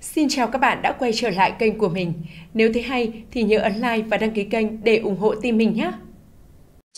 Xin chào các bạn đã quay trở lại kênh của mình. Nếu thấy hay thì nhớ ấn like và đăng ký kênh để ủng hộ team mình nhé.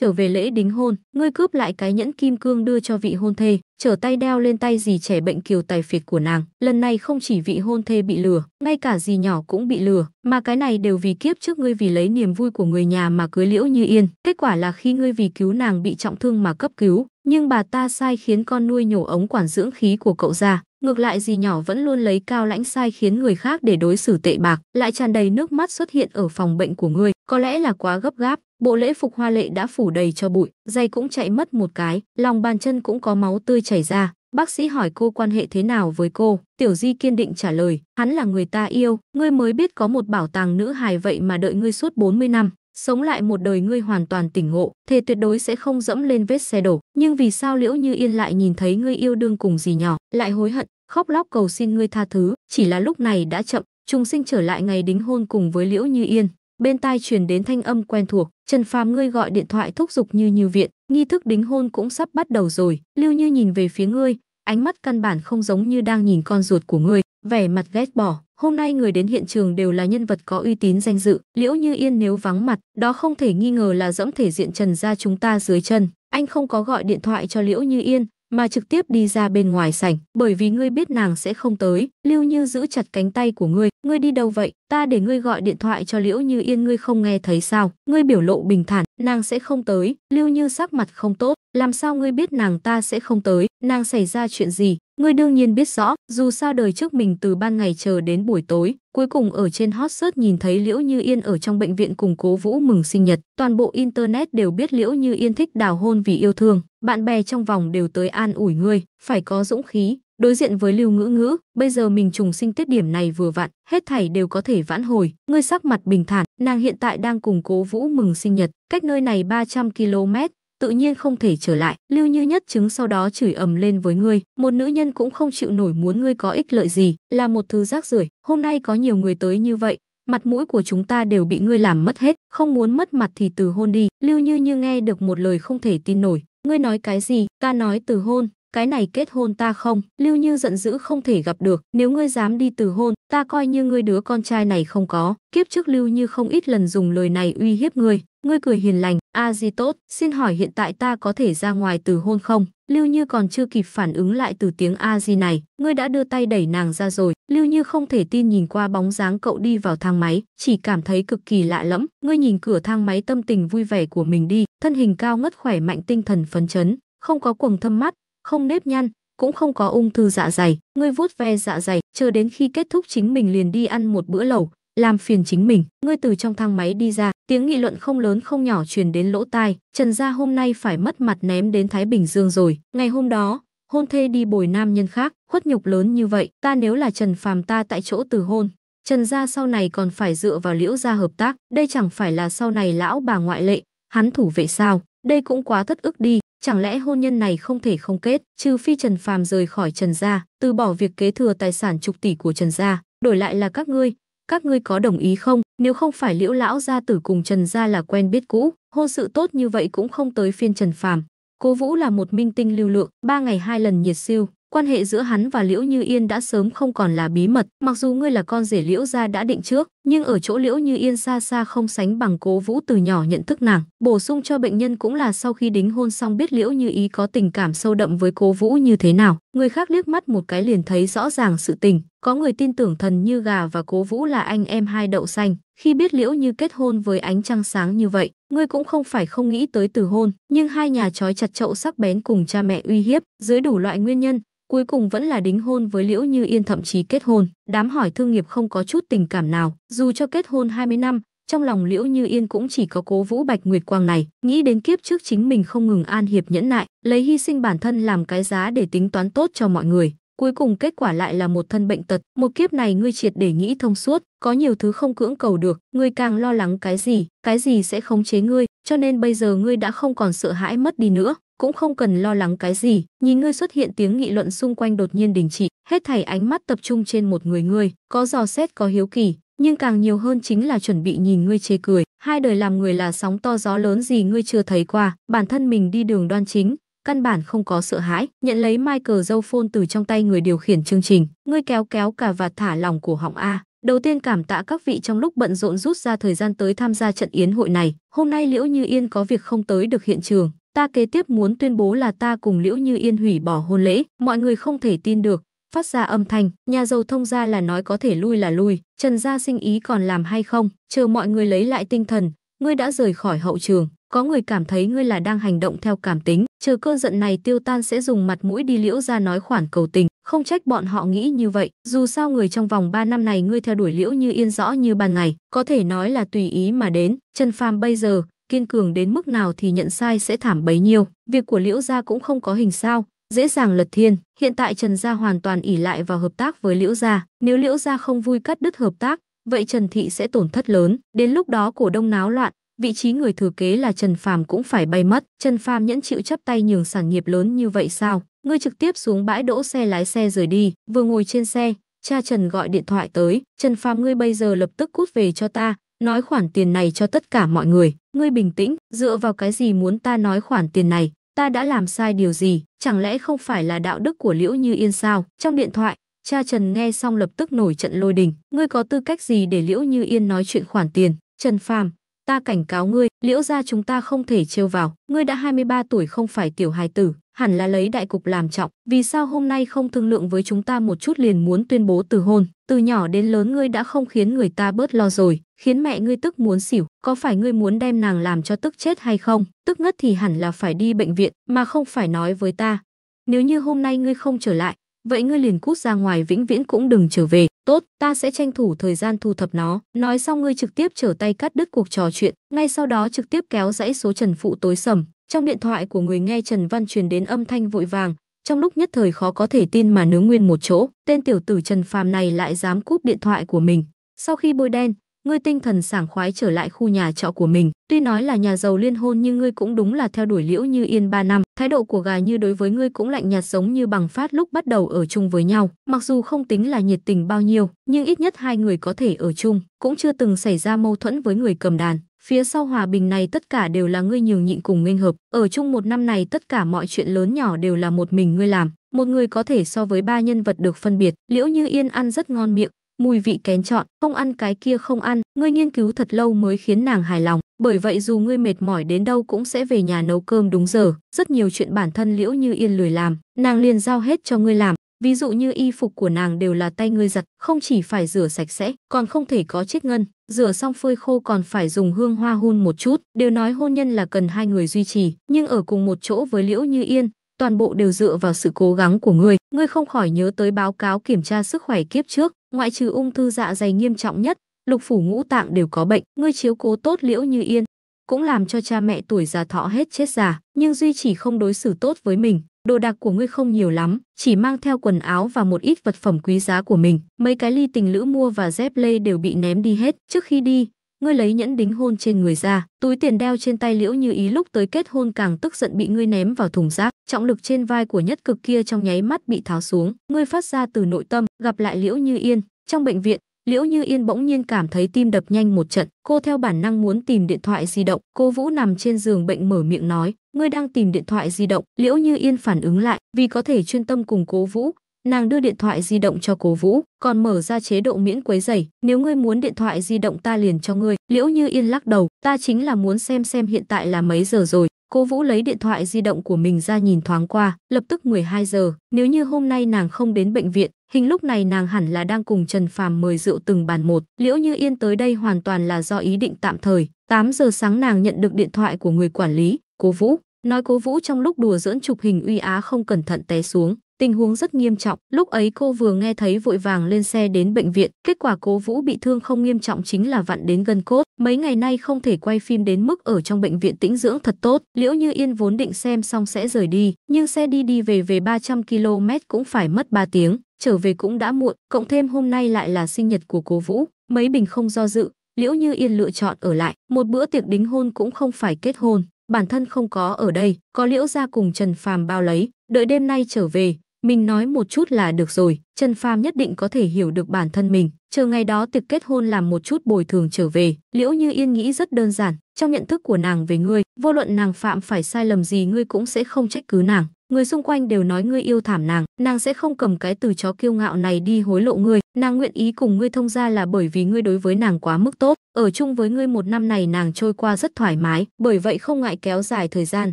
Trở về lễ đính hôn, ngươi cướp lại cái nhẫn kim cương đưa cho vị hôn thê, trở tay đeo lên tay dì trẻ bệnh kiều tài phiệt của nàng. Lần này không chỉ vị hôn thê bị lừa, ngay cả dì nhỏ cũng bị lừa, mà cái này đều vì kiếp trước ngươi vì lấy niềm vui của người nhà mà cưới liễu như yên. Kết quả là khi ngươi vì cứu nàng bị trọng thương mà cấp cứu, nhưng bà ta sai khiến con nuôi nhổ ống quản dưỡng khí của cậu ra, Ngược lại dì nhỏ vẫn luôn lấy cao lãnh sai khiến người khác để đối xử tệ bạc, lại tràn đầy nước mắt xuất hiện ở phòng bệnh của ngươi, có lẽ là quá gấp gáp, bộ lễ phục hoa lệ đã phủ đầy cho bụi, giày cũng chạy mất một cái, lòng bàn chân cũng có máu tươi chảy ra. Bác sĩ hỏi cô quan hệ thế nào với cô, Tiểu Di kiên định trả lời, hắn là người ta yêu, ngươi mới biết có một bảo tàng nữ hài vậy mà đợi ngươi suốt 40 năm, sống lại một đời ngươi hoàn toàn tỉnh ngộ, thề tuyệt đối sẽ không dẫm lên vết xe đổ. Nhưng vì sao Liễu Như Yên lại nhìn thấy ngươi yêu đương cùng gì nhỏ, lại hối hận, khóc lóc cầu xin ngươi tha thứ, chỉ là lúc này đã chậm, trùng sinh trở lại ngày đính hôn cùng với Liễu Như Yên, bên tai truyền đến thanh âm quen thuộc, Trần Phàm ngươi gọi điện thoại thúc giục Như Như viện, nghi thức đính hôn cũng sắp bắt đầu rồi, Lưu Như nhìn về phía ngươi, ánh mắt căn bản không giống như đang nhìn con ruột của ngươi, vẻ mặt ghét bỏ. Hôm nay người đến hiện trường đều là nhân vật có uy tín danh dự, Liễu Như Yên nếu vắng mặt, đó không thể nghi ngờ là dẫm thể diện Trần gia chúng ta dưới chân. Anh không có gọi điện thoại cho Liễu Như Yên, mà trực tiếp đi ra bên ngoài sảnh, bởi vì ngươi biết nàng sẽ không tới. Lưu Như giữ chặt cánh tay của ngươi, ngươi đi đâu vậy? Ta để ngươi gọi điện thoại cho Liễu Như Yên ngươi không nghe thấy sao? Ngươi biểu lộ bình thản, nàng sẽ không tới. Lưu Như sắc mặt không tốt, làm sao ngươi biết nàng ta sẽ không tới? Nàng xảy ra chuyện gì? Ngươi đương nhiên biết rõ, dù sao đời trước mình từ ban ngày chờ đến buổi tối, cuối cùng ở trên hot search nhìn thấy Liễu Như Yên ở trong bệnh viện cùng Cố Vũ mừng sinh nhật, toàn bộ internet đều biết Liễu Như Yên thích đào hôn vì yêu thương, bạn bè trong vòng đều tới an ủi ngươi, phải có dũng khí. Đối diện với Lưu Ngữ Ngữ, bây giờ mình trùng sinh tiết điểm này vừa vặn, hết thảy đều có thể vãn hồi, ngươi sắc mặt bình thản, nàng hiện tại đang cùng Cố Vũ mừng sinh nhật, cách nơi này 300 km, tự nhiên không thể trở lại. Lưu Như Nhất chứng sau đó chửi ầm lên với ngươi, một nữ nhân cũng không chịu nổi muốn ngươi có ích lợi gì, là một thứ rác rưởi. Hôm nay có nhiều người tới như vậy, mặt mũi của chúng ta đều bị ngươi làm mất hết, không muốn mất mặt thì từ hôn đi. Lưu Như Như nghe được một lời không thể tin nổi, ngươi nói cái gì? Ta nói từ hôn, cái này kết hôn ta không, Lưu Như giận dữ không thể gặp được, nếu ngươi dám đi từ hôn, ta coi như ngươi đứa con trai này không có, kiếp trước Lưu Như không ít lần dùng lời này uy hiếp ngươi, ngươi cười hiền lành, a di tốt, xin hỏi hiện tại ta có thể ra ngoài từ hôn không? Lưu Như còn chưa kịp phản ứng lại từ tiếng a di này, ngươi đã đưa tay đẩy nàng ra rồi. Lưu Như không thể tin nhìn qua bóng dáng cậu đi vào thang máy, chỉ cảm thấy cực kỳ lạ lẫm. Ngươi nhìn cửa thang máy tâm tình vui vẻ của mình đi, thân hình cao ngất khỏe mạnh tinh thần phấn chấn, không có quầng thâm mắt, không nếp nhăn, cũng không có ung thư dạ dày. Ngươi vuốt ve dạ dày, chờ đến khi kết thúc chính mình liền đi ăn một bữa lẩu, làm phiền chính mình. Ngươi từ trong thang máy đi ra, tiếng nghị luận không lớn không nhỏ truyền đến lỗ tai. Trần Gia hôm nay phải mất mặt ném đến Thái Bình Dương rồi. Ngày hôm đó, hôn thê đi bồi nam nhân khác, khuất nhục lớn như vậy, ta nếu là Trần Phàm ta tại chỗ từ hôn. Trần Gia sau này còn phải dựa vào Liễu Gia hợp tác, đây chẳng phải là sau này lão bà ngoại lệ, hắn thủ vệ sao? Đây cũng quá thất ức đi chẳng lẽ hôn nhân này không thể không kết, trừ phi Trần Phàm rời khỏi Trần gia, từ bỏ việc kế thừa tài sản chục tỷ của Trần gia, đổi lại là các ngươi, các ngươi có đồng ý không? Nếu không phải Liễu lão gia tử cùng Trần gia là quen biết cũ, hôn sự tốt như vậy cũng không tới phiên Trần Phàm. Cố Vũ là một minh tinh lưu lượng, ba ngày hai lần nhiệt siêu, quan hệ giữa hắn và Liễu Như Yên đã sớm không còn là bí mật, mặc dù ngươi là con rể Liễu gia đã định trước, nhưng ở chỗ Liễu Như Yên xa xa không sánh bằng Cố Vũ từ nhỏ nhận thức nàng. Bổ sung cho bệnh nhân cũng là sau khi đính hôn xong biết Liễu Như Ý có tình cảm sâu đậm với Cố Vũ như thế nào, người khác liếc mắt một cái liền thấy rõ ràng sự tình, có người tin tưởng thần như gà và Cố Vũ là anh em hai đậu xanh, khi biết Liễu Như kết hôn với ánh trăng sáng như vậy, ngươi cũng không phải không nghĩ tới từ hôn, nhưng hai nhà trói chặt chậu sắc bén cùng cha mẹ uy hiếp, dưới đủ loại nguyên nhân, cuối cùng vẫn là đính hôn với Liễu Như Yên thậm chí kết hôn. Đám hỏi thương nghiệp không có chút tình cảm nào, dù cho kết hôn 20 năm, trong lòng Liễu Như Yên cũng chỉ có cố Vũ Bạch Nguyệt Quang này, nghĩ đến kiếp trước chính mình không ngừng an hiệp nhẫn nại, lấy hy sinh bản thân làm cái giá để tính toán tốt cho mọi người. Cuối cùng kết quả lại là một thân bệnh tật, một kiếp này ngươi triệt để nghĩ thông suốt, có nhiều thứ không cưỡng cầu được, ngươi càng lo lắng cái gì, cái gì sẽ khống chế ngươi, cho nên bây giờ ngươi đã không còn sợ hãi mất đi nữa cũng không cần lo lắng cái gì. Nhìn ngươi xuất hiện tiếng nghị luận xung quanh đột nhiên đình chỉ, hết thảy ánh mắt tập trung trên một người ngươi, có dò xét có hiếu kỳ, nhưng càng nhiều hơn chính là chuẩn bị nhìn ngươi chế cười. Hai đời làm người là sóng to gió lớn gì ngươi chưa thấy qua, bản thân mình đi đường đoan chính, căn bản không có sợ hãi, nhận lấy Michael dâu phôn từ trong tay người điều khiển chương trình, ngươi kéo kéo cả và thả lòng của họng A. Đầu tiên cảm tạ các vị trong lúc bận rộn rút ra thời gian tới tham gia trận yến hội này. Hôm nay Liễu Như Yên có việc không tới được hiện trường, Ta kế tiếp muốn tuyên bố là ta cùng Liễu Như Yên hủy bỏ hôn lễ, mọi người không thể tin được, phát ra âm thanh, nhà giàu thông ra là nói có thể lui là lui, Trần gia sinh ý còn làm hay không, chờ mọi người lấy lại tinh thần, ngươi đã rời khỏi hậu trường, có người cảm thấy ngươi là đang hành động theo cảm tính, chờ cơn giận này tiêu tan sẽ dùng mặt mũi đi Liễu ra nói khoản cầu tình, không trách bọn họ nghĩ như vậy, dù sao người trong vòng 3 năm này ngươi theo đuổi Liễu Như Yên rõ như ban ngày, có thể nói là tùy ý mà đến, Trần Phàm bây giờ kiên cường đến mức nào thì nhận sai sẽ thảm bấy nhiêu. Việc của Liễu gia cũng không có hình sao, dễ dàng lật thiên. Hiện tại Trần gia hoàn toàn ỉ lại vào hợp tác với Liễu gia, nếu Liễu gia không vui cắt đứt hợp tác, vậy Trần thị sẽ tổn thất lớn. Đến lúc đó cổ đông náo loạn, vị trí người thừa kế là Trần Phàm cũng phải bay mất. Trần Phàm nhẫn chịu chấp tay nhường sản nghiệp lớn như vậy sao? Ngươi trực tiếp xuống bãi đỗ xe lái xe rời đi. Vừa ngồi trên xe, cha Trần gọi điện thoại tới, "Trần Phàm ngươi bây giờ lập tức cút về cho ta, nói khoản tiền này cho tất cả mọi người, ngươi bình tĩnh, dựa vào cái gì muốn ta nói khoản tiền này, ta đã làm sai điều gì, chẳng lẽ không phải là đạo đức của Liễu Như Yên sao? Trong điện thoại, cha Trần nghe xong lập tức nổi trận lôi đình, ngươi có tư cách gì để Liễu Như Yên nói chuyện khoản tiền? Trần Phàm, ta cảnh cáo ngươi, liễu gia chúng ta không thể trêu vào, ngươi đã 23 tuổi không phải tiểu hài tử, hẳn là lấy đại cục làm trọng, vì sao hôm nay không thương lượng với chúng ta một chút liền muốn tuyên bố từ hôn, từ nhỏ đến lớn ngươi đã không khiến người ta bớt lo rồi, khiến mẹ ngươi tức muốn xỉu, có phải ngươi muốn đem nàng làm cho tức chết hay không, tức ngất thì hẳn là phải đi bệnh viện, mà không phải nói với ta. Nếu như hôm nay ngươi không trở lại, vậy ngươi liền cút ra ngoài vĩnh viễn cũng đừng trở về, tốt, ta sẽ tranh thủ thời gian thu thập nó. Nói xong ngươi trực tiếp trở tay cắt đứt cuộc trò chuyện, ngay sau đó trực tiếp kéo dãy số Trần Phụ tối sầm. Trong điện thoại của người nghe Trần Văn truyền đến âm thanh vội vàng, trong lúc nhất thời khó có thể tin mà nướng nguyên một chỗ, tên tiểu tử Trần Phàm này lại dám cúp điện thoại của mình. Sau khi bôi đen, ngươi tinh thần sảng khoái trở lại khu nhà trọ của mình. Tuy nói là nhà giàu liên hôn nhưng ngươi cũng đúng là theo đuổi Liễu Như Yên 3 năm, thái độ của gà như đối với ngươi cũng lạnh nhạt giống như bằng phát lúc bắt đầu ở chung với nhau. Mặc dù không tính là nhiệt tình bao nhiêu, nhưng ít nhất hai người có thể ở chung, cũng chưa từng xảy ra mâu thuẫn với người cầm đàn. Phía sau hòa bình này tất cả đều là ngươi nhường nhịn cùng nguyên hợp, ở chung một năm này tất cả mọi chuyện lớn nhỏ đều là một mình ngươi làm, một người có thể so với ba nhân vật được phân biệt liễu như yên ăn rất ngon miệng mùi vị kén chọn, không ăn cái kia không ăn, ngươi nghiên cứu thật lâu mới khiến nàng hài lòng, bởi vậy dù ngươi mệt mỏi đến đâu cũng sẽ về nhà nấu cơm đúng giờ, rất nhiều chuyện bản thân Liễu Như Yên lười làm, nàng liền giao hết cho ngươi làm, ví dụ như y phục của nàng đều là tay ngươi giặt, không chỉ phải rửa sạch sẽ, còn không thể có chiết ngân, rửa xong phơi khô còn phải dùng hương hoa hun một chút, đều nói hôn nhân là cần hai người duy trì, nhưng ở cùng một chỗ với Liễu Như Yên, toàn bộ đều dựa vào sự cố gắng của ngươi, ngươi không khỏi nhớ tới báo cáo kiểm tra sức khỏe kiếp trước, ngoại trừ ung thư dạ dày nghiêm trọng nhất, lục phủ ngũ tạng đều có bệnh, ngươi chiếu cố tốt Liễu Như Yên, cũng làm cho cha mẹ tuổi già thọ hết chết già, nhưng duy chỉ không đối xử tốt với mình. Đồ đạc của ngươi không nhiều lắm, chỉ mang theo quần áo và một ít vật phẩm quý giá của mình. Mấy cái ly tình lữ mua và dép lê đều bị ném đi hết. Trước khi đi, ngươi lấy nhẫn đính hôn trên người ra, túi tiền đeo trên tay Liễu Như Ý lúc tới kết hôn càng tức giận bị ngươi ném vào thùng rác, trọng lực trên vai của nhất cực kia trong nháy mắt bị tháo xuống, ngươi phát ra từ nội tâm, gặp lại Liễu Như Yên, trong bệnh viện, Liễu Như Yên bỗng nhiên cảm thấy tim đập nhanh một trận, cô theo bản năng muốn tìm điện thoại di động, cô Vũ nằm trên giường bệnh mở miệng nói, ngươi đang tìm điện thoại di động, Liễu Như Yên phản ứng lại, vì có thể chuyên tâm cùng cố Vũ, Nàng đưa điện thoại di động cho Cố Vũ, còn mở ra chế độ miễn quấy rầy, nếu ngươi muốn điện thoại di động ta liền cho ngươi. Liễu Như Yên lắc đầu, ta chính là muốn xem xem hiện tại là mấy giờ rồi. Cố Vũ lấy điện thoại di động của mình ra nhìn thoáng qua, lập tức 12 giờ, nếu như hôm nay nàng không đến bệnh viện, hình lúc này nàng hẳn là đang cùng Trần Phàm mời rượu từng bàn một, Liễu Như Yên tới đây hoàn toàn là do ý định tạm thời. 8 giờ sáng nàng nhận được điện thoại của người quản lý, Cố Vũ, nói Cố Vũ trong lúc đùa giỡn chụp hình uy á không cẩn thận té xuống, Tình huống rất nghiêm trọng, lúc ấy cô vừa nghe thấy vội vàng lên xe đến bệnh viện, kết quả cố Vũ bị thương không nghiêm trọng chính là vặn đến gân cốt, mấy ngày nay không thể quay phim đến mức ở trong bệnh viện tĩnh dưỡng thật tốt, Liễu Như Yên vốn định xem xong sẽ rời đi, nhưng xe đi đi về về 300 km cũng phải mất 3 tiếng, trở về cũng đã muộn, cộng thêm hôm nay lại là sinh nhật của cố Vũ, mấy bình không do dự, Liễu Như Yên lựa chọn ở lại, một bữa tiệc đính hôn cũng không phải kết hôn, bản thân không có ở đây, có Liễu gia cùng Trần Phàm bao lấy, đợi đêm nay trở về, mình nói một chút là được rồi, Trần Phàm nhất định có thể hiểu được bản thân mình, chờ ngày đó tiệc kết hôn làm một chút bồi thường trở về. Liễu Như Yên nghĩ rất đơn giản, trong nhận thức của nàng về ngươi, vô luận nàng phạm phải sai lầm gì ngươi cũng sẽ không trách cứ nàng người xung quanh đều nói ngươi yêu thảm nàng, nàng sẽ không cầm cái từ chó kiêu ngạo này đi hối lộ ngươi, nàng nguyện ý cùng ngươi thông gia là bởi vì ngươi đối với nàng quá mức tốt, ở chung với ngươi một năm này nàng trôi qua rất thoải mái, bởi vậy không ngại kéo dài thời gian.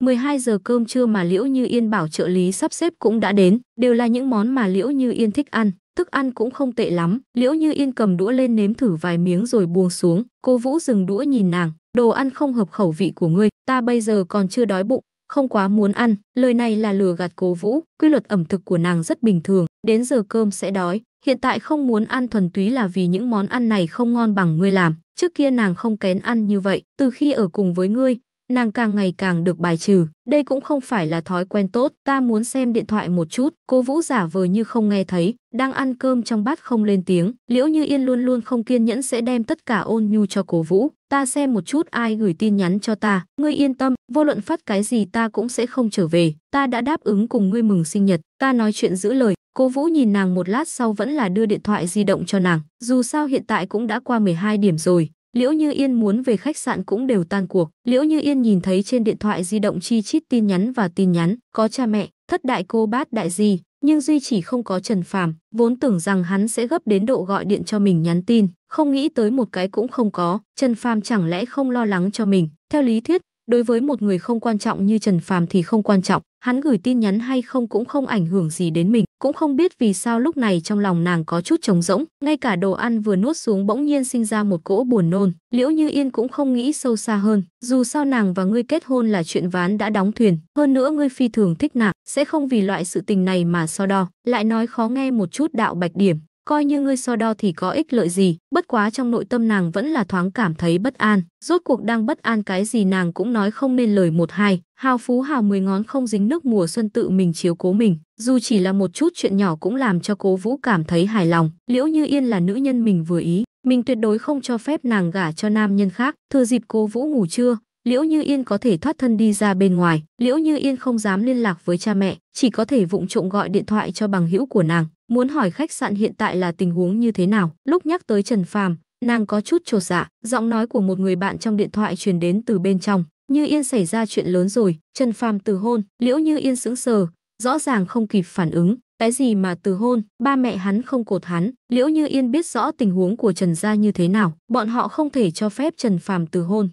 12 giờ cơm trưa mà Liễu Như Yên bảo trợ lý sắp xếp cũng đã đến, đều là những món mà Liễu Như Yên thích ăn. Thức ăn cũng không tệ lắm, Liễu Như Yên cầm đũa lên nếm thử vài miếng rồi buông xuống, cô Vũ dừng đũa nhìn nàng, đồ ăn không hợp khẩu vị của ngươi, ta bây giờ còn chưa đói bụng, không quá muốn ăn, lời này là lừa gạt cố vũ, quy luật ẩm thực của nàng rất bình thường, đến giờ cơm sẽ đói, hiện tại không muốn ăn thuần túy là vì những món ăn này không ngon bằng ngươi làm, trước kia nàng không kén ăn như vậy, từ khi ở cùng với ngươi, nàng càng ngày càng được bài trừ. Đây cũng không phải là thói quen tốt, ta muốn xem điện thoại một chút. Cô Vũ giả vờ như không nghe thấy, đang ăn cơm trong bát không lên tiếng. Liễu Như Yên luôn luôn không kiên nhẫn sẽ đem tất cả ôn nhu cho cô Vũ. Ta xem một chút ai gửi tin nhắn cho ta. Ngươi yên tâm, vô luận phát cái gì ta cũng sẽ không trở về. Ta đã đáp ứng cùng ngươi mừng sinh nhật. Ta nói chuyện giữ lời. Cô Vũ nhìn nàng một lát sau vẫn là đưa điện thoại di động cho nàng. Dù sao hiện tại cũng đã qua 12 điểm rồi, Liễu Như Yên muốn về khách sạn cũng đều tan cuộc. Liễu Như Yên nhìn thấy trên điện thoại di động chi chít tin nhắn và tin nhắn, có cha mẹ, thất đại cô bát đại gì, nhưng duy chỉ không có Trần Phàm, vốn tưởng rằng hắn sẽ gấp đến độ gọi điện cho mình nhắn tin, không nghĩ tới một cái cũng không có. Trần Phàm chẳng lẽ không lo lắng cho mình? Theo lý thuyết, đối với một người không quan trọng như Trần Phàm thì không quan trọng, hắn gửi tin nhắn hay không cũng không ảnh hưởng gì đến mình, cũng không biết vì sao lúc này trong lòng nàng có chút trống rỗng, ngay cả đồ ăn vừa nuốt xuống bỗng nhiên sinh ra một cỗ buồn nôn, Liễu Như Yên cũng không nghĩ sâu xa hơn, dù sao nàng và ngươi kết hôn là chuyện ván đã đóng thuyền, hơn nữa ngươi phi thường thích nàng, sẽ không vì loại sự tình này mà so đo, lại nói khó nghe một chút đạo bạch điểm, coi như ngươi so đo thì có ích lợi gì, bất quá trong nội tâm nàng vẫn là thoáng cảm thấy bất an, rốt cuộc đang bất an cái gì nàng cũng nói không nên lời một hai, hào phú hào mười ngón không dính nước mùa xuân tự mình chiếu cố mình, dù chỉ là một chút chuyện nhỏ cũng làm cho cố vũ cảm thấy hài lòng, liễu như yên là nữ nhân mình vừa ý, mình tuyệt đối không cho phép nàng gả cho nam nhân khác, thừa dịp cố vũ ngủ trưa, Liễu Như Yên có thể thoát thân đi ra bên ngoài, Liễu Như Yên không dám liên lạc với cha mẹ, chỉ có thể vụng trộm gọi điện thoại cho bằng hữu của nàng muốn hỏi khách sạn hiện tại là tình huống như thế nào. Lúc nhắc tới Trần Phàm, nàng có chút chột dạ, giọng nói của một người bạn trong điện thoại truyền đến từ bên trong. Như Yên xảy ra chuyện lớn rồi, Trần Phàm từ hôn, Liễu Như Yên sững sờ, rõ ràng không kịp phản ứng. Cái gì mà từ hôn, ba mẹ hắn không cột hắn, Liễu Như Yên biết rõ tình huống của Trần gia như thế nào, bọn họ không thể cho phép Trần Phàm từ hôn.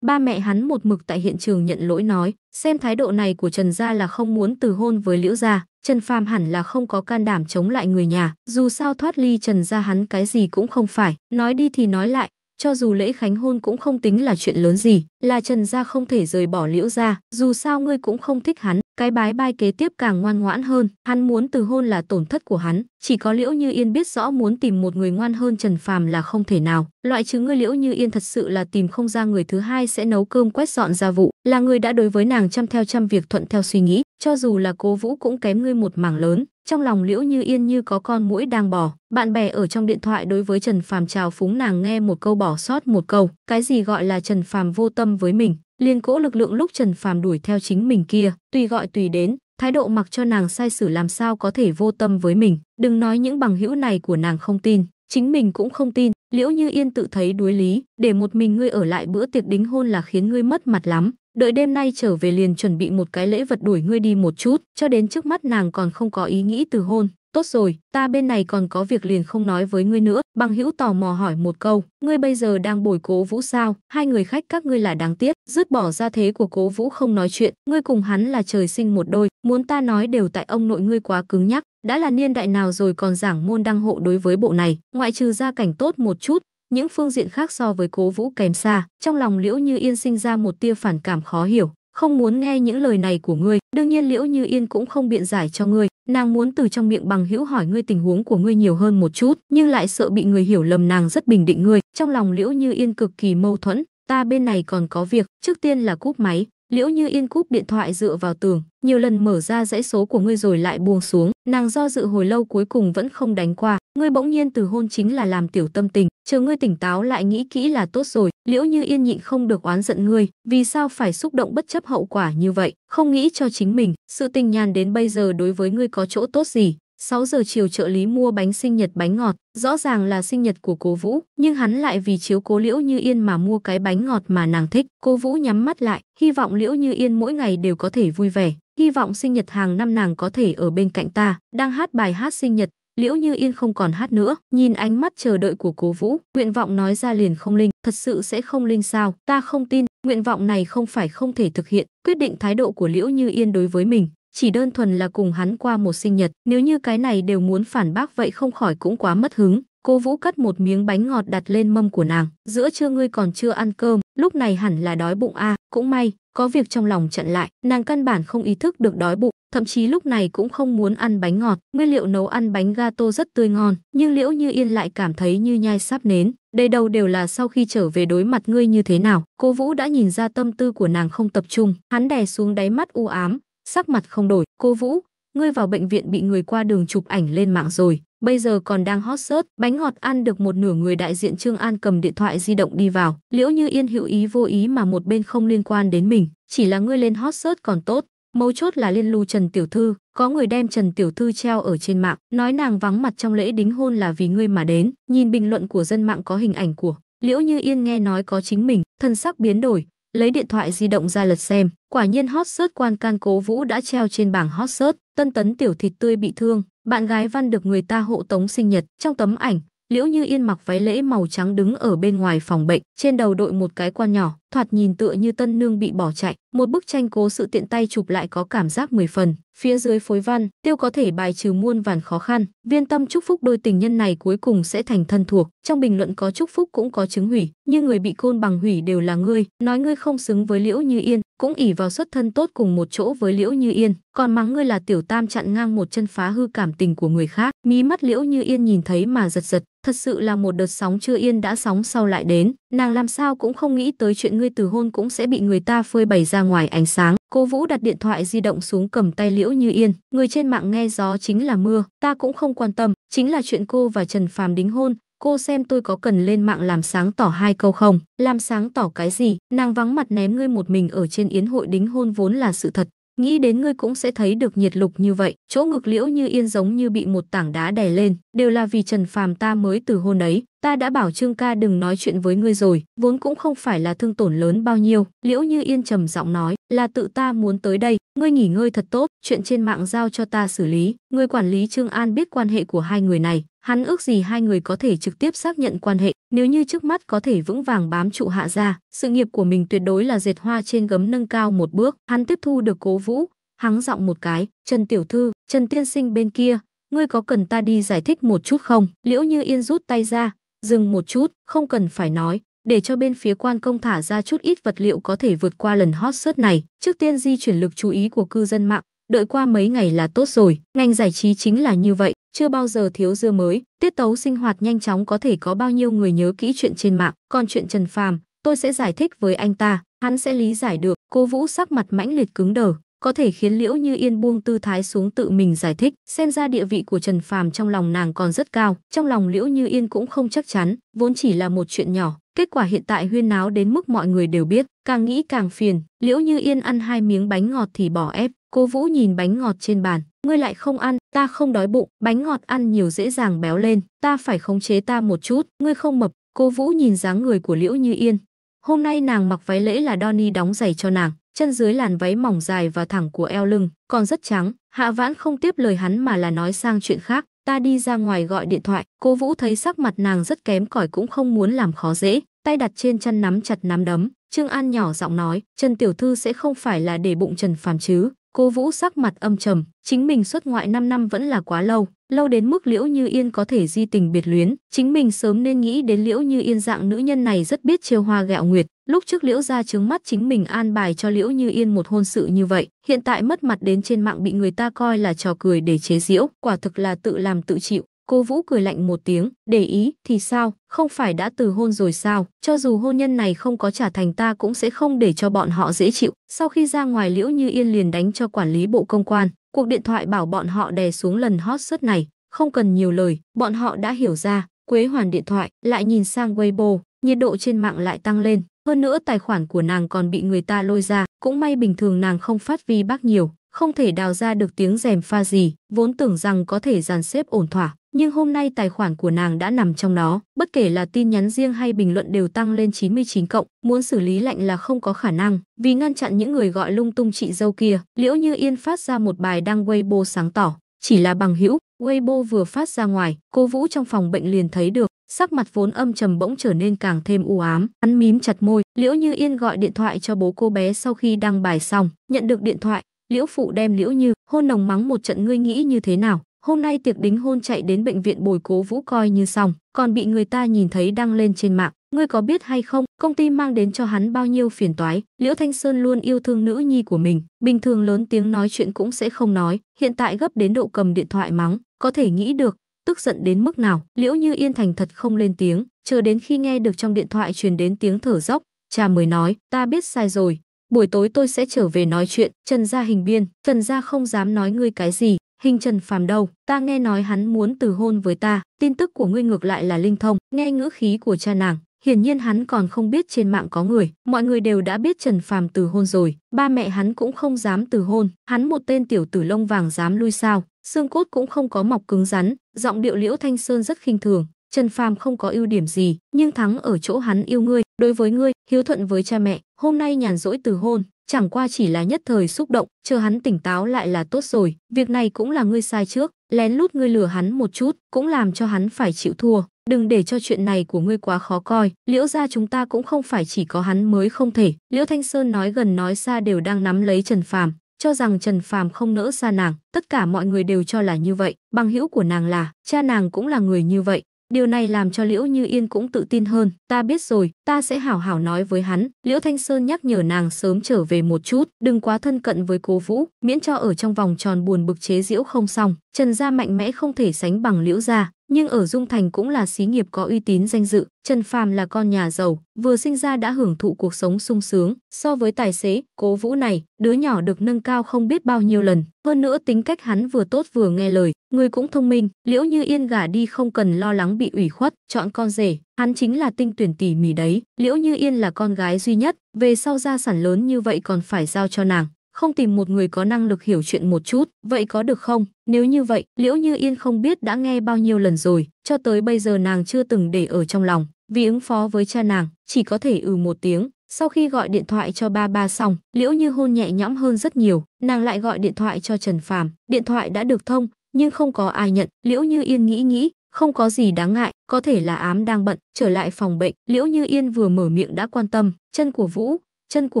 Ba mẹ hắn một mực tại hiện trường nhận lỗi nói, xem thái độ này của Trần gia là không muốn từ hôn với Liễu gia, Trần Phàm hẳn là không có can đảm chống lại người nhà, dù sao thoát ly Trần gia hắn cái gì cũng không phải, nói đi thì nói lại, cho dù lễ khánh hôn cũng không tính là chuyện lớn gì, là Trần gia không thể rời bỏ Liễu gia, dù sao ngươi cũng không thích hắn, cái bái bai kế tiếp càng ngoan ngoãn hơn, hắn muốn từ hôn là tổn thất của hắn, chỉ có Liễu Như Yên biết rõ muốn tìm một người ngoan hơn Trần Phàm là không thể nào, loại trừ ngươi Liễu Như Yên thật sự là tìm không ra người thứ hai sẽ nấu cơm quét dọn gia vụ, là người đã đối với nàng chăm theo chăm việc thuận theo suy nghĩ, cho dù là Cố Vũ cũng kém ngươi một mảng lớn, trong lòng liễu như yên như có con mũi đang bỏ bạn bè ở trong điện thoại đối với trần phàm trào phúng nàng nghe một câu bỏ sót một câu cái gì gọi là trần phàm vô tâm với mình liền cỗ lực lượng lúc trần phàm đuổi theo chính mình kia tùy gọi tùy đến thái độ mặc cho nàng sai xử làm sao có thể vô tâm với mình đừng nói những bằng hữu này của nàng không tin chính mình cũng không tin liễu như yên tự thấy đuối lý để một mình ngươi ở lại bữa tiệc đính hôn là khiến ngươi mất mặt lắm đợi đêm nay trở về liền chuẩn bị một cái lễ vật đuổi ngươi đi một chút, cho đến trước mắt nàng còn không có ý nghĩ từ hôn. Tốt rồi, ta bên này còn có việc liền không nói với ngươi nữa. Bằng hữu tò mò hỏi một câu, ngươi bây giờ đang bồi cố vũ sao? Hai người khách các ngươi là đáng tiếc, rứt bỏ ra thế của cố vũ không nói chuyện. Ngươi cùng hắn là trời sinh một đôi, muốn ta nói đều tại ông nội ngươi quá cứng nhắc. Đã là niên đại nào rồi còn giảng môn đăng hộ đối với bộ này, ngoại trừ gia cảnh tốt một chút, những phương diện khác so với cố vũ kèm xa, trong lòng Liễu Như Yên sinh ra một tia phản cảm khó hiểu, không muốn nghe những lời này của ngươi. Đương nhiên Liễu Như Yên cũng không biện giải cho ngươi, nàng muốn từ trong miệng bằng hữu hỏi ngươi tình huống của ngươi nhiều hơn một chút, nhưng lại sợ bị người hiểu lầm nàng rất bình định ngươi. Trong lòng Liễu Như Yên cực kỳ mâu thuẫn, ta bên này còn có việc, trước tiên là cúp máy, Liễu Như Yên cúp điện thoại dựa vào tường, nhiều lần mở ra dãy số của ngươi rồi lại buông xuống, nàng do dự hồi lâu cuối cùng vẫn không đánh qua, ngươi bỗng nhiên từ hôn chính là làm tiểu tâm tình, chờ ngươi tỉnh táo lại nghĩ kỹ là tốt rồi, Liễu Như Yên nhịn không được oán giận ngươi, vì sao phải xúc động bất chấp hậu quả như vậy, không nghĩ cho chính mình, sự tình nhàn đến bây giờ đối với ngươi có chỗ tốt gì, 6 giờ chiều trợ lý mua bánh sinh nhật bánh ngọt, rõ ràng là sinh nhật của cô Vũ, nhưng hắn lại vì chiếu cố Liễu Như Yên mà mua cái bánh ngọt mà nàng thích. Cô Vũ nhắm mắt lại, hy vọng Liễu Như Yên mỗi ngày đều có thể vui vẻ, hy vọng sinh nhật hàng năm nàng có thể ở bên cạnh ta. Đang hát bài hát sinh nhật, Liễu Như Yên không còn hát nữa, nhìn ánh mắt chờ đợi của Cố Vũ, nguyện vọng nói ra liền không linh, thật sự sẽ không linh sao? Ta không tin, nguyện vọng này không phải không thể thực hiện, quyết định thái độ của Liễu Như Yên đối với mình, chỉ đơn thuần là cùng hắn qua một sinh nhật, nếu như cái này đều muốn phản bác vậy không khỏi cũng quá mất hứng. Cô Vũ cắt một miếng bánh ngọt đặt lên mâm của nàng, giữa trưa ngươi còn chưa ăn cơm, lúc này hẳn là đói bụng a, cũng may, có việc trong lòng chặn lại, nàng căn bản không ý thức được đói bụng, thậm chí lúc này cũng không muốn ăn bánh ngọt, nguyên liệu nấu ăn bánh gato rất tươi ngon, nhưng Liễu Như Yên lại cảm thấy như nhai sắp nến, đây đầu đều là sau khi trở về đối mặt ngươi như thế nào, cô Vũ đã nhìn ra tâm tư của nàng không tập trung, hắn đè xuống đáy mắt u ám, sắc mặt không đổi, cô Vũ, ngươi vào bệnh viện bị người qua đường chụp ảnh lên mạng rồi, bây giờ còn đang hot search, bánh ngọt ăn được một nửa người đại diện Trương An cầm điện thoại di động đi vào, liễu như yên hữu ý vô ý mà một bên không liên quan đến mình, chỉ là ngươi lên hot search còn tốt, mấu chốt là liên lưu Trần Tiểu Thư, có người đem Trần Tiểu Thư treo ở trên mạng, nói nàng vắng mặt trong lễ đính hôn là vì ngươi mà đến, nhìn bình luận của dân mạng có hình ảnh của Liễu Như Yên nghe nói có chính mình, thân sắc biến đổi, lấy điện thoại di động ra lật xem. Quả nhiên hot search quan can cố vũ đã treo trên bảng hot search, tân tấn tiểu thịt tươi bị thương, bạn gái văn được người ta hộ tống sinh nhật. Trong tấm ảnh, Liễu Như Yên mặc váy lễ màu trắng đứng ở bên ngoài phòng bệnh, trên đầu đội một cái quan nhỏ, thoạt nhìn tựa như tân nương bị bỏ chạy, một bức tranh cố sự tiện tay chụp lại có cảm giác mười phần. Phía dưới phối văn, tiêu có thể bài trừ muôn vàn khó khăn, viên tâm chúc phúc đôi tình nhân này cuối cùng sẽ thành thân thuộc, trong bình luận có chúc phúc cũng có chứng hủy, nhưng người bị côn bằng hủy đều là ngươi, nói ngươi không xứng với Liễu Như Yên, cũng ỉ vào xuất thân tốt cùng một chỗ với Liễu Như Yên, còn mắng ngươi là tiểu tam chặn ngang một chân phá hư cảm tình của người khác. Mí mắt Liễu Như Yên nhìn thấy mà giật giật, Thật sự là một đợt sóng chưa yên đã sóng sau lại đến, nàng làm sao cũng không nghĩ tới chuyện ngươi từ hôn cũng sẽ bị người ta phơi bày ra ngoài ánh sáng. Cô Vũ đặt điện thoại di động xuống cầm tay Liễu Như Yên, người trên mạng nghe gió chính là mưa, ta cũng không quan tâm, chính là chuyện cô và Trần Phàm đính hôn, cô xem tôi có cần lên mạng làm sáng tỏ hai câu không? Làm sáng tỏ cái gì? Nàng vắng mặt ném ngươi một mình ở trên yến hội đính hôn vốn là sự thật, Nghĩ đến ngươi cũng sẽ thấy được nhiệt lục như vậy, chỗ ngực liễu như yên giống như bị một tảng đá đè lên, đều là vì Trần Phàm ta mới từ hôn ấy, ta đã bảo Trương ca đừng nói chuyện với ngươi rồi, vốn cũng không phải là thương tổn lớn bao nhiêu, liễu như yên trầm giọng nói, là tự ta muốn tới đây, Ngươi nghỉ ngơi thật tốt, chuyện trên mạng giao cho ta xử lý. Người quản lý Trương An biết quan hệ của hai người này, hắn ước gì hai người có thể trực tiếp xác nhận quan hệ, nếu như trước mắt có thể vững vàng bám trụ hạ ra, sự nghiệp của mình tuyệt đối là dệt hoa trên gấm nâng cao một bước. Hắn tiếp thu được cố vũ, hắn giọng một cái, Trần Tiểu Thư, Trần Tiên Sinh bên kia, ngươi có cần ta đi giải thích một chút không? Liễu Như Yên rút tay ra, dừng một chút, không cần phải nói, để cho bên phía quan công thả ra chút ít vật liệu có thể vượt qua lần hot search này. Trước tiên di chuyển lực chú ý của cư dân mạng, đợi qua mấy ngày là tốt rồi. Ngành giải trí chính là như vậy, chưa bao giờ thiếu dưa mới. Tiết tấu sinh hoạt nhanh chóng có thể có bao nhiêu người nhớ kỹ chuyện trên mạng. Còn chuyện Trần Phàm, tôi sẽ giải thích với anh ta, hắn sẽ lý giải được. Cô Vũ sắc mặt mãnh liệt cứng đờ, có thể khiến Liễu Như Yên buông tư thái xuống tự mình giải thích, xem ra địa vị của Trần Phàm trong lòng nàng còn rất cao, trong lòng Liễu Như Yên cũng không chắc chắn, vốn chỉ là một chuyện nhỏ, Kết quả hiện tại huyên náo đến mức mọi người đều biết, càng nghĩ càng phiền, liễu như yên ăn hai miếng bánh ngọt thì bỏ ép, cô Vũ nhìn bánh ngọt trên bàn, ngươi lại không ăn, ta không đói bụng, bánh ngọt ăn nhiều dễ dàng béo lên, ta phải khống chế ta một chút, ngươi không mập, cô Vũ nhìn dáng người của liễu như yên. Hôm nay nàng mặc váy lễ là Donny đóng giày cho nàng, chân dưới làn váy mỏng dài và thẳng của eo lưng, còn rất trắng, hạ vãn không tiếp lời hắn mà là nói sang chuyện khác, ta đi ra ngoài gọi điện thoại. Cô Vũ thấy sắc mặt nàng rất kém cỏi cũng không muốn làm khó dễ, tay đặt trên chân nắm chặt nắm đấm. Trương An nhỏ giọng nói, Trần Tiểu Thư sẽ không phải là để bụng Trần Phàm chứ. Cô Vũ sắc mặt âm trầm, chính mình xuất ngoại 5 năm vẫn là quá lâu, lâu đến mức Liễu Như Yên có thể di tình biệt luyến, chính mình sớm nên nghĩ đến Liễu Như Yên dạng nữ nhân này rất biết trêu hoa gẹo nguyệt, lúc trước Liễu ra trướng mắt chính mình an bài cho Liễu Như Yên một hôn sự như vậy, hiện tại mất mặt đến trên mạng bị người ta coi là trò cười để chế giễu, quả thực là tự làm tự chịu. Cô Vũ cười lạnh một tiếng, để ý, thì sao, không phải đã từ hôn rồi sao, cho dù hôn nhân này không có trả thành ta cũng sẽ không để cho bọn họ dễ chịu. Sau khi ra ngoài Liễu Như Yên liền đánh cho quản lý bộ công quan, Cuộc điện thoại bảo bọn họ đè xuống lần hot search này, không cần nhiều lời, bọn họ đã hiểu ra. Quế hoàn điện thoại, lại nhìn sang Weibo, nhiệt độ trên mạng lại tăng lên. Hơn nữa tài khoản của nàng còn bị người ta lôi ra, cũng may bình thường nàng không phát vi bác nhiều, không thể đào ra được tiếng rèm pha gì, vốn tưởng rằng có thể dàn xếp ổn thỏa, nhưng hôm nay tài khoản của nàng đã nằm trong nó. Bất kể là tin nhắn riêng hay bình luận đều tăng lên 99 cộng, muốn xử lý lạnh là không có khả năng. Vì ngăn chặn những người gọi lung tung chị dâu kia, Liễu Như Yên phát ra một bài đăng Weibo sáng tỏ. Chỉ là bằng hữu, Weibo vừa phát ra ngoài, cô Vũ trong phòng bệnh liền thấy được, sắc mặt vốn âm trầm bỗng trở nên càng thêm u ám, hắn mím chặt môi, Liễu Như Yên gọi điện thoại cho bố cô bé sau khi đăng bài xong, nhận được điện thoại, Liễu phụ đem Liễu Như hôn nồng mắng một trận ngươi nghĩ như thế nào, Hôm nay tiệc đính hôn chạy đến bệnh viện bồi cố vũ coi như xong, còn bị người ta nhìn thấy đăng lên trên mạng. Ngươi có biết hay không, công ty mang đến cho hắn bao nhiêu phiền toái, Liễu Thanh Sơn luôn yêu thương nữ nhi của mình, bình thường lớn tiếng nói chuyện cũng sẽ không nói, hiện tại gấp đến độ cầm điện thoại mắng, có thể nghĩ được, tức giận đến mức nào. Liễu Như Yên thành thật không lên tiếng, chờ đến khi nghe được trong điện thoại truyền đến tiếng thở dốc, cha mới nói, ta biết sai rồi, buổi tối tôi sẽ trở về nói chuyện, Trần Gia hình biên, Trần Gia không dám nói ngươi cái gì, Hình Trần Phàm đâu, ta nghe nói hắn muốn từ hôn với ta, tin tức của ngươi ngược lại là linh thông, nghe ngữ khí của cha nàng, hiển nhiên hắn còn không biết trên mạng có người, mọi người đều đã biết Trần Phàm từ hôn rồi, ba mẹ hắn cũng không dám từ hôn, hắn một tên tiểu tử lông vàng dám lui sao, xương cốt cũng không có mọc cứng rắn, giọng điệu Liễu Thanh Sơn rất khinh thường, Trần Phàm không có ưu điểm gì, nhưng thắng ở chỗ hắn yêu ngươi, đối với ngươi, hiếu thuận với cha mẹ, hôm nay nhàn rỗi từ hôn, chẳng qua chỉ là nhất thời xúc động, chờ hắn tỉnh táo lại là tốt rồi, việc này cũng là ngươi sai trước, lén lút ngươi lừa hắn một chút, cũng làm cho hắn phải chịu thua, đừng để cho chuyện này của ngươi quá khó coi, liễu ra chúng ta cũng không phải chỉ có hắn mới không thể, liễu Thanh Sơn nói gần nói xa đều đang nắm lấy Trần Phàm cho rằng Trần Phàm không nỡ xa nàng, tất cả mọi người đều cho là như vậy, bằng hữu của nàng là, cha nàng cũng là người như vậy, Điều này làm cho Liễu Như Yên cũng tự tin hơn. Ta biết rồi, ta sẽ hảo hảo nói với hắn. Liễu Thanh Sơn nhắc nhở nàng sớm trở về một chút, đừng quá thân cận với cô vũ, miễn cho ở trong vòng tròn buồn bực chế diễu không xong. Trần gia mạnh mẽ không thể sánh bằng Liễu gia, nhưng ở Dung Thành cũng là xí nghiệp có uy tín danh dự, Trần Phàm là con nhà giàu, vừa sinh ra đã hưởng thụ cuộc sống sung sướng, so với tài xế Cố Vũ này, đứa nhỏ được nâng cao không biết bao nhiêu lần, hơn nữa tính cách hắn vừa tốt vừa nghe lời, người cũng thông minh, Liễu Như Yên gả đi không cần lo lắng bị ủy khuất, chọn con rể, hắn chính là tinh tuyển tỉ mỉ đấy, Liễu Như Yên là con gái duy nhất, về sau gia sản lớn như vậy còn phải giao cho nàng không tìm một người có năng lực hiểu chuyện một chút, vậy có được không? Nếu như vậy, Liễu Như Yên không biết đã nghe bao nhiêu lần rồi, cho tới bây giờ nàng chưa từng để ở trong lòng. Vì ứng phó với cha nàng, chỉ có thể ừ một tiếng. Sau khi gọi điện thoại cho ba ba xong, Liễu Như hôn nhẹ nhõm hơn rất nhiều, nàng lại gọi điện thoại cho Trần Phàm, điện thoại đã được thông, nhưng không có ai nhận, Liễu Như Yên nghĩ nghĩ, không có gì đáng ngại, có thể là ám đang bận, trở lại phòng bệnh, Liễu Như Yên vừa mở miệng đã quan tâm, chân của Vũ, chân của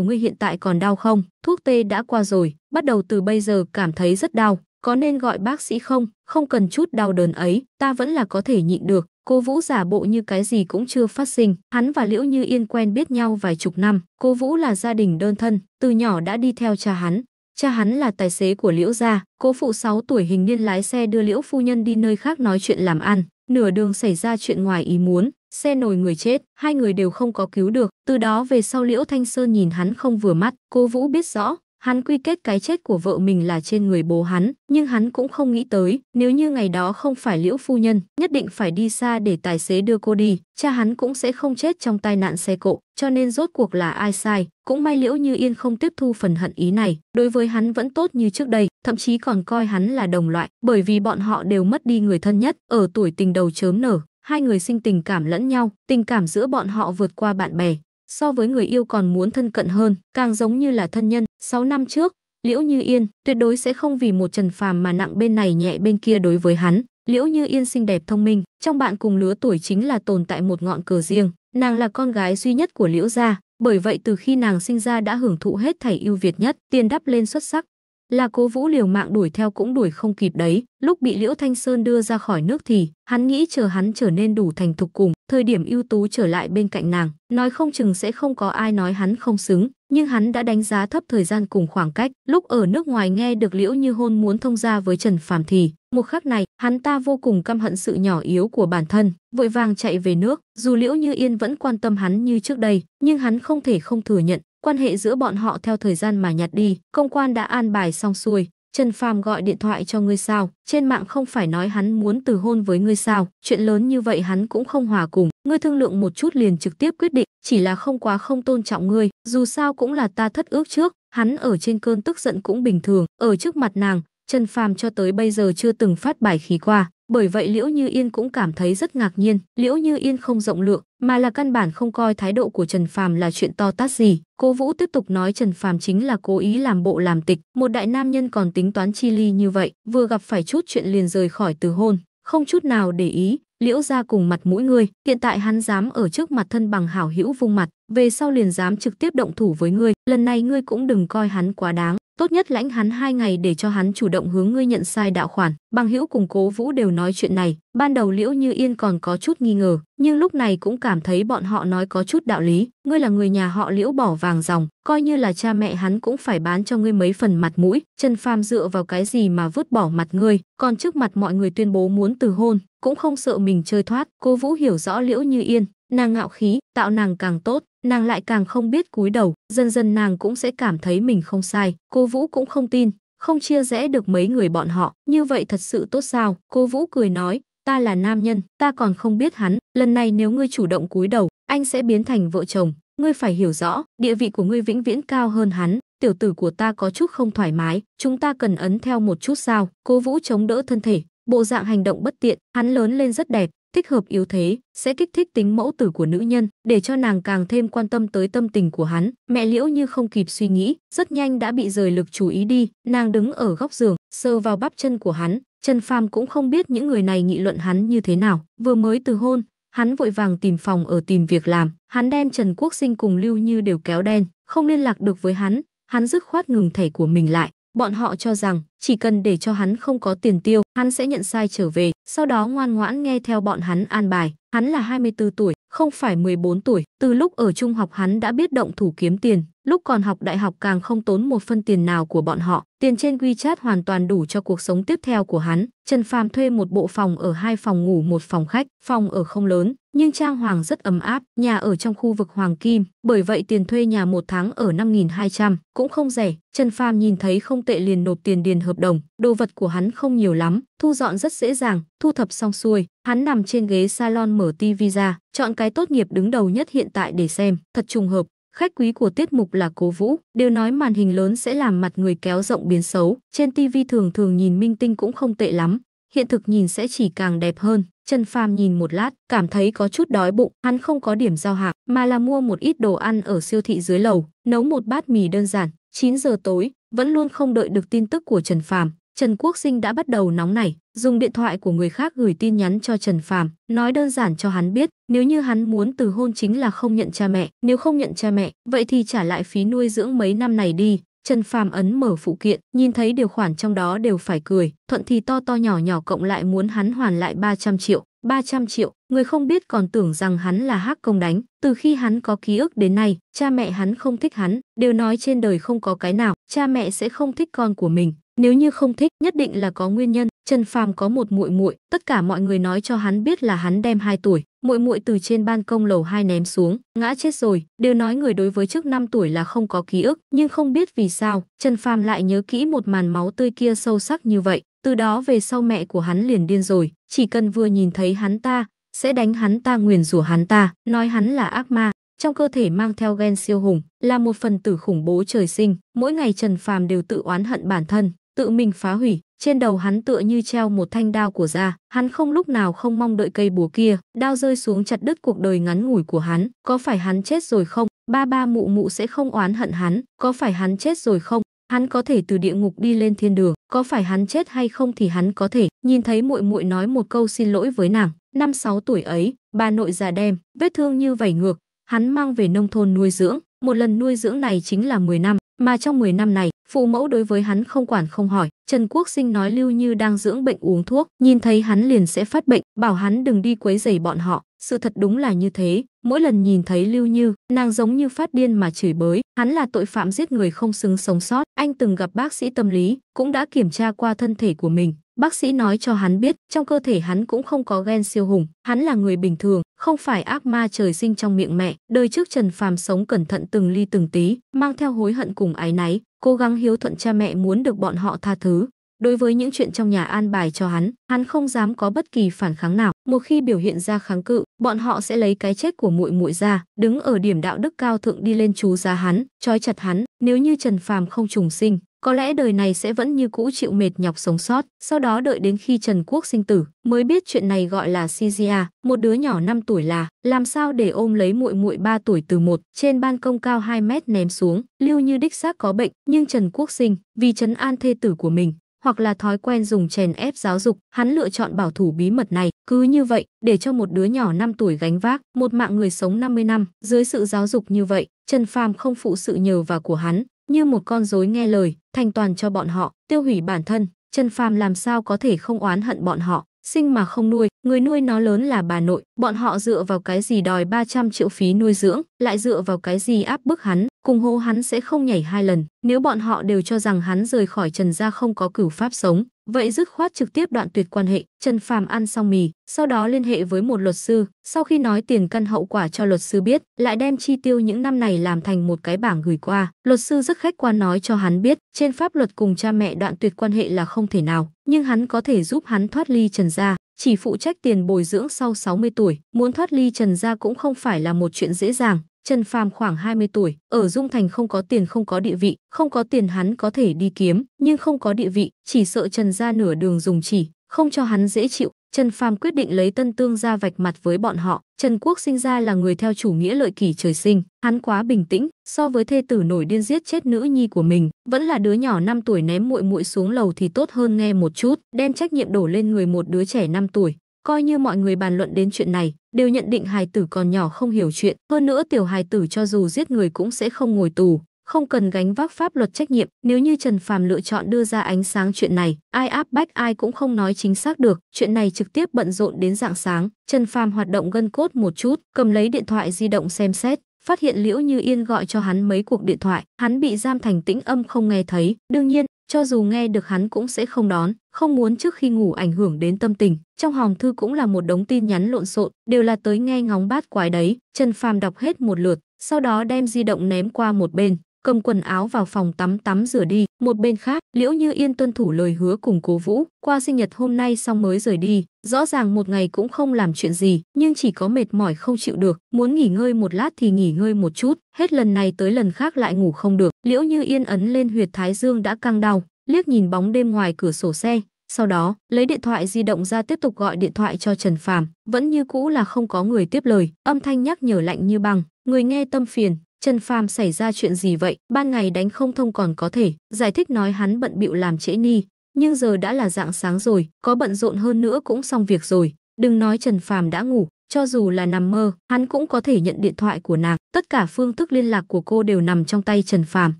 ngươi hiện tại còn đau không? Thuốc tê đã qua rồi, bắt đầu từ bây giờ cảm thấy rất đau, có nên gọi bác sĩ không? Không cần chút đau đớn ấy, ta vẫn là có thể nhịn được. Cô Vũ giả bộ như cái gì cũng chưa phát sinh, hắn và Liễu Như Yên quen biết nhau vài chục năm, cô Vũ là gia đình đơn thân, từ nhỏ đã đi theo cha hắn. Cha hắn là tài xế của Liễu gia, cô phụ 6 tuổi hình niên lái xe đưa Liễu phu nhân đi nơi khác nói chuyện làm ăn, nửa đường xảy ra chuyện ngoài ý muốn, xe nổi người chết, hai người đều không có cứu được. Từ đó về sau Liễu Thanh Sơn nhìn hắn không vừa mắt, cô Vũ biết rõ, hắn quy kết cái chết của vợ mình là trên người bố hắn, nhưng hắn cũng không nghĩ tới, nếu như ngày đó không phải Liễu phu nhân, nhất định phải đi xa để tài xế đưa cô đi, cha hắn cũng sẽ không chết trong tai nạn xe cộ, cho nên rốt cuộc là ai sai, cũng may Liễu Như Yên không tiếp thu phần hận ý này, đối với hắn vẫn tốt như trước đây, thậm chí còn coi hắn là đồng loại, bởi vì bọn họ đều mất đi người thân nhất, ở tuổi tình đầu chớm nở, hai người sinh tình cảm lẫn nhau, tình cảm giữa bọn họ vượt qua bạn bè, so với người yêu còn muốn thân cận hơn, càng giống như là thân nhân. 6 năm trước, Liễu Như Yên tuyệt đối sẽ không vì một Trần Phàm mà nặng bên này nhẹ bên kia đối với hắn. Liễu Như Yên xinh đẹp thông minh, trong bạn cùng lứa tuổi chính là tồn tại một ngọn cờ riêng, nàng là con gái duy nhất của Liễu gia, bởi vậy từ khi nàng sinh ra đã hưởng thụ hết thảy ưu việt nhất, tiền đắp lên xuất sắc, là cố vũ liều mạng đuổi theo cũng đuổi không kịp đấy, lúc bị Liễu Thanh Sơn đưa ra khỏi nước thì, hắn nghĩ chờ hắn trở nên đủ thành thục cùng, thời điểm ưu tú trở lại bên cạnh nàng, nói không chừng sẽ không có ai nói hắn không xứng, nhưng hắn đã đánh giá thấp thời gian cùng khoảng cách, lúc ở nước ngoài nghe được Liễu Như Hôn muốn thông gia với Trần Phàm thì, một khắc này, hắn ta vô cùng căm hận sự nhỏ yếu của bản thân, vội vàng chạy về nước, dù Liễu Như Yên vẫn quan tâm hắn như trước đây, nhưng hắn không thể không thừa nhận, quan hệ giữa bọn họ theo thời gian mà nhạt đi. Công quan đã an bài xong xuôi, Trần Phàm gọi điện thoại cho ngươi sao? Trên mạng không phải nói hắn muốn từ hôn với ngươi sao? Chuyện lớn như vậy hắn cũng không hòa cùng, ngươi thương lượng một chút liền trực tiếp quyết định, chỉ là không quá không tôn trọng ngươi, dù sao cũng là ta thất ước trước, hắn ở trên cơn tức giận cũng bình thường, ở trước mặt nàng, Trần Phàm cho tới bây giờ chưa từng phát bài khí qua, bởi vậy Liễu Như Yên cũng cảm thấy rất ngạc nhiên, Liễu Như Yên không rộng lượng, mà là căn bản không coi thái độ của Trần Phàm là chuyện to tát gì. Cố Vũ tiếp tục nói Trần Phàm chính là cố ý làm bộ làm tịch, một đại nam nhân còn tính toán chi ly như vậy, vừa gặp phải chút chuyện liền rời khỏi từ hôn, không chút nào để ý, Liễu gia cùng mặt mũi ngươi, hiện tại hắn dám ở trước mặt thân bằng hảo hữu vung mặt, về sau liền dám trực tiếp động thủ với ngươi, lần này ngươi cũng đừng coi hắn quá đáng tốt nhất lãnh hắn hai ngày để cho hắn chủ động hướng ngươi nhận sai đạo khoản bằng hữu cùng cố vũ đều nói chuyện này ban đầu liễu như yên còn có chút nghi ngờ nhưng lúc này cũng cảm thấy bọn họ nói có chút đạo lý ngươi là người nhà họ liễu bỏ vàng dòng coi như là cha mẹ hắn cũng phải bán cho ngươi mấy phần mặt mũi trần phàm dựa vào cái gì mà vứt bỏ mặt ngươi còn trước mặt mọi người tuyên bố muốn từ hôn cũng không sợ mình chơi thoát Cố vũ hiểu rõ liễu như yên Nàng ngạo khí, tạo nàng càng tốt, nàng lại càng không biết cúi đầu, dần dần nàng cũng sẽ cảm thấy mình không sai. Cô Vũ cũng không tin, không chia rẽ được mấy người bọn họ, như vậy thật sự tốt sao? Cô Vũ cười nói, ta là nam nhân, ta còn không biết hắn, lần này nếu ngươi chủ động cúi đầu, anh sẽ biến thành vợ chồng, ngươi phải hiểu rõ, địa vị của ngươi vĩnh viễn cao hơn hắn, tiểu tử của ta có chút không thoải mái, chúng ta cần ấn theo một chút sao? Cô Vũ chống đỡ thân thể, bộ dạng hành động bất tiện, hắn lớn lên rất đẹp, thích hợp yếu thế, sẽ kích thích tính mẫu tử của nữ nhân, để cho nàng càng thêm quan tâm tới tâm tình của hắn. Mẹ Liễu như không kịp suy nghĩ, rất nhanh đã bị rời lực chú ý đi, nàng đứng ở góc giường, sờ vào bắp chân của hắn, Trần Phàm cũng không biết những người này nghị luận hắn như thế nào, vừa mới từ hôn, hắn vội vàng tìm phòng ở tìm việc làm, hắn đem Trần Quốc Sinh cùng Lưu Như đều kéo đen, không liên lạc được với hắn, hắn dứt khoát ngừng thẻ của mình lại, Bọn họ cho rằng chỉ cần để cho hắn không có tiền tiêu, hắn sẽ nhận sai trở về, sau đó ngoan ngoãn nghe theo bọn hắn an bài. Hắn là 24 tuổi, không phải 14 tuổi, từ lúc ở trung học hắn đã biết động thủ kiếm tiền, lúc còn học đại học càng không tốn một phân tiền nào của bọn họ, tiền trên WeChat hoàn toàn đủ cho cuộc sống tiếp theo của hắn. Trần Phàm thuê một bộ phòng ở hai phòng ngủ một phòng khách, phòng ở không lớn, nhưng trang hoàng rất ấm áp, nhà ở trong khu vực Hoàng Kim, bởi vậy tiền thuê nhà một tháng ở 5.200 cũng không rẻ. Trần Phàm nhìn thấy không tệ liền nộp tiền điền hợp đồng, đồ vật của hắn không nhiều lắm, thu dọn rất dễ dàng, thu thập xong xuôi, hắn nằm trên ghế salon mở tivi ra, chọn cái tốt nghiệp đứng đầu nhất hiện tại để xem, thật trùng hợp. Khách quý của tiết mục là Cố Vũ, đều nói màn hình lớn sẽ làm mặt người kéo rộng biến xấu, trên tivi thường thường nhìn minh tinh cũng không tệ lắm, hiện thực nhìn sẽ chỉ càng đẹp hơn. Trần Phàm nhìn một lát, cảm thấy có chút đói bụng, hắn không có điểm giao hàng, mà là mua một ít đồ ăn ở siêu thị dưới lầu, nấu một bát mì đơn giản. 9 giờ tối, vẫn luôn không đợi được tin tức của Trần Phàm, Trần Quốc Sinh đã bắt đầu nóng nảy, dùng điện thoại của người khác gửi tin nhắn cho Trần Phàm, nói đơn giản cho hắn biết, nếu như hắn muốn từ hôn chính là không nhận cha mẹ, nếu không nhận cha mẹ, vậy thì trả lại phí nuôi dưỡng mấy năm này đi, Trần Phàm ấn mở phụ kiện, nhìn thấy điều khoản trong đó đều phải cười, thuận thì to to nhỏ nhỏ cộng lại muốn hắn hoàn lại 300 triệu, 300 triệu, người không biết còn tưởng rằng hắn là hắc công đánh, từ khi hắn có ký ức đến nay, cha mẹ hắn không thích hắn, đều nói trên đời không có cái nào, cha mẹ sẽ không thích con của mình, nếu như không thích, nhất định là có nguyên nhân. Trần Phàm có một muội muội, tất cả mọi người nói cho hắn biết là hắn đem 2 tuổi, muội muội từ trên ban công lầu 2 ném xuống, ngã chết rồi. Đều nói người đối với trước 5 tuổi là không có ký ức, nhưng không biết vì sao, Trần Phàm lại nhớ kỹ một màn máu tươi kia sâu sắc như vậy. Từ đó về sau mẹ của hắn liền điên rồi, chỉ cần vừa nhìn thấy hắn ta, sẽ đánh hắn ta nguyền rủa hắn ta, nói hắn là ác ma, trong cơ thể mang theo gen siêu hùng, là một phần tử khủng bố trời sinh, mỗi ngày Trần Phàm đều tự oán hận bản thân, tự mình phá hủy, trên đầu hắn tựa như treo một thanh đao của ra, hắn không lúc nào không mong đợi cây búa kia, đao rơi xuống chặt đứt cuộc đời ngắn ngủi của hắn, có phải hắn chết rồi không? Ba ba mụ mụ sẽ không oán hận hắn, có phải hắn chết rồi không? Hắn có thể từ địa ngục đi lên thiên đường, có phải hắn chết hay không thì hắn có thể nhìn thấy muội muội nói một câu xin lỗi với nàng. Năm sáu tuổi ấy, bà nội già đem, vết thương như vảy ngược, hắn mang về nông thôn nuôi dưỡng, một lần nuôi dưỡng này chính là 10 năm, mà trong 10 năm này, phụ mẫu đối với hắn không quản không hỏi, Trần Quốc Sinh nói Lưu Như đang dưỡng bệnh uống thuốc, nhìn thấy hắn liền sẽ phát bệnh, bảo hắn đừng đi quấy rầy bọn họ. Sự thật đúng là như thế, mỗi lần nhìn thấy Lưu Như, nàng giống như phát điên mà chửi bới, hắn là tội phạm giết người không xứng sống sót. Anh từng gặp bác sĩ tâm lý, cũng đã kiểm tra qua thân thể của mình, Bác sĩ nói cho hắn biết, trong cơ thể hắn cũng không có gen siêu hùng, hắn là người bình thường, không phải ác ma trời sinh trong miệng mẹ. Đời trước Trần Phàm sống cẩn thận từng ly từng tí, mang theo hối hận cùng ái náy, cố gắng hiếu thuận cha mẹ muốn được bọn họ tha thứ, Đối với những chuyện trong nhà an bài cho hắn, hắn không dám có bất kỳ phản kháng nào. Một khi biểu hiện ra kháng cự, bọn họ sẽ lấy cái chết của muội muội ra, đứng ở điểm đạo đức cao thượng đi lên chú giá hắn, trói chặt hắn. Nếu như Trần Phàm không trùng sinh, có lẽ đời này sẽ vẫn như cũ chịu mệt nhọc sống sót, sau đó đợi đến khi Trần Quốc sinh tử, mới biết chuyện này gọi là Sizia, một đứa nhỏ 5 tuổi là, làm sao để ôm lấy muội muội 3 tuổi từ một trên ban công cao 2 mét ném xuống, Lưu Như đích xác có bệnh, nhưng Trần Quốc sinh, vì trấn an thê tử của mình, hoặc là thói quen dùng chèn ép giáo dục, hắn lựa chọn bảo thủ bí mật này, cứ như vậy, để cho một đứa nhỏ 5 tuổi gánh vác, một mạng người sống 50 năm, dưới sự giáo dục như vậy, Trần Phàm không phụ sự nhờ và của hắn, như một con rối nghe lời, thành toàn cho bọn họ, tiêu hủy bản thân, Trần Phàm làm sao có thể không oán hận bọn họ, sinh mà không nuôi, người nuôi nó lớn là bà nội, bọn họ dựa vào cái gì đòi 300 triệu phí nuôi dưỡng, lại dựa vào cái gì áp bức hắn, cùng hô hắn sẽ không nhảy hai lần. Nếu bọn họ đều cho rằng hắn rời khỏi Trần gia không có cửu pháp sống, vậy dứt khoát trực tiếp đoạn tuyệt quan hệ. Trần Phàm ăn xong mì, sau đó liên hệ với một luật sư, sau khi nói tiền căn hậu quả cho luật sư biết, lại đem chi tiêu những năm này làm thành một cái bảng gửi qua. Luật sư rất khách quan nói cho hắn biết, trên pháp luật cùng cha mẹ đoạn tuyệt quan hệ là không thể nào, nhưng hắn có thể giúp hắn thoát ly Trần gia chỉ phụ trách tiền bồi dưỡng sau 60 tuổi, muốn thoát ly Trần gia cũng không phải là một chuyện dễ dàng, Trần Phàm khoảng 20 tuổi, ở Dung Thành không có tiền không có địa vị, không có tiền hắn có thể đi kiếm, nhưng không có địa vị, chỉ sợ Trần gia nửa đường dùng chỉ, không cho hắn dễ chịu. Trần Phàm quyết định lấy Tân Tương ra vạch mặt với bọn họ. Trần Quốc sinh ra là người theo chủ nghĩa lợi kỷ trời sinh, hắn quá bình tĩnh, so với thê tử nổi điên giết chết nữ nhi của mình, vẫn là đứa nhỏ 5 tuổi ném muội muội xuống lầu thì tốt hơn nghe một chút, đem trách nhiệm đổ lên người một đứa trẻ 5 tuổi, Coi như mọi người bàn luận đến chuyện này, đều nhận định hài tử còn nhỏ không hiểu chuyện. Hơn nữa tiểu hài tử cho dù giết người cũng sẽ không ngồi tù, không cần gánh vác pháp luật trách nhiệm. Nếu như Trần Phàm lựa chọn đưa ra ánh sáng chuyện này, ai áp bách ai cũng không nói chính xác được. Chuyện này trực tiếp bận rộn đến dạng sáng, Trần Phàm hoạt động gân cốt một chút, cầm lấy điện thoại di động xem xét. Phát hiện Liễu Như Yên gọi cho hắn mấy cuộc điện thoại, hắn bị giam thành tĩnh âm không nghe thấy. Đương nhiên, cho dù nghe được hắn cũng sẽ không đón, không muốn trước khi ngủ ảnh hưởng đến tâm tình. Trong hòm thư cũng là một đống tin nhắn lộn xộn, đều là tới nghe ngóng bát quái đấy. Trần Phàm đọc hết một lượt, sau đó đem di động ném qua một bên cầm quần áo vào phòng tắm tắm rửa đi. Một bên khác, Liễu Như Yên tuân thủ lời hứa cùng Cố Vũ, qua sinh nhật hôm nay xong mới rời đi. Rõ ràng một ngày cũng không làm chuyện gì, nhưng chỉ có mệt mỏi không chịu được, muốn nghỉ ngơi một lát thì nghỉ ngơi một chút, hết lần này tới lần khác lại ngủ không được. Liễu Như Yên ấn lên huyệt thái dương đã căng đau, liếc nhìn bóng đêm ngoài cửa sổ xe, sau đó, lấy điện thoại di động ra tiếp tục gọi điện thoại cho Trần Phàm, vẫn như cũ là không có người tiếp lời, âm thanh nhắc nhở lạnh như băng, người nghe tâm phiền, Trần Phàm xảy ra chuyện gì vậy? Ban ngày đánh không thông còn có thể, giải thích nói hắn bận bịu làm trễ ni, nhưng giờ đã là dạng sáng rồi, có bận rộn hơn nữa cũng xong việc rồi. Đừng nói Trần Phàm đã ngủ, cho dù là nằm mơ, hắn cũng có thể nhận điện thoại của nàng. Tất cả phương thức liên lạc của cô đều nằm trong tay Trần Phàm,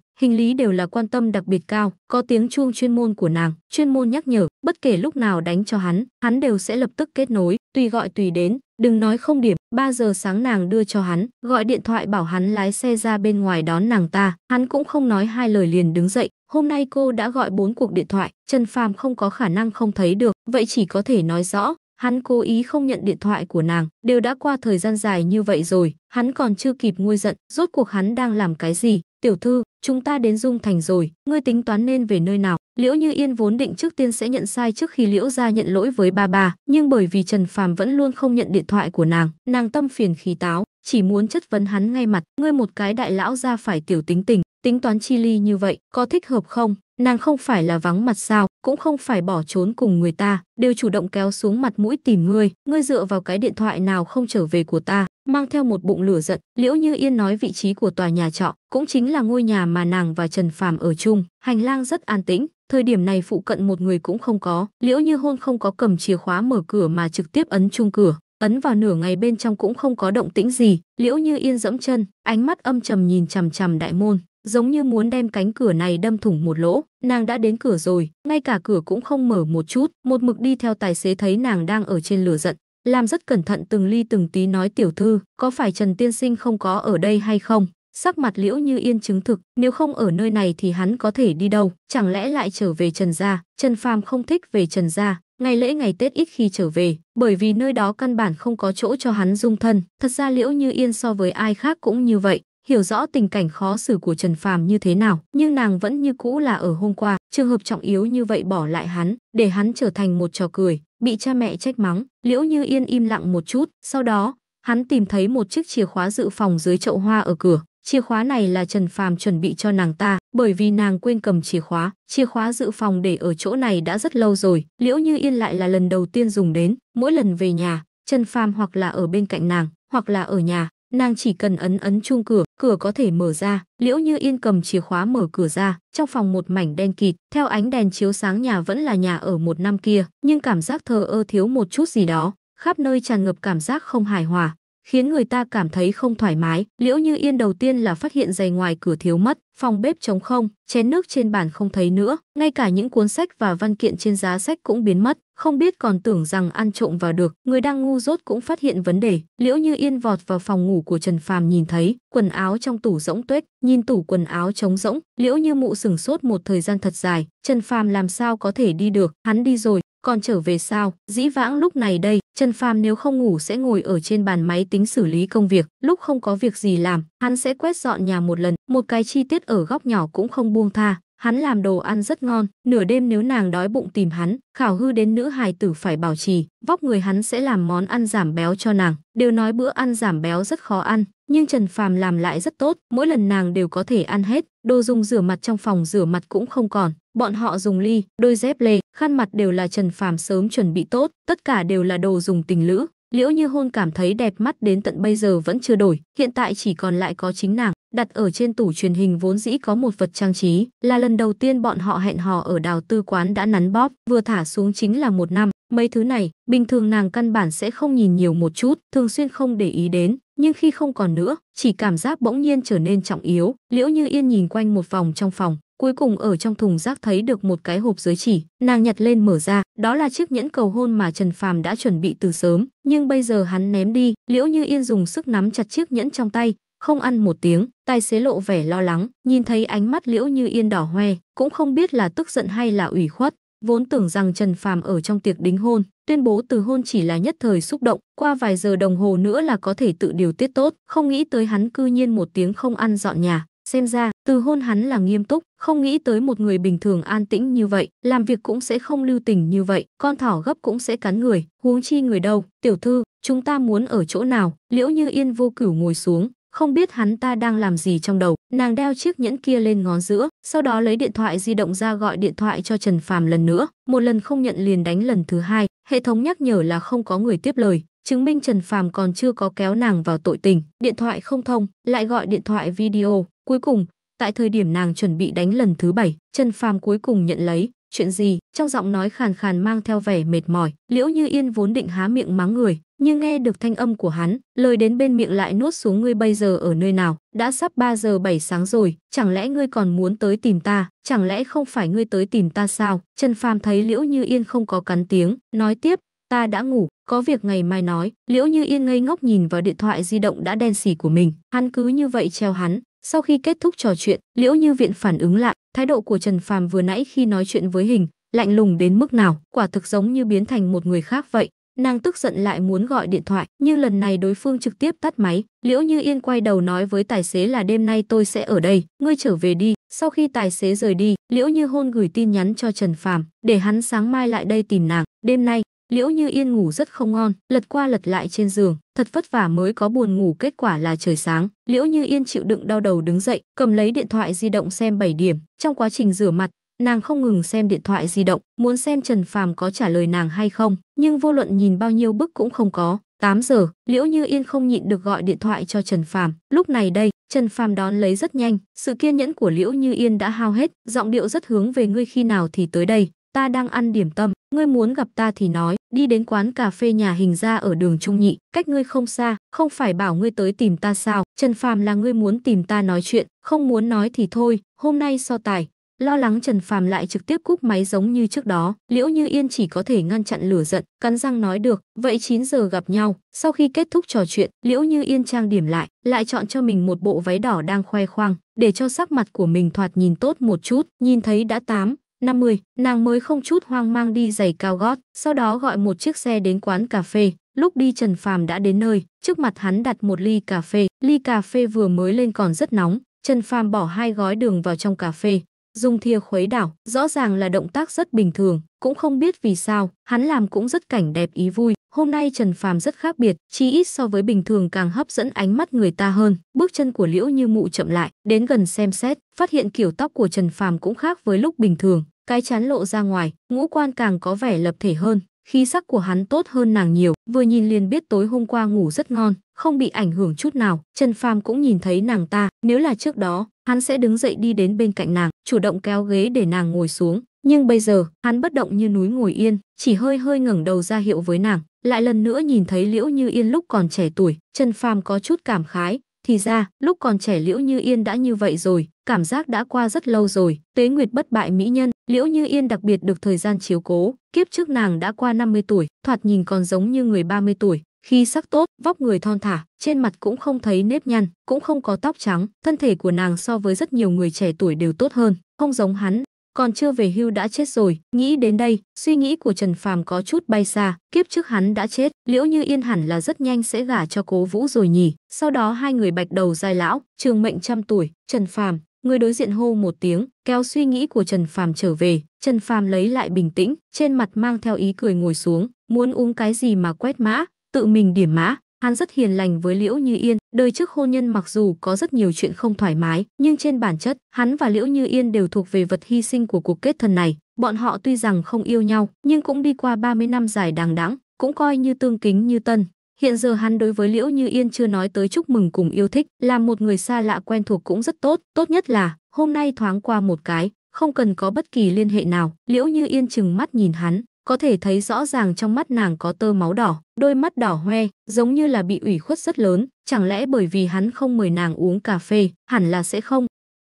hình lý đều là quan tâm đặc biệt cao, có tiếng chuông chuyên môn của nàng, chuyên môn nhắc nhở, bất kể lúc nào đánh cho hắn, hắn đều sẽ lập tức kết nối, tùy gọi tùy đến, Đừng nói không điểm, 3 giờ sáng nàng đưa cho hắn, gọi điện thoại bảo hắn lái xe ra bên ngoài đón nàng ta, hắn cũng không nói hai lời liền đứng dậy. Hôm nay cô đã gọi bốn cuộc điện thoại, Trần Phàm không có khả năng không thấy được, vậy chỉ có thể nói rõ, hắn cố ý không nhận điện thoại của nàng, đều đã qua thời gian dài như vậy rồi, hắn còn chưa kịp nguôi giận, rốt cuộc hắn đang làm cái gì, tiểu thư chúng ta đến dung thành rồi ngươi tính toán nên về nơi nào liễu như yên vốn định trước tiên sẽ nhận sai trước khi liễu Gia nhận lỗi với ba bà nhưng bởi vì trần phàm vẫn luôn không nhận điện thoại của nàng nàng tâm phiền khí táo chỉ muốn chất vấn hắn ngay mặt ngươi một cái đại lão gia phải tiểu tính tình tính toán chi ly như vậy có thích hợp không nàng không phải là vắng mặt sao cũng không phải bỏ trốn cùng người ta đều chủ động kéo xuống mặt mũi tìm ngươi ngươi dựa vào cái điện thoại nào không trở về của ta mang theo một bụng lửa giận, Liễu Như Yên nói vị trí của tòa nhà trọ, cũng chính là ngôi nhà mà nàng và Trần Phàm ở chung, hành lang rất an tĩnh, thời điểm này phụ cận một người cũng không có, Liễu Như Hôn không có cầm chìa khóa mở cửa mà trực tiếp ấn chung cửa, ấn vào nửa ngày bên trong cũng không có động tĩnh gì, Liễu Như Yên dẫm chân, ánh mắt âm trầm nhìn chằm chằm đại môn, giống như muốn đem cánh cửa này đâm thủng một lỗ. Nàng đã đến cửa rồi, ngay cả cửa cũng không mở một chút, một mực đi theo tài xế thấy nàng đang ở trên lửa giận, Lam rất cẩn thận từng ly từng tí nói tiểu thư, có phải Trần Tiên Sinh không có ở đây hay không? Sắc mặt liễu như yên chứng thực, nếu không ở nơi này thì hắn có thể đi đâu, chẳng lẽ lại trở về Trần Gia, Trần Phàm không thích về Trần Gia, ngày lễ ngày Tết ít khi trở về, bởi vì nơi đó căn bản không có chỗ cho hắn dung thân, thật ra liễu như yên so với ai khác cũng như vậy, hiểu rõ tình cảnh khó xử của Trần Phàm như thế nào, nhưng nàng vẫn như cũ là ở hôm qua, trường hợp trọng yếu như vậy bỏ lại hắn, để hắn trở thành một trò cười, bị cha mẹ trách mắng, Liễu Như Yên im lặng một chút, sau đó, hắn tìm thấy một chiếc chìa khóa dự phòng dưới chậu hoa ở cửa, chìa khóa này là Trần Phàm chuẩn bị cho nàng ta, bởi vì nàng quên cầm chìa khóa, chìa khóa dự phòng để ở chỗ này đã rất lâu rồi, Liễu Như Yên lại là lần đầu tiên dùng đến, mỗi lần về nhà, Trần Phàm hoặc là ở bên cạnh nàng, hoặc là ở nhà, nàng chỉ cần ấn ấn chuông cửa, cửa có thể mở ra. Liễu Như Yên cầm chìa khóa mở cửa ra, trong phòng một mảnh đen kịt, theo ánh đèn chiếu sáng nhà vẫn là nhà ở một năm kia, nhưng cảm giác thờ ơ thiếu một chút gì đó, khắp nơi tràn ngập cảm giác không hài hòa, khiến người ta cảm thấy không thoải mái. Liễu Như Yên đầu tiên là phát hiện giày ngoài cửa thiếu mất, phòng bếp trống không, chén nước trên bàn không thấy nữa, ngay cả những cuốn sách và văn kiện trên giá sách cũng biến mất không biết còn tưởng rằng ăn trộm vào được, người đang ngu dốt cũng phát hiện vấn đề. Liễu Như Yên vọt vào phòng ngủ của Trần Phàm nhìn thấy, quần áo trong tủ rỗng tuếch, nhìn tủ quần áo trống rỗng, Liễu Như Mụ sửng sốt một thời gian thật dài, Trần Phàm làm sao có thể đi được, hắn đi rồi, còn trở về sao? Dĩ vãng lúc này đây, Trần Phàm nếu không ngủ sẽ ngồi ở trên bàn máy tính xử lý công việc, lúc không có việc gì làm, hắn sẽ quét dọn nhà một lần, một cái chi tiết ở góc nhỏ cũng không buông tha. Hắn làm đồ ăn rất ngon, nửa đêm nếu nàng đói bụng tìm hắn, khảo hư đến nữ hài tử phải bảo trì, vóc người hắn sẽ làm món ăn giảm béo cho nàng. Đều nói bữa ăn giảm béo rất khó ăn, nhưng Trần Phàm làm lại rất tốt, mỗi lần nàng đều có thể ăn hết, đồ dùng rửa mặt trong phòng rửa mặt cũng không còn. Bọn họ dùng ly, đôi dép lê, khăn mặt đều là Trần Phàm sớm chuẩn bị tốt, tất cả đều là đồ dùng tình lữ. Liễu Như Hôn cảm thấy đẹp mắt đến tận bây giờ vẫn chưa đổi, hiện tại chỉ còn lại có chính nàng, đặt ở trên tủ truyền hình vốn dĩ có một vật trang trí, là lần đầu tiên bọn họ hẹn hò ở đào tư quán đã nắn bóp, vừa thả xuống chính là một năm, mấy thứ này, bình thường nàng căn bản sẽ không nhìn nhiều một chút, thường xuyên không để ý đến, nhưng khi không còn nữa, chỉ cảm giác bỗng nhiên trở nên trọng yếu, Liễu Như Yên nhìn quanh một vòng trong phòng, cuối cùng ở trong thùng rác thấy được một cái hộp giới chỉ, nàng nhặt lên mở ra, đó là chiếc nhẫn cầu hôn mà Trần Phàm đã chuẩn bị từ sớm, nhưng bây giờ hắn ném đi, Liễu Như Yên dùng sức nắm chặt chiếc nhẫn trong tay, không ăn một tiếng, tài xế lộ vẻ lo lắng, nhìn thấy ánh mắt Liễu Như Yên đỏ hoe, cũng không biết là tức giận hay là ủy khuất, vốn tưởng rằng Trần Phàm ở trong tiệc đính hôn, tuyên bố từ hôn chỉ là nhất thời xúc động, qua vài giờ đồng hồ nữa là có thể tự điều tiết tốt, không nghĩ tới hắn cư nhiên một tiếng không ăn dọn nhà, xem ra từ hôn hắn là nghiêm túc, không nghĩ tới một người bình thường an tĩnh như vậy, làm việc cũng sẽ không lưu tình như vậy, con thỏ gấp cũng sẽ cắn người, huống chi người đâu, tiểu thư, chúng ta muốn ở chỗ nào, liễu như yên vô cửu ngồi xuống, không biết hắn ta đang làm gì trong đầu, nàng đeo chiếc nhẫn kia lên ngón giữa, sau đó lấy điện thoại di động ra gọi điện thoại cho Trần Phàm lần nữa, một lần không nhận liền đánh lần thứ hai, hệ thống nhắc nhở là không có người tiếp lời, chứng minh Trần Phàm còn chưa có kéo nàng vào tội tình, điện thoại không thông, lại gọi điện thoại video, cuối cùng Tại thời điểm nàng chuẩn bị đánh lần thứ bảy, Trần Phàm cuối cùng nhận lấy, chuyện gì? Trong giọng nói khàn khàn mang theo vẻ mệt mỏi, Liễu Như Yên vốn định há miệng mắng người, nhưng nghe được thanh âm của hắn, lời đến bên miệng lại nuốt xuống ngươi bây giờ ở nơi nào, đã sắp 3 giờ 7 sáng rồi, chẳng lẽ ngươi còn muốn tới tìm ta, chẳng lẽ không phải ngươi tới tìm ta sao? Trần Phàm thấy Liễu Như Yên không có cắn tiếng, nói tiếp, ta đã ngủ, có việc ngày mai nói, Liễu Như Yên ngây ngốc nhìn vào điện thoại di động đã đen xỉ của mình, hắn cứ như vậy treo hắn, sau khi kết thúc trò chuyện, Liễu Như Viện phản ứng lại, thái độ của Trần Phàm vừa nãy khi nói chuyện với hình, lạnh lùng đến mức nào, quả thực giống như biến thành một người khác vậy. Nàng tức giận lại muốn gọi điện thoại, nhưng lần này đối phương trực tiếp tắt máy. Liễu Như Yên quay đầu nói với tài xế là đêm nay tôi sẽ ở đây, ngươi trở về đi. Sau khi tài xế rời đi, Liễu Như Hôn gửi tin nhắn cho Trần Phàm, để hắn sáng mai lại đây tìm nàng. Đêm nay, Liễu Như Yên ngủ rất không ngon, lật qua lật lại trên giường, thật vất vả mới có buồn ngủ kết quả là trời sáng. Liễu Như Yên chịu đựng đau đầu đứng dậy, cầm lấy điện thoại di động xem 7 điểm. Trong quá trình rửa mặt, nàng không ngừng xem điện thoại di động, muốn xem Trần Phàm có trả lời nàng hay không, nhưng vô luận nhìn bao nhiêu bức cũng không có. 8 giờ, Liễu Như Yên không nhịn được gọi điện thoại cho Trần Phàm. Lúc này đây, Trần Phàm đón lấy rất nhanh, sự kiên nhẫn của Liễu Như Yên đã hao hết, giọng điệu rất hướng về ngươi khi nào thì tới đây, ta đang ăn điểm tâm. Ngươi muốn gặp ta thì nói, đi đến quán cà phê nhà hình ra ở đường Trung Nhị, cách ngươi không xa, không phải bảo ngươi tới tìm ta sao, Trần Phàm là ngươi muốn tìm ta nói chuyện, không muốn nói thì thôi, hôm nay so tài. Lo lắng Trần Phàm lại trực tiếp cúp máy giống như trước đó, Liễu Như Yên chỉ có thể ngăn chặn lửa giận, cắn răng nói được, vậy 9 giờ gặp nhau. Sau khi kết thúc trò chuyện, Liễu Như Yên trang điểm lại, lại chọn cho mình một bộ váy đỏ đang khoe khoang, để cho sắc mặt của mình thoạt nhìn tốt một chút, nhìn thấy đã 8, 50, nàng mới không chút hoang mang đi giày cao gót, sau đó gọi một chiếc xe đến quán cà phê. Lúc đi Trần Phàm đã đến nơi, trước mặt hắn đặt một ly cà phê, ly cà phê vừa mới lên còn rất nóng, Trần Phàm bỏ hai gói đường vào trong cà phê, dùng thìa khuấy đảo, rõ ràng là động tác rất bình thường, cũng không biết vì sao, hắn làm cũng rất cảnh đẹp ý vui. Hôm nay Trần Phàm rất khác biệt, chi ít so với bình thường càng hấp dẫn ánh mắt người ta hơn. Bước chân của Liễu Như Mụ chậm lại, đến gần xem xét, phát hiện kiểu tóc của Trần Phàm cũng khác với lúc bình thường, cái chán lộ ra ngoài, ngũ quan càng có vẻ lập thể hơn, khí sắc của hắn tốt hơn nàng nhiều, vừa nhìn liền biết tối hôm qua ngủ rất ngon, không bị ảnh hưởng chút nào. Trần Phàm cũng nhìn thấy nàng ta, nếu là trước đó, hắn sẽ đứng dậy đi đến bên cạnh nàng, chủ động kéo ghế để nàng ngồi xuống, nhưng bây giờ, hắn bất động như núi ngồi yên, chỉ hơi hơi ngẩng đầu ra hiệu với nàng, lại lần nữa nhìn thấy Liễu Như Yên lúc còn trẻ tuổi, chân Phàm có chút cảm khái, thì ra, lúc còn trẻ Liễu Như Yên đã như vậy rồi, cảm giác đã qua rất lâu rồi, tế nguyệt bất bại mỹ nhân, Liễu Như Yên đặc biệt được thời gian chiếu cố, kiếp trước nàng đã qua 50 tuổi, thoạt nhìn còn giống như người 30 tuổi, khi sắc tốt, vóc người thon thả, trên mặt cũng không thấy nếp nhăn, cũng không có tóc trắng, thân thể của nàng so với rất nhiều người trẻ tuổi đều tốt hơn, không giống hắn, còn chưa về hưu đã chết rồi. Nghĩ đến đây, suy nghĩ của Trần Phàm có chút bay xa, kiếp trước hắn đã chết, Liễu Như Yên hẳn là rất nhanh sẽ gả cho Cố Vũ rồi nhỉ. Sau đó hai người bạch đầu dài lão, trường mệnh trăm tuổi, Trần Phàm, người đối diện hô một tiếng, kéo suy nghĩ của Trần Phàm trở về, Trần Phàm lấy lại bình tĩnh, trên mặt mang theo ý cười ngồi xuống, muốn uống cái gì mà quét mã, tự mình điểm mã, Hắn rất hiền lành với Liễu Như Yên, đời trước hôn nhân mặc dù có rất nhiều chuyện không thoải mái, nhưng trên bản chất, hắn và Liễu Như Yên đều thuộc về vật hy sinh của cuộc kết thân này. Bọn họ tuy rằng không yêu nhau, nhưng cũng đi qua 30 năm dài đàng đẵng, cũng coi như tương kính như tân. Hiện giờ hắn đối với Liễu Như Yên chưa nói tới chúc mừng cùng yêu thích, làm một người xa lạ quen thuộc cũng rất tốt, tốt nhất là hôm nay thoáng qua một cái, không cần có bất kỳ liên hệ nào. Liễu Như Yên chừng mắt nhìn hắn, có thể thấy rõ ràng trong mắt nàng có tơ máu đỏ, đôi mắt đỏ hoe, giống như là bị ủy khuất rất lớn, chẳng lẽ bởi vì hắn không mời nàng uống cà phê, hẳn là sẽ không.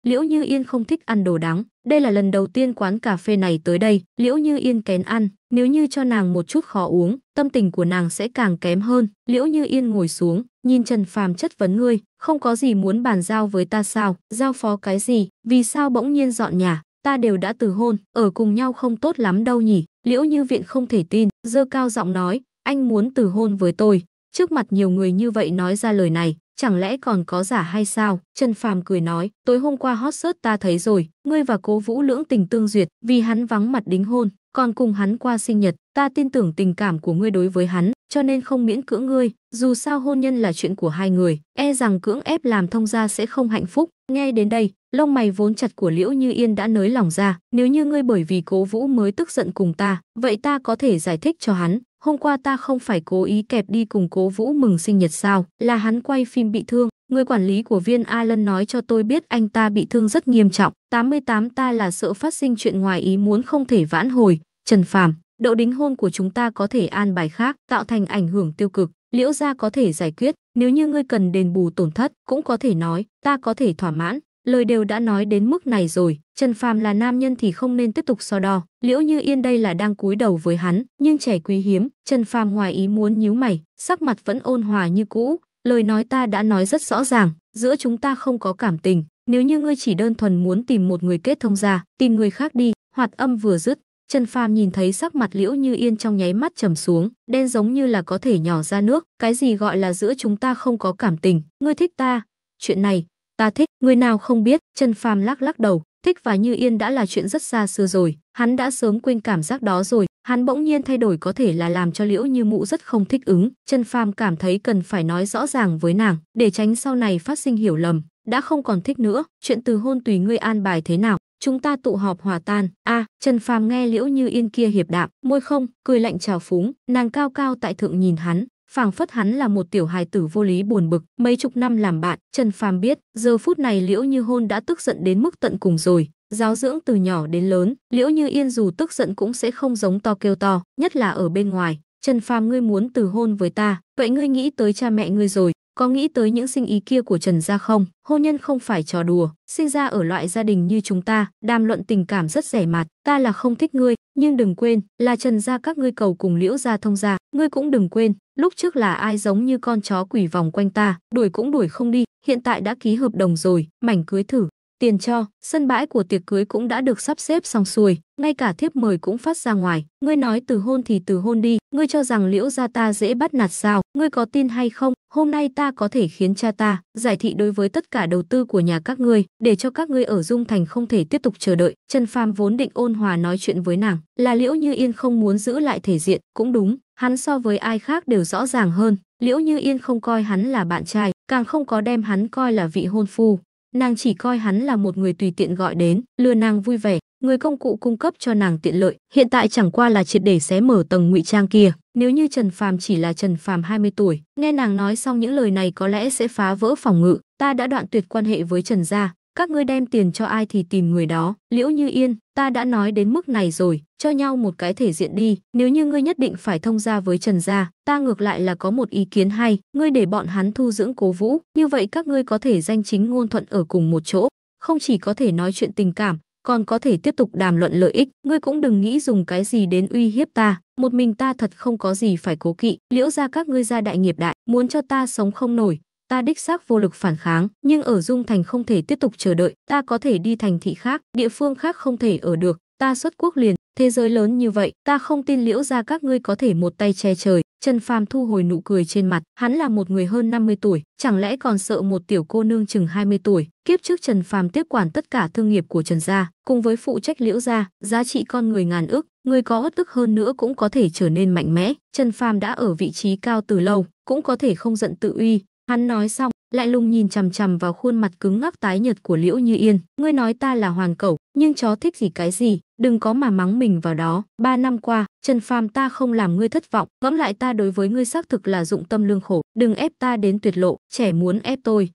Liễu Như Yên không thích ăn đồ đắng, đây là lần đầu tiên quán cà phê này tới đây, Liễu Như Yên kén ăn, nếu như cho nàng một chút khó uống, tâm tình của nàng sẽ càng kém hơn. Liễu Như Yên ngồi xuống, nhìn Trần Phàm chất vấn ngươi, không có gì muốn bàn giao với ta sao, giao phó cái gì, vì sao bỗng nhiên dọn nhà, ta đều đã từ hôn, ở cùng nhau không tốt lắm đâu nhỉ, Liễu Như Viện không thể tin, dơ cao giọng nói, anh muốn từ hôn với tôi. Trước mặt nhiều người như vậy nói ra lời này, chẳng lẽ còn có giả hay sao? Trần Phàm cười nói, tối hôm qua hot search ta thấy rồi, ngươi và cố vũ lưỡng tình tương duyệt, vì hắn vắng mặt đính hôn, còn cùng hắn qua sinh nhật, ta tin tưởng tình cảm của ngươi đối với hắn, cho nên không miễn cưỡng ngươi, dù sao hôn nhân là chuyện của hai người, e rằng cưỡng ép làm thông gia sẽ không hạnh phúc. Nghe đến đây, lông mày vốn chặt của Liễu Như Yên đã nới lỏng ra, nếu như ngươi bởi vì Cố Vũ mới tức giận cùng ta, vậy ta có thể giải thích cho hắn, hôm qua ta không phải cố ý kẹp đi cùng Cố Vũ mừng sinh nhật sao, là hắn quay phim bị thương, người quản lý của viên Alan nói cho tôi biết anh ta bị thương rất nghiêm trọng, 88 ta là sợ phát sinh chuyện ngoài ý muốn không thể vãn hồi, Trần Phàm, đậu đính hôn của chúng ta có thể an bài khác, tạo thành ảnh hưởng tiêu cực, liễu gia có thể giải quyết, nếu như ngươi cần đền bù tổn thất, cũng có thể nói, ta có thể thỏa mãn, lời đều đã nói đến mức này rồi, Trần Phàm là nam nhân thì không nên tiếp tục so đo, Liễu Như Yên đây là đang cúi đầu với hắn, nhưng trẻ quý hiếm, Trần Phàm ngoài ý muốn nhíu mày, sắc mặt vẫn ôn hòa như cũ, lời nói ta đã nói rất rõ ràng, giữa chúng ta không có cảm tình, nếu như ngươi chỉ đơn thuần muốn tìm một người kết thông gia, tìm người khác đi, hoạt âm vừa dứt, Trần Phàm nhìn thấy sắc mặt Liễu Như Yên trong nháy mắt trầm xuống, đen giống như là có thể nhỏ ra nước, cái gì gọi là giữa chúng ta không có cảm tình, ngươi thích ta, chuyện này, ta thích, người nào không biết, Trần Phàm lắc lắc đầu, thích và Như Yên đã là chuyện rất xa xưa rồi, hắn đã sớm quên cảm giác đó rồi, hắn bỗng nhiên thay đổi có thể là làm cho Liễu Như Mụ rất không thích ứng, Trần Phàm cảm thấy cần phải nói rõ ràng với nàng, để tránh sau này phát sinh hiểu lầm, đã không còn thích nữa, chuyện từ hôn tùy ngươi an bài thế nào, chúng ta tụ họp hòa tan. A, à, Trần Phàm nghe Liễu Như Yên kia hiệp đạm, môi không, cười lạnh trào phúng, nàng cao cao tại thượng nhìn hắn, phảng phất hắn là một tiểu hài tử vô lý buồn bực, mấy chục năm làm bạn, Trần Phàm biết, giờ phút này Liễu Như Hôn đã tức giận đến mức tận cùng rồi. Giáo dưỡng từ nhỏ đến lớn, Liễu Như Yên dù tức giận cũng sẽ không giống to kêu to, nhất là ở bên ngoài. Trần Phàm ngươi muốn từ hôn với ta, vậy ngươi nghĩ tới cha mẹ ngươi rồi, có nghĩ tới những sinh ý kia của Trần gia không? Hôn nhân không phải trò đùa, sinh ra ở loại gia đình như chúng ta, đàm luận tình cảm rất rẻ mạt, ta là không thích ngươi, nhưng đừng quên, là Trần gia các ngươi cầu cùng Liễu gia thông gia, ngươi cũng đừng quên, lúc trước là ai giống như con chó quỷ vòng quanh ta, đuổi cũng đuổi không đi, hiện tại đã ký hợp đồng rồi, mảnh cưới thử, tiền cho, sân bãi của tiệc cưới cũng đã được sắp xếp xong xuôi, ngay cả thiếp mời cũng phát ra ngoài. Ngươi nói từ hôn thì từ hôn đi, ngươi cho rằng liễu gia ta dễ bắt nạt sao, ngươi có tin hay không, hôm nay ta có thể khiến cha ta giải thị đối với tất cả đầu tư của nhà các ngươi, để cho các ngươi ở Dung Thành không thể tiếp tục chờ đợi. Trần Phàm vốn định ôn hòa nói chuyện với nàng, là liễu như yên không muốn giữ lại thể diện, cũng đúng, hắn so với ai khác đều rõ ràng hơn. Liễu Như Yên không coi hắn là bạn trai, càng không có đem hắn coi là vị hôn phu. Nàng chỉ coi hắn là một người tùy tiện gọi đến, lừa nàng vui vẻ, người công cụ cung cấp cho nàng tiện lợi, hiện tại chẳng qua là triệt để xé mở tầng ngụy trang kia. Nếu như Trần Phàm chỉ là Trần Phàm 20 tuổi, nghe nàng nói xong những lời này có lẽ sẽ phá vỡ phòng ngự, ta đã đoạn tuyệt quan hệ với Trần gia, các ngươi đem tiền cho ai thì tìm người đó. Liễu Như Yên, ta đã nói đến mức này rồi, cho nhau một cái thể diện đi. Nếu như ngươi nhất định phải thông gia với Trần Gia, ta ngược lại là có một ý kiến hay, ngươi để bọn hắn thu dưỡng cố vũ, như vậy các ngươi có thể danh chính ngôn thuận ở cùng một chỗ, không chỉ có thể nói chuyện tình cảm, còn có thể tiếp tục đàm luận lợi ích. Ngươi cũng đừng nghĩ dùng cái gì đến uy hiếp ta, một mình ta thật không có gì phải cố kỵ. Liễu ra các ngươi ra đại nghiệp đại, muốn cho ta sống không nổi, ta đích xác vô lực phản kháng, nhưng ở Dung Thành không thể tiếp tục chờ đợi, ta có thể đi thành thị khác, địa phương khác không thể ở được, ta xuất quốc liền, thế giới lớn như vậy, ta không tin liễu ra các ngươi có thể một tay che trời. Trần Phàm thu hồi nụ cười trên mặt, hắn là một người hơn 50 tuổi, chẳng lẽ còn sợ một tiểu cô nương chừng 20 tuổi. Kiếp trước Trần Phàm tiếp quản tất cả thương nghiệp của Trần gia, cùng với phụ trách liễu gia, giá trị con người ngàn ước, người có ớt tức hơn nữa cũng có thể trở nên mạnh mẽ. Trần Phàm đã ở vị trí cao từ lâu, cũng có thể không giận tự uy, Hắn nói xong, lại lùng nhìn chằm chằm vào khuôn mặt cứng ngắc tái nhợt của Liễu Như Yên. Ngươi nói ta là hoàng cẩu, nhưng chó thích gì cái gì, đừng có mà mắng mình vào đó. Ba năm qua, Trần Phàm ta không làm ngươi thất vọng, ngẫm lại ta đối với ngươi xác thực là dụng tâm lương khổ, đừng ép ta đến tuyệt lộ, trẻ muốn ép tôi.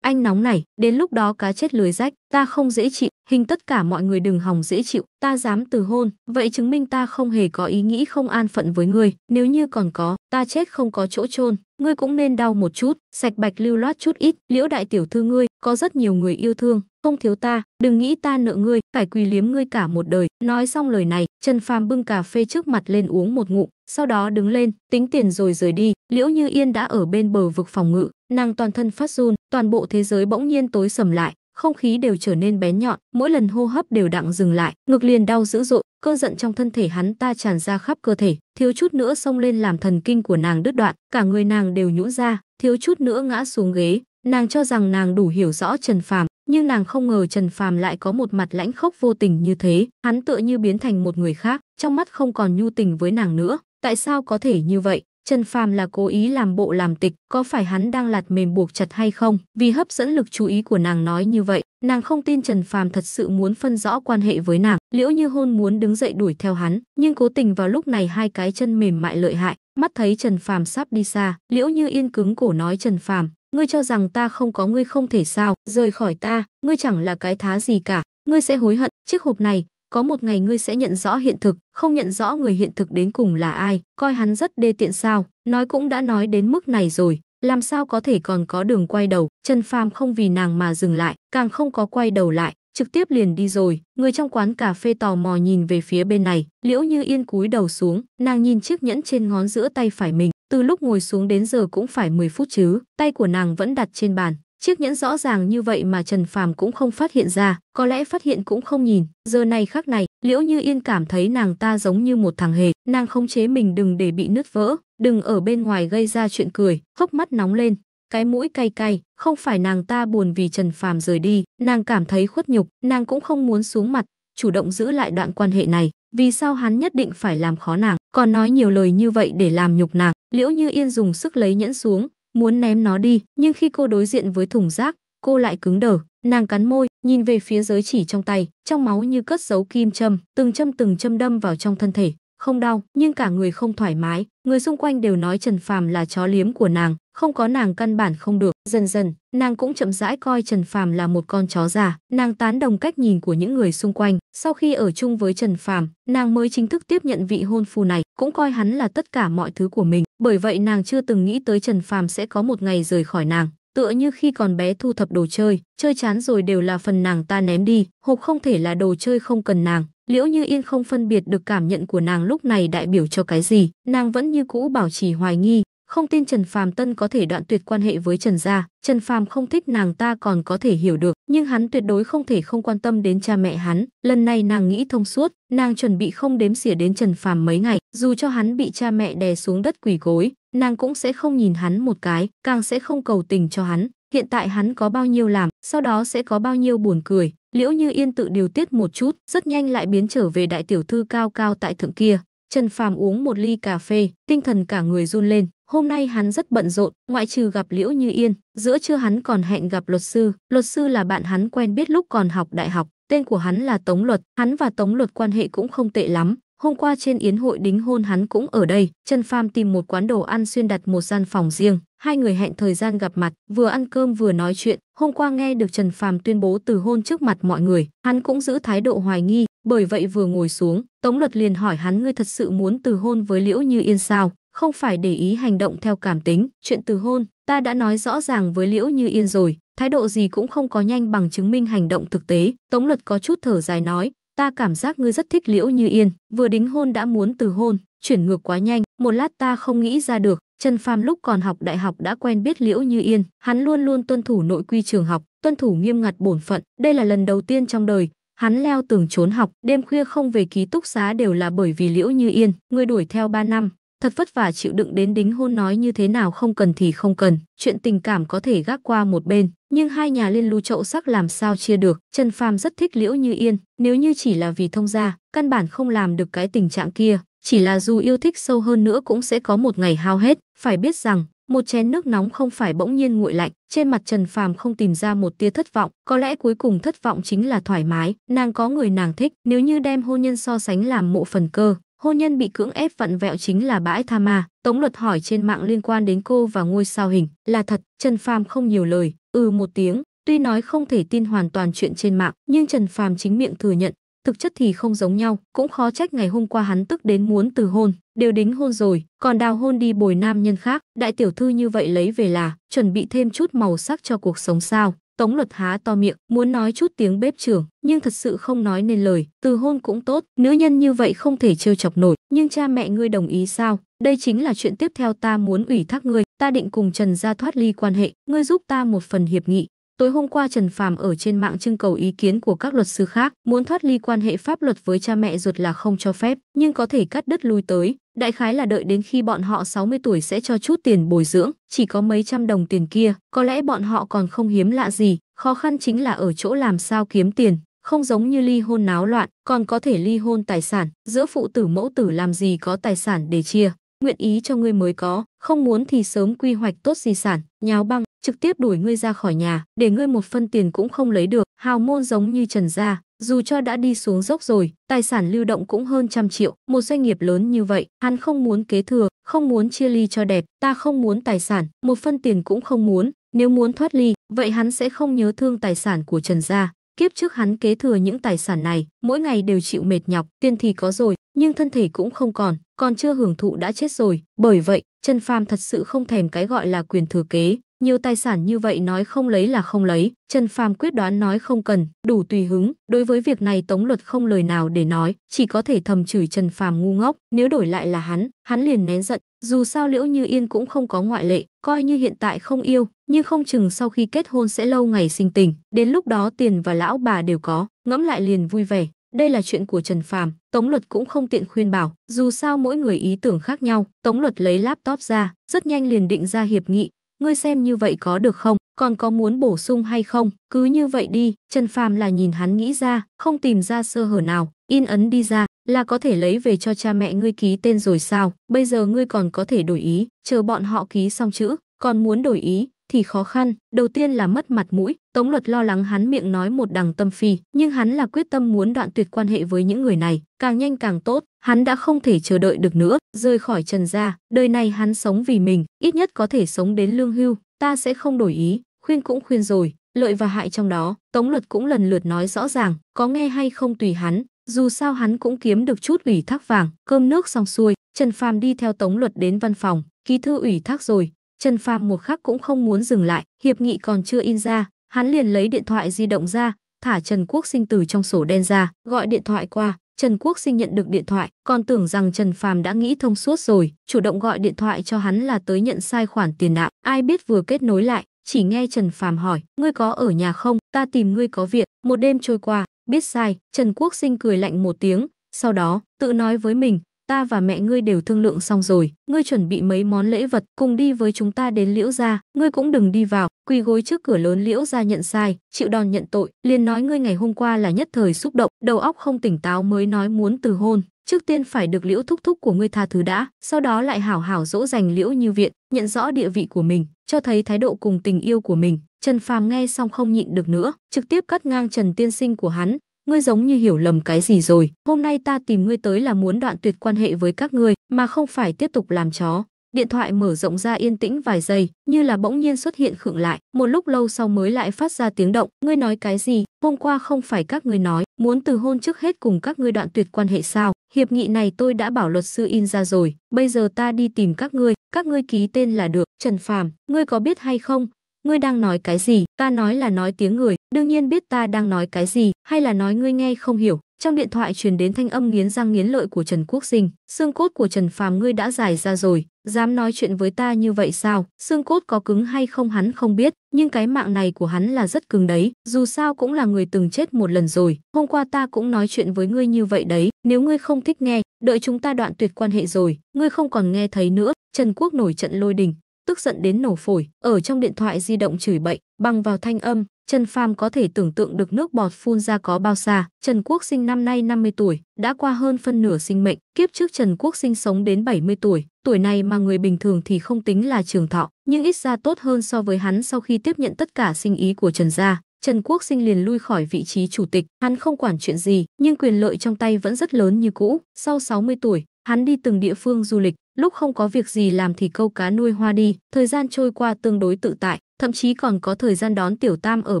Anh nóng này, đến lúc đó cá chết lưới rách ta không dễ chịu, hình tất cả mọi người đừng hòng dễ chịu, ta dám từ hôn, vậy chứng minh ta không hề có ý nghĩ không an phận với ngươi, nếu như còn có, ta chết không có chỗ chôn, ngươi cũng nên đau một chút, sạch bạch lưu loát chút ít, liễu đại tiểu thư ngươi, có rất nhiều người yêu thương, không thiếu ta, đừng nghĩ ta nợ ngươi, cải quỳ liếm ngươi cả một đời. Nói xong lời này, Trần Phàm bưng cà phê trước mặt lên uống một ngụm, sau đó đứng lên, tính tiền rồi rời đi. Liễu Như Yên đã ở bên bờ vực phòng ngự, nàng toàn thân phát run, toàn bộ thế giới bỗng nhiên tối sầm lại, không khí đều trở nên bé nhọn, mỗi lần hô hấp đều đặng dừng lại, ngực liền đau dữ dội, cơn giận trong thân thể hắn ta tràn ra khắp cơ thể, thiếu chút nữa xông lên làm thần kinh của nàng đứt đoạn, cả người nàng đều nhũn ra, thiếu chút nữa ngã xuống ghế, nàng cho rằng nàng đủ hiểu rõ Trần Phàm, nhưng nàng không ngờ Trần Phàm lại có một mặt lãnh khốc vô tình như thế, hắn tựa như biến thành một người khác, trong mắt không còn nhu tình với nàng nữa, tại sao có thể như vậy? Trần Phàm là cố ý làm bộ làm tịch, có phải hắn đang lạt mềm buộc chặt hay không? Vì hấp dẫn lực chú ý của nàng nói như vậy, nàng không tin Trần Phàm thật sự muốn phân rõ quan hệ với nàng. Liễu Như Hôn muốn đứng dậy đuổi theo hắn, nhưng cố tình vào lúc này hai cái chân mềm mại lợi hại, mắt thấy Trần Phàm sắp đi xa, Liễu Như Yên cứng cổ nói Trần Phàm, ngươi cho rằng ta không có ngươi không thể sao? Rời khỏi ta, ngươi chẳng là cái thá gì cả, ngươi sẽ hối hận. Chiếc hộp này, có một ngày ngươi sẽ nhận rõ hiện thực, không nhận rõ người hiện thực đến cùng là ai, coi hắn rất đê tiện sao, nói cũng đã nói đến mức này rồi, làm sao có thể còn có đường quay đầu, Trần Phàm không vì nàng mà dừng lại, càng không có quay đầu lại, trực tiếp liền đi rồi. Người trong quán cà phê tò mò nhìn về phía bên này, Liễu Như Yên cúi đầu xuống, nàng nhìn chiếc nhẫn trên ngón giữa tay phải mình, từ lúc ngồi xuống đến giờ cũng phải 10 phút chứ, tay của nàng vẫn đặt trên bàn, Chiếc nhẫn rõ ràng như vậy mà Trần Phàm cũng không phát hiện ra, có lẽ phát hiện cũng không nhìn. Giờ này khắc này, Liễu Như Yên cảm thấy nàng ta giống như một thằng hề, nàng không chế mình đừng để bị nứt vỡ, đừng ở bên ngoài gây ra chuyện cười, hốc mắt nóng lên, cái mũi cay cay, không phải nàng ta buồn vì Trần Phàm rời đi, nàng cảm thấy khuất nhục, nàng cũng không muốn xuống mặt, chủ động giữ lại đoạn quan hệ này, vì sao hắn nhất định phải làm khó nàng, còn nói nhiều lời như vậy để làm nhục nàng. Liễu Như Yên dùng sức lấy nhẫn xuống, muốn ném nó đi, nhưng khi cô đối diện với thùng rác, cô lại cứng đờ, nàng cắn môi, nhìn về phía giới chỉ trong tay, trong máu như cất dấu kim châm, từng châm từng châm đâm vào trong thân thể, không đau, nhưng cả người không thoải mái, người xung quanh đều nói Trần Phàm là chó liếm của nàng, không có nàng căn bản không được. Dần dần, nàng cũng chậm rãi coi Trần Phàm là một con chó già, nàng tán đồng cách nhìn của những người xung quanh. Sau khi ở chung với Trần Phàm, nàng mới chính thức tiếp nhận vị hôn phu này, cũng coi hắn là tất cả mọi thứ của mình. Bởi vậy nàng chưa từng nghĩ tới Trần Phàm sẽ có một ngày rời khỏi nàng. Tựa như khi còn bé thu thập đồ chơi, chơi chán rồi đều là phần nàng ta ném đi, hộp không thể là đồ chơi không cần nàng, Liễu Như Yên không phân biệt được cảm nhận của nàng lúc này đại biểu cho cái gì, nàng vẫn như cũ bảo trì hoài nghi, không tin Trần Phàm Tân có thể đoạn tuyệt quan hệ với Trần gia, Trần Phàm không thích nàng ta còn có thể hiểu được, nhưng hắn tuyệt đối không thể không quan tâm đến cha mẹ hắn. Lần này nàng nghĩ thông suốt, nàng chuẩn bị không đếm xỉa đến Trần Phàm mấy ngày, dù cho hắn bị cha mẹ đè xuống đất quỳ gối, nàng cũng sẽ không nhìn hắn một cái, càng sẽ không cầu tình cho hắn. Hiện tại hắn có bao nhiêu làm, sau đó sẽ có bao nhiêu buồn cười. Liễu Như Yên tự điều tiết một chút, rất nhanh lại biến trở về đại tiểu thư cao cao tại thượng kia. Trần Phàm uống một ly cà phê, tinh thần cả người run lên, Hôm nay hắn rất bận rộn, ngoại trừ gặp Liễu Như Yên, giữa trưa hắn còn hẹn gặp luật sư. Luật sư là bạn hắn quen biết lúc còn học đại học, tên của hắn là Tống Luật, hắn và Tống Luật quan hệ cũng không tệ lắm. Hôm qua trên yến hội đính hôn hắn cũng ở đây, Trần Phàm tìm một quán đồ ăn xuyên đặt một gian phòng riêng, hai người hẹn thời gian gặp mặt, vừa ăn cơm vừa nói chuyện. Hôm qua nghe được Trần Phàm tuyên bố từ hôn trước mặt mọi người, hắn cũng giữ thái độ hoài nghi, bởi vậy vừa ngồi xuống, Tống Luật liền hỏi hắn ngươi thật sự muốn từ hôn với Liễu Như Yên sao? không phải để ý hành động theo cảm tính. Chuyện từ hôn, ta đã nói rõ ràng với Liễu Như Yên rồi, thái độ gì cũng không có nhanh bằng chứng minh hành động thực tế. Tống Luật có chút thở dài nói, ta cảm giác ngươi rất thích Liễu Như Yên, vừa đính hôn đã muốn từ hôn, chuyển ngược quá nhanh, một lát ta không nghĩ ra được. Trần Phàm lúc còn học đại học đã quen biết Liễu Như Yên, hắn luôn luôn tuân thủ nội quy trường học, tuân thủ nghiêm ngặt bổn phận. Đây là lần đầu tiên trong đời, hắn leo tường trốn học, đêm khuya không về ký túc xá đều là bởi vì Liễu Như Yên, người đuổi theo 3 năm, thật vất vả chịu đựng đến đính hôn nói như thế nào không cần thì không cần, chuyện tình cảm có thể gác qua một bên, nhưng hai nhà liên lưu chậu sắc làm sao chia được, Trần Phàm rất thích Liễu Như Yên, nếu như chỉ là vì thông gia, căn bản không làm được cái tình trạng kia, chỉ là dù yêu thích sâu hơn nữa cũng sẽ có một ngày hao hết, phải biết rằng một chén nước nóng không phải bỗng nhiên nguội lạnh, trên mặt Trần Phàm không tìm ra một tia thất vọng, có lẽ cuối cùng thất vọng chính là thoải mái, nàng có người nàng thích, nếu như đem hôn nhân so sánh làm mộ phần cơ, hôn nhân bị cưỡng ép vặn vẹo chính là bãi tha ma. Tống luật hỏi trên mạng liên quan đến cô và ngôi sao hình, là thật, Trần Phàm không nhiều lời, ừ một tiếng, tuy nói không thể tin hoàn toàn chuyện trên mạng, nhưng Trần Phàm chính miệng thừa nhận, thực chất thì không giống nhau, cũng khó trách ngày hôm qua hắn tức đến muốn từ hôn, đều đính hôn rồi, còn đào hôn đi bồi nam nhân khác, đại tiểu thư như vậy lấy về là, chuẩn bị thêm chút màu sắc cho cuộc sống sao, Tống luật há to miệng, muốn nói chút tiếng bếp trưởng, nhưng thật sự không nói nên lời, từ hôn cũng tốt, nữ nhân như vậy không thể trêu chọc nổi, nhưng cha mẹ ngươi đồng ý sao? Đây chính là chuyện tiếp theo ta muốn ủy thác ngươi, ta định cùng Trần gia thoát ly quan hệ, ngươi giúp ta một phần hiệp nghị, Tối hôm qua Trần Phàm ở trên mạng trưng cầu ý kiến của các luật sư khác, muốn thoát ly quan hệ pháp luật với cha mẹ ruột là không cho phép, nhưng có thể cắt đứt lui tới, đại khái là đợi đến khi bọn họ 60 tuổi sẽ cho chút tiền bồi dưỡng, chỉ có mấy trăm đồng tiền kia, có lẽ bọn họ còn không hiếm lạ gì, khó khăn chính là ở chỗ làm sao kiếm tiền, không giống như ly hôn náo loạn, còn có thể ly hôn tài sản, giữa phụ tử mẫu tử làm gì có tài sản để chia nguyện ý cho ngươi mới có, không muốn thì sớm quy hoạch tốt di sản, nháo băng, trực tiếp đuổi ngươi ra khỏi nhà, để ngươi một phân tiền cũng không lấy được, hào môn giống như Trần Gia, dù cho đã đi xuống dốc rồi, tài sản lưu động cũng hơn trăm triệu, một doanh nghiệp lớn như vậy, hắn không muốn kế thừa, không muốn chia ly cho đẹp, ta không muốn tài sản, một phân tiền cũng không muốn, nếu muốn thoát ly, vậy hắn sẽ không nhớ thương tài sản của Trần Gia. Kiếp trước hắn kế thừa những tài sản này, mỗi ngày đều chịu mệt nhọc, tiền thì có rồi, nhưng thân thể cũng không còn, còn chưa hưởng thụ đã chết rồi. Bởi vậy, Trần Phàm thật sự không thèm cái gọi là quyền thừa kế, nhiều tài sản như vậy nói không lấy là không lấy, Trần Phàm quyết đoán nói không cần, đủ tùy hứng, đối với việc này Tống Luật không lời nào để nói, chỉ có thể thầm chửi Trần Phàm ngu ngốc, nếu đổi lại là hắn, hắn liền nén giận, dù sao Liễu Như Yên cũng không có ngoại lệ, coi như hiện tại không yêu, nhưng không chừng sau khi kết hôn sẽ lâu ngày sinh tình, đến lúc đó tiền và lão bà đều có, ngẫm lại liền vui vẻ, đây là chuyện của Trần Phàm, Tống Luật cũng không tiện khuyên bảo, dù sao mỗi người ý tưởng khác nhau, Tống Luật lấy laptop ra, rất nhanh liền định ra hiệp nghị, ngươi xem như vậy có được không, còn có muốn bổ sung hay không, cứ như vậy đi, Trần Phàm là nhìn hắn nghĩ ra, không tìm ra sơ hở nào, in ấn đi ra, là có thể lấy về cho cha mẹ ngươi ký tên rồi sao, bây giờ ngươi còn có thể đổi ý, chờ bọn họ ký xong chữ, còn muốn đổi ý, thì khó khăn, đầu tiên là mất mặt mũi, Tống Luật lo lắng hắn miệng nói một đằng tâm phi, nhưng hắn là quyết tâm muốn đoạn tuyệt quan hệ với những người này, càng nhanh càng tốt, hắn đã không thể chờ đợi được nữa, Rời khỏi Trần gia, đời này hắn sống vì mình, ít nhất có thể sống đến lương hưu, ta sẽ không đổi ý, khuyên cũng khuyên rồi, lợi và hại trong đó, Tống Luật cũng lần lượt nói rõ ràng, có nghe hay không tùy hắn, dù sao hắn cũng kiếm được chút ủy thác vàng, cơm nước xong xuôi, Trần Phàm đi theo Tống Luật đến văn phòng, ký thư ủy thác rồi, Trần Phàm một khắc cũng không muốn dừng lại, hiệp nghị còn chưa in ra, hắn liền lấy điện thoại di động ra, thả Trần Quốc Sinh từ trong sổ đen ra, gọi điện thoại qua, Trần Quốc Sinh nhận được điện thoại, còn tưởng rằng Trần Phàm đã nghĩ thông suốt rồi, chủ động gọi điện thoại cho hắn là tới nhận sai khoản tiền nặng, ai biết vừa kết nối lại, chỉ nghe Trần Phàm hỏi, ngươi có ở nhà không, ta tìm ngươi có việc, một đêm trôi qua, biết sai, Trần Quốc Sinh cười lạnh một tiếng, sau đó tự nói với mình, ta và mẹ ngươi đều thương lượng xong rồi, ngươi chuẩn bị mấy món lễ vật cùng đi với chúng ta đến liễu gia, ngươi cũng đừng đi vào, quỳ gối trước cửa lớn liễu gia nhận sai, chịu đòn nhận tội, liền nói ngươi ngày hôm qua là nhất thời xúc động, đầu óc không tỉnh táo mới nói muốn từ hôn, trước tiên phải được liễu thúc thúc của ngươi tha thứ đã, sau đó lại hảo hảo dỗ dành liễu như viện, nhận rõ địa vị của mình, cho thấy thái độ cùng tình yêu của mình. Trần Phàm nghe xong không nhịn được nữa, trực tiếp cắt ngang Trần Tiên Sinh của hắn, ngươi giống như hiểu lầm cái gì rồi, hôm nay ta tìm ngươi tới là muốn đoạn tuyệt quan hệ với các ngươi, mà không phải tiếp tục làm chó. Điện thoại mở rộng ra yên tĩnh vài giây, như là bỗng nhiên xuất hiện khựng lại, một lúc lâu sau mới lại phát ra tiếng động, ngươi nói cái gì, hôm qua không phải các ngươi nói, muốn từ hôn trước hết cùng các ngươi đoạn tuyệt quan hệ sao, hiệp nghị này tôi đã bảo luật sư in ra rồi, bây giờ ta đi tìm các ngươi, các ngươi ký tên là được, Trần Phàm, ngươi có biết hay không, ngươi đang nói cái gì, ta nói là nói tiếng người, đương nhiên biết ta đang nói cái gì, hay là nói ngươi nghe không hiểu. Trong điện thoại truyền đến thanh âm nghiến răng nghiến lợi của Trần Quốc Sinh, xương cốt của Trần Phàm ngươi đã dài ra rồi, dám nói chuyện với ta như vậy sao? Xương cốt có cứng hay không hắn không biết, nhưng cái mạng này của hắn là rất cứng đấy, dù sao cũng là người từng chết một lần rồi. Hôm qua ta cũng nói chuyện với ngươi như vậy đấy, nếu ngươi không thích nghe, đợi chúng ta đoạn tuyệt quan hệ rồi, ngươi không còn nghe thấy nữa. Trần Quốc nổi trận lôi đình, tức giận đến nổ phổi, ở trong điện thoại di động chửi bậy, băng vào thanh âm, Trần Phàm có thể tưởng tượng được nước bọt phun ra có bao xa. Trần Quốc Sinh năm nay 50 tuổi, đã qua hơn phân nửa sinh mệnh, kiếp trước Trần Quốc Sinh sống đến 70 tuổi, tuổi này mà người bình thường thì không tính là trường thọ, nhưng ít ra tốt hơn so với hắn sau khi tiếp nhận tất cả sinh ý của Trần gia. Trần Quốc Sinh liền lui khỏi vị trí chủ tịch, hắn không quản chuyện gì, nhưng quyền lợi trong tay vẫn rất lớn như cũ. Sau 60 tuổi, hắn đi từng địa phương du lịch, lúc không có việc gì làm thì câu cá nuôi hoa đi, thời gian trôi qua tương đối tự tại, thậm chí còn có thời gian đón Tiểu Tam ở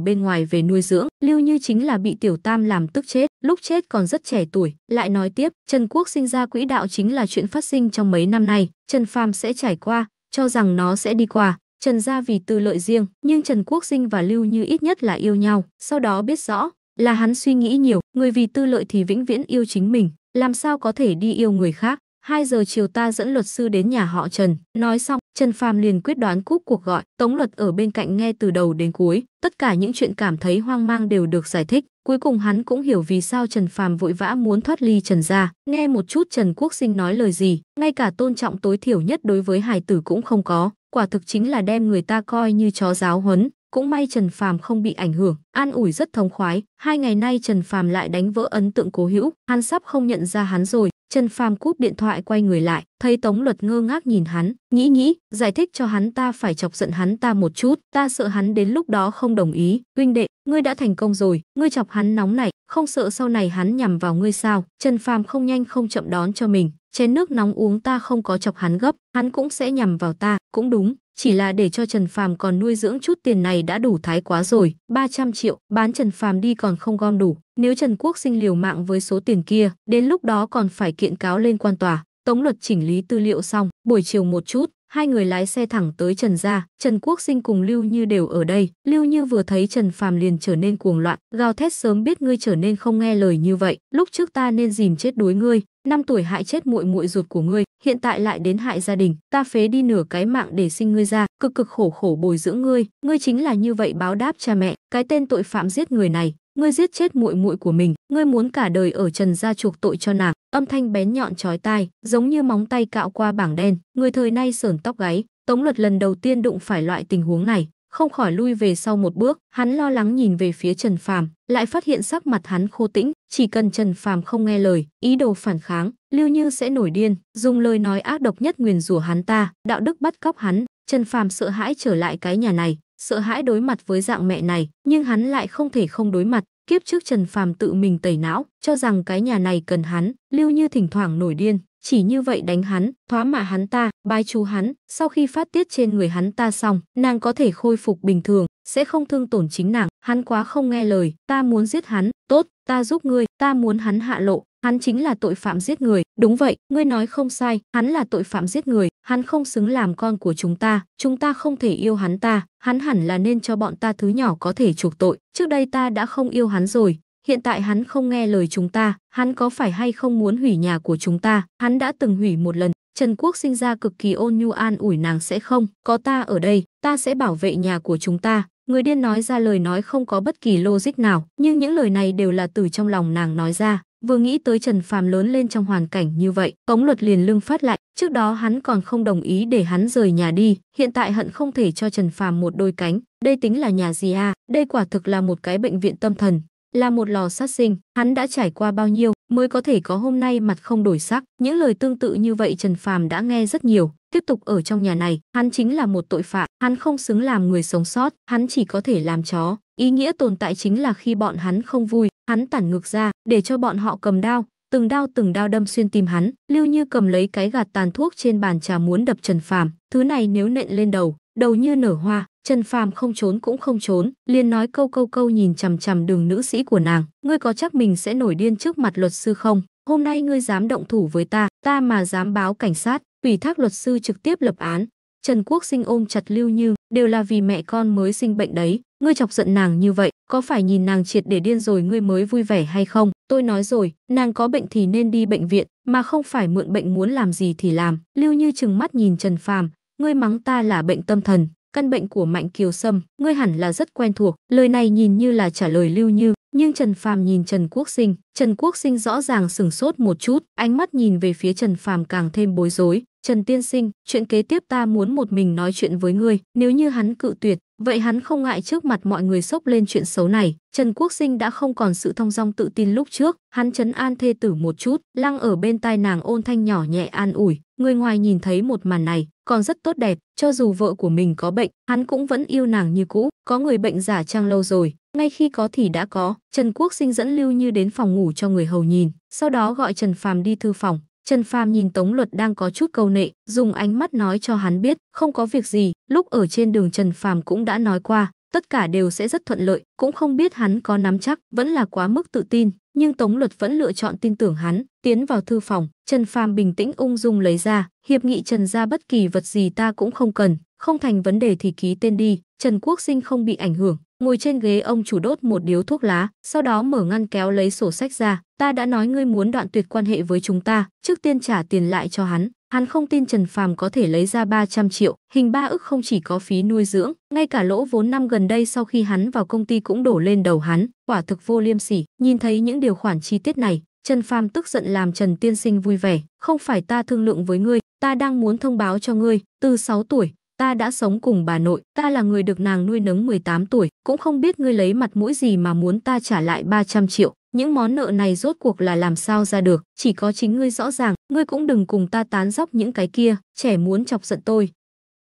bên ngoài về nuôi dưỡng. Lưu Như chính là bị Tiểu Tam làm tức chết, lúc chết còn rất trẻ tuổi. Lại nói tiếp, Trần Quốc sinh ra quỹ đạo chính là chuyện phát sinh trong mấy năm nay, Trần Phàm sẽ trải qua, cho rằng nó sẽ đi qua. Trần gia vì tư lợi riêng, nhưng Trần Quốc Sinh và Lưu Như ít nhất là yêu nhau, sau đó biết rõ là hắn suy nghĩ nhiều, người vì tư lợi thì vĩnh viễn yêu chính mình, làm sao có thể đi yêu người khác. 2 giờ chiều ta dẫn luật sư đến nhà họ Trần. Nói xong, Trần Phàm liền quyết đoán cúp cuộc gọi. Tống luật ở bên cạnh nghe từ đầu đến cuối. Tất cả những chuyện cảm thấy hoang mang đều được giải thích. Cuối cùng hắn cũng hiểu vì sao Trần Phàm vội vã muốn thoát ly Trần gia. Nghe một chút Trần Quốc Sinh nói lời gì, ngay cả tôn trọng tối thiểu nhất đối với hài tử cũng không có. Quả thực chính là đem người ta coi như chó giáo huấn. Cũng may Trần Phàm không bị ảnh hưởng, an ủi rất thông khoái. Hai ngày nay Trần Phàm lại đánh vỡ ấn tượng cố hữu, hắn sắp không nhận ra hắn rồi. Trần Phàm cúp điện thoại quay người lại, thấy Tống Luật ngơ ngác nhìn hắn, nghĩ nghĩ, giải thích cho hắn ta phải chọc giận hắn ta một chút, ta sợ hắn đến lúc đó không đồng ý, huynh đệ, ngươi đã thành công rồi, ngươi chọc hắn nóng này, không sợ sau này hắn nhằm vào ngươi sao? Trần Phàm không nhanh không chậm đón cho mình, chén nước nóng uống ta không có chọc hắn gấp, hắn cũng sẽ nhằm vào ta, cũng đúng, chỉ là để cho Trần Phàm còn nuôi dưỡng chút tiền này đã đủ thái quá rồi, 300 triệu, bán Trần Phàm đi còn không gom đủ, nếu Trần Quốc Sinh liều mạng với số tiền kia, đến lúc đó còn phải kiện cáo lên quan tòa. Tống luật chỉnh lý tư liệu xong, buổi chiều một chút, hai người lái xe thẳng tới Trần gia, Trần Quốc Sinh cùng Lưu Như đều ở đây. Lưu Như vừa thấy Trần Phàm liền trở nên cuồng loạn, gào thét sớm biết ngươi trở nên không nghe lời như vậy, lúc trước ta nên dìm chết đuối ngươi, năm tuổi hại chết muội muội ruột của ngươi, hiện tại lại đến hại gia đình, ta phế đi nửa cái mạng để sinh ngươi ra, cực cực khổ khổ bồi dưỡng ngươi, ngươi chính là như vậy báo đáp cha mẹ, cái tên tội phạm giết người này, ngươi giết chết muội muội của mình, ngươi muốn cả đời ở Trần gia chuộc tội cho nàng." Âm thanh bén nhọn chói tai, giống như móng tay cạo qua bảng đen, người thời nay sởn tóc gáy, Tống Luật lần đầu tiên đụng phải loại tình huống này, không khỏi lui về sau một bước, hắn lo lắng nhìn về phía Trần Phàm, lại phát hiện sắc mặt hắn khô tĩnh, chỉ cần Trần Phàm không nghe lời, ý đồ phản kháng, Lưu Như sẽ nổi điên, dùng lời nói ác độc nhất nguyền rủa hắn ta, đạo đức bắt cóc hắn, Trần Phàm sợ hãi trở lại cái nhà này, sợ hãi đối mặt với dạng mẹ này, nhưng hắn lại không thể không đối mặt, kiếp trước Trần Phàm tự mình tẩy não, cho rằng cái nhà này cần hắn, Lưu Như thỉnh thoảng nổi điên, chỉ như vậy đánh hắn, thoá mạ hắn ta, bái chú hắn, sau khi phát tiết trên người hắn ta xong, nàng có thể khôi phục bình thường, sẽ không thương tổn chính nàng, hắn quá không nghe lời, ta muốn giết hắn, tốt, ta giúp ngươi, ta muốn hắn hạ lộ, hắn chính là tội phạm giết người, đúng vậy, ngươi nói không sai, hắn là tội phạm giết người, hắn không xứng làm con của chúng ta, chúng ta không thể yêu hắn ta, hắn hẳn là nên cho bọn ta thứ nhỏ có thể chuộc tội, trước đây ta đã không yêu hắn rồi, hiện tại hắn không nghe lời chúng ta, hắn có phải hay không muốn hủy nhà của chúng ta, hắn đã từng hủy một lần. Trần Quốc sinh ra cực kỳ ôn nhu an ủi nàng sẽ không, có ta ở đây, ta sẽ bảo vệ nhà của chúng ta. Người điên nói ra lời nói không có bất kỳ logic nào, nhưng những lời này đều là từ trong lòng nàng nói ra. Vừa nghĩ tới Trần Phàm lớn lên trong hoàn cảnh như vậy, Cống Luật liền lưng phát lại, trước đó hắn còn không đồng ý để hắn rời nhà đi, hiện tại hận không thể cho Trần Phàm một đôi cánh, đây tính là nhà gì à, đây quả thực là một cái bệnh viện tâm thần, là một lò sát sinh, hắn đã trải qua bao nhiêu mới có thể có hôm nay mặt không đổi sắc. Những lời tương tự như vậy Trần Phàm đã nghe rất nhiều, tiếp tục ở trong nhà này, hắn chính là một tội phạm, hắn không xứng làm người sống sót, hắn chỉ có thể làm chó. Ý nghĩa tồn tại chính là khi bọn hắn không vui, hắn tản ngược ra, để cho bọn họ cầm đao, từng đao từng đao đâm xuyên tim hắn, Lưu Như cầm lấy cái gạt tàn thuốc trên bàn trà muốn đập Trần Phàm, thứ này nếu nện lên đầu, đầu như nở hoa, Trần Phàm không trốn cũng không trốn, liền nói câu câu câu nhìn chằm chằm đường nữ sĩ của nàng, ngươi có chắc mình sẽ nổi điên trước mặt luật sư không? Hôm nay ngươi dám động thủ với ta, ta mà dám báo cảnh sát, ủy thác luật sư trực tiếp lập án. Trần Quốc Sinh ôm chặt Lưu Như, đều là vì mẹ con mới sinh bệnh đấy, ngươi chọc giận nàng như vậy, có phải nhìn nàng triệt để điên rồi ngươi mới vui vẻ hay không? Tôi nói rồi, nàng có bệnh thì nên đi bệnh viện, mà không phải mượn bệnh muốn làm gì thì làm. Lưu Như trừng mắt nhìn Trần Phàm, ngươi mắng ta là bệnh tâm thần, căn bệnh của Mạnh Kiều Sâm, ngươi hẳn là rất quen thuộc." Lời này nhìn như là trả lời Lưu Như, nhưng Trần Phàm nhìn Trần Quốc Sinh, Trần Quốc Sinh rõ ràng sửng sốt một chút, ánh mắt nhìn về phía Trần Phàm càng thêm bối rối. Trần Tiên Sinh, chuyện kế tiếp ta muốn một mình nói chuyện với ngươi, nếu như hắn cự tuyệt, vậy hắn không ngại trước mặt mọi người sốc lên chuyện xấu này. Trần Quốc Sinh đã không còn sự thong dong tự tin lúc trước, hắn chấn an thê tử một chút, lăng ở bên tai nàng ôn thanh nhỏ nhẹ an ủi, Người ngoài nhìn thấy một màn này, còn rất tốt đẹp, cho dù vợ của mình có bệnh, hắn cũng vẫn yêu nàng như cũ, có người bệnh giả trang lâu rồi, ngay khi có thì đã có, Trần Quốc Sinh dẫn Lưu Như đến phòng ngủ cho người hầu nhìn, sau đó gọi Trần Phàm đi thư phòng. Trần Phàm nhìn Tống Luật đang có chút câu nệ, dùng ánh mắt nói cho hắn biết, không có việc gì, lúc ở trên đường Trần Phàm cũng đã nói qua, tất cả đều sẽ rất thuận lợi, cũng không biết hắn có nắm chắc, vẫn là quá mức tự tin, nhưng Tống Luật vẫn lựa chọn tin tưởng hắn, tiến vào thư phòng, Trần Phàm bình tĩnh ung dung lấy ra, hiệp nghị Trần gia bất kỳ vật gì ta cũng không cần, không thành vấn đề thì ký tên đi, Trần Quốc Sinh không bị ảnh hưởng, ngồi trên ghế ông chủ đốt một điếu thuốc lá, sau đó mở ngăn kéo lấy sổ sách ra, ta đã nói ngươi muốn đoạn tuyệt quan hệ với chúng ta, trước tiên trả tiền lại cho hắn, Hắn không tin Trần Phàm có thể lấy ra 300 triệu, hình ba ức không chỉ có phí nuôi dưỡng, ngay cả lỗ vốn năm gần đây sau khi hắn vào công ty cũng đổ lên đầu hắn, quả thực vô liêm sỉ. Nhìn thấy những điều khoản chi tiết này, Trần Phàm tức giận làm Trần Tiên Sinh vui vẻ, không phải ta thương lượng với ngươi, ta đang muốn thông báo cho ngươi, từ 6 tuổi, ta đã sống cùng bà nội, ta là người được nàng nuôi nấng 18 tuổi, cũng không biết ngươi lấy mặt mũi gì mà muốn ta trả lại 300 triệu, những món nợ này rốt cuộc là làm sao ra được, chỉ có chính ngươi rõ ràng, ngươi cũng đừng cùng ta tán dóc những cái kia, trẻ muốn chọc giận tôi.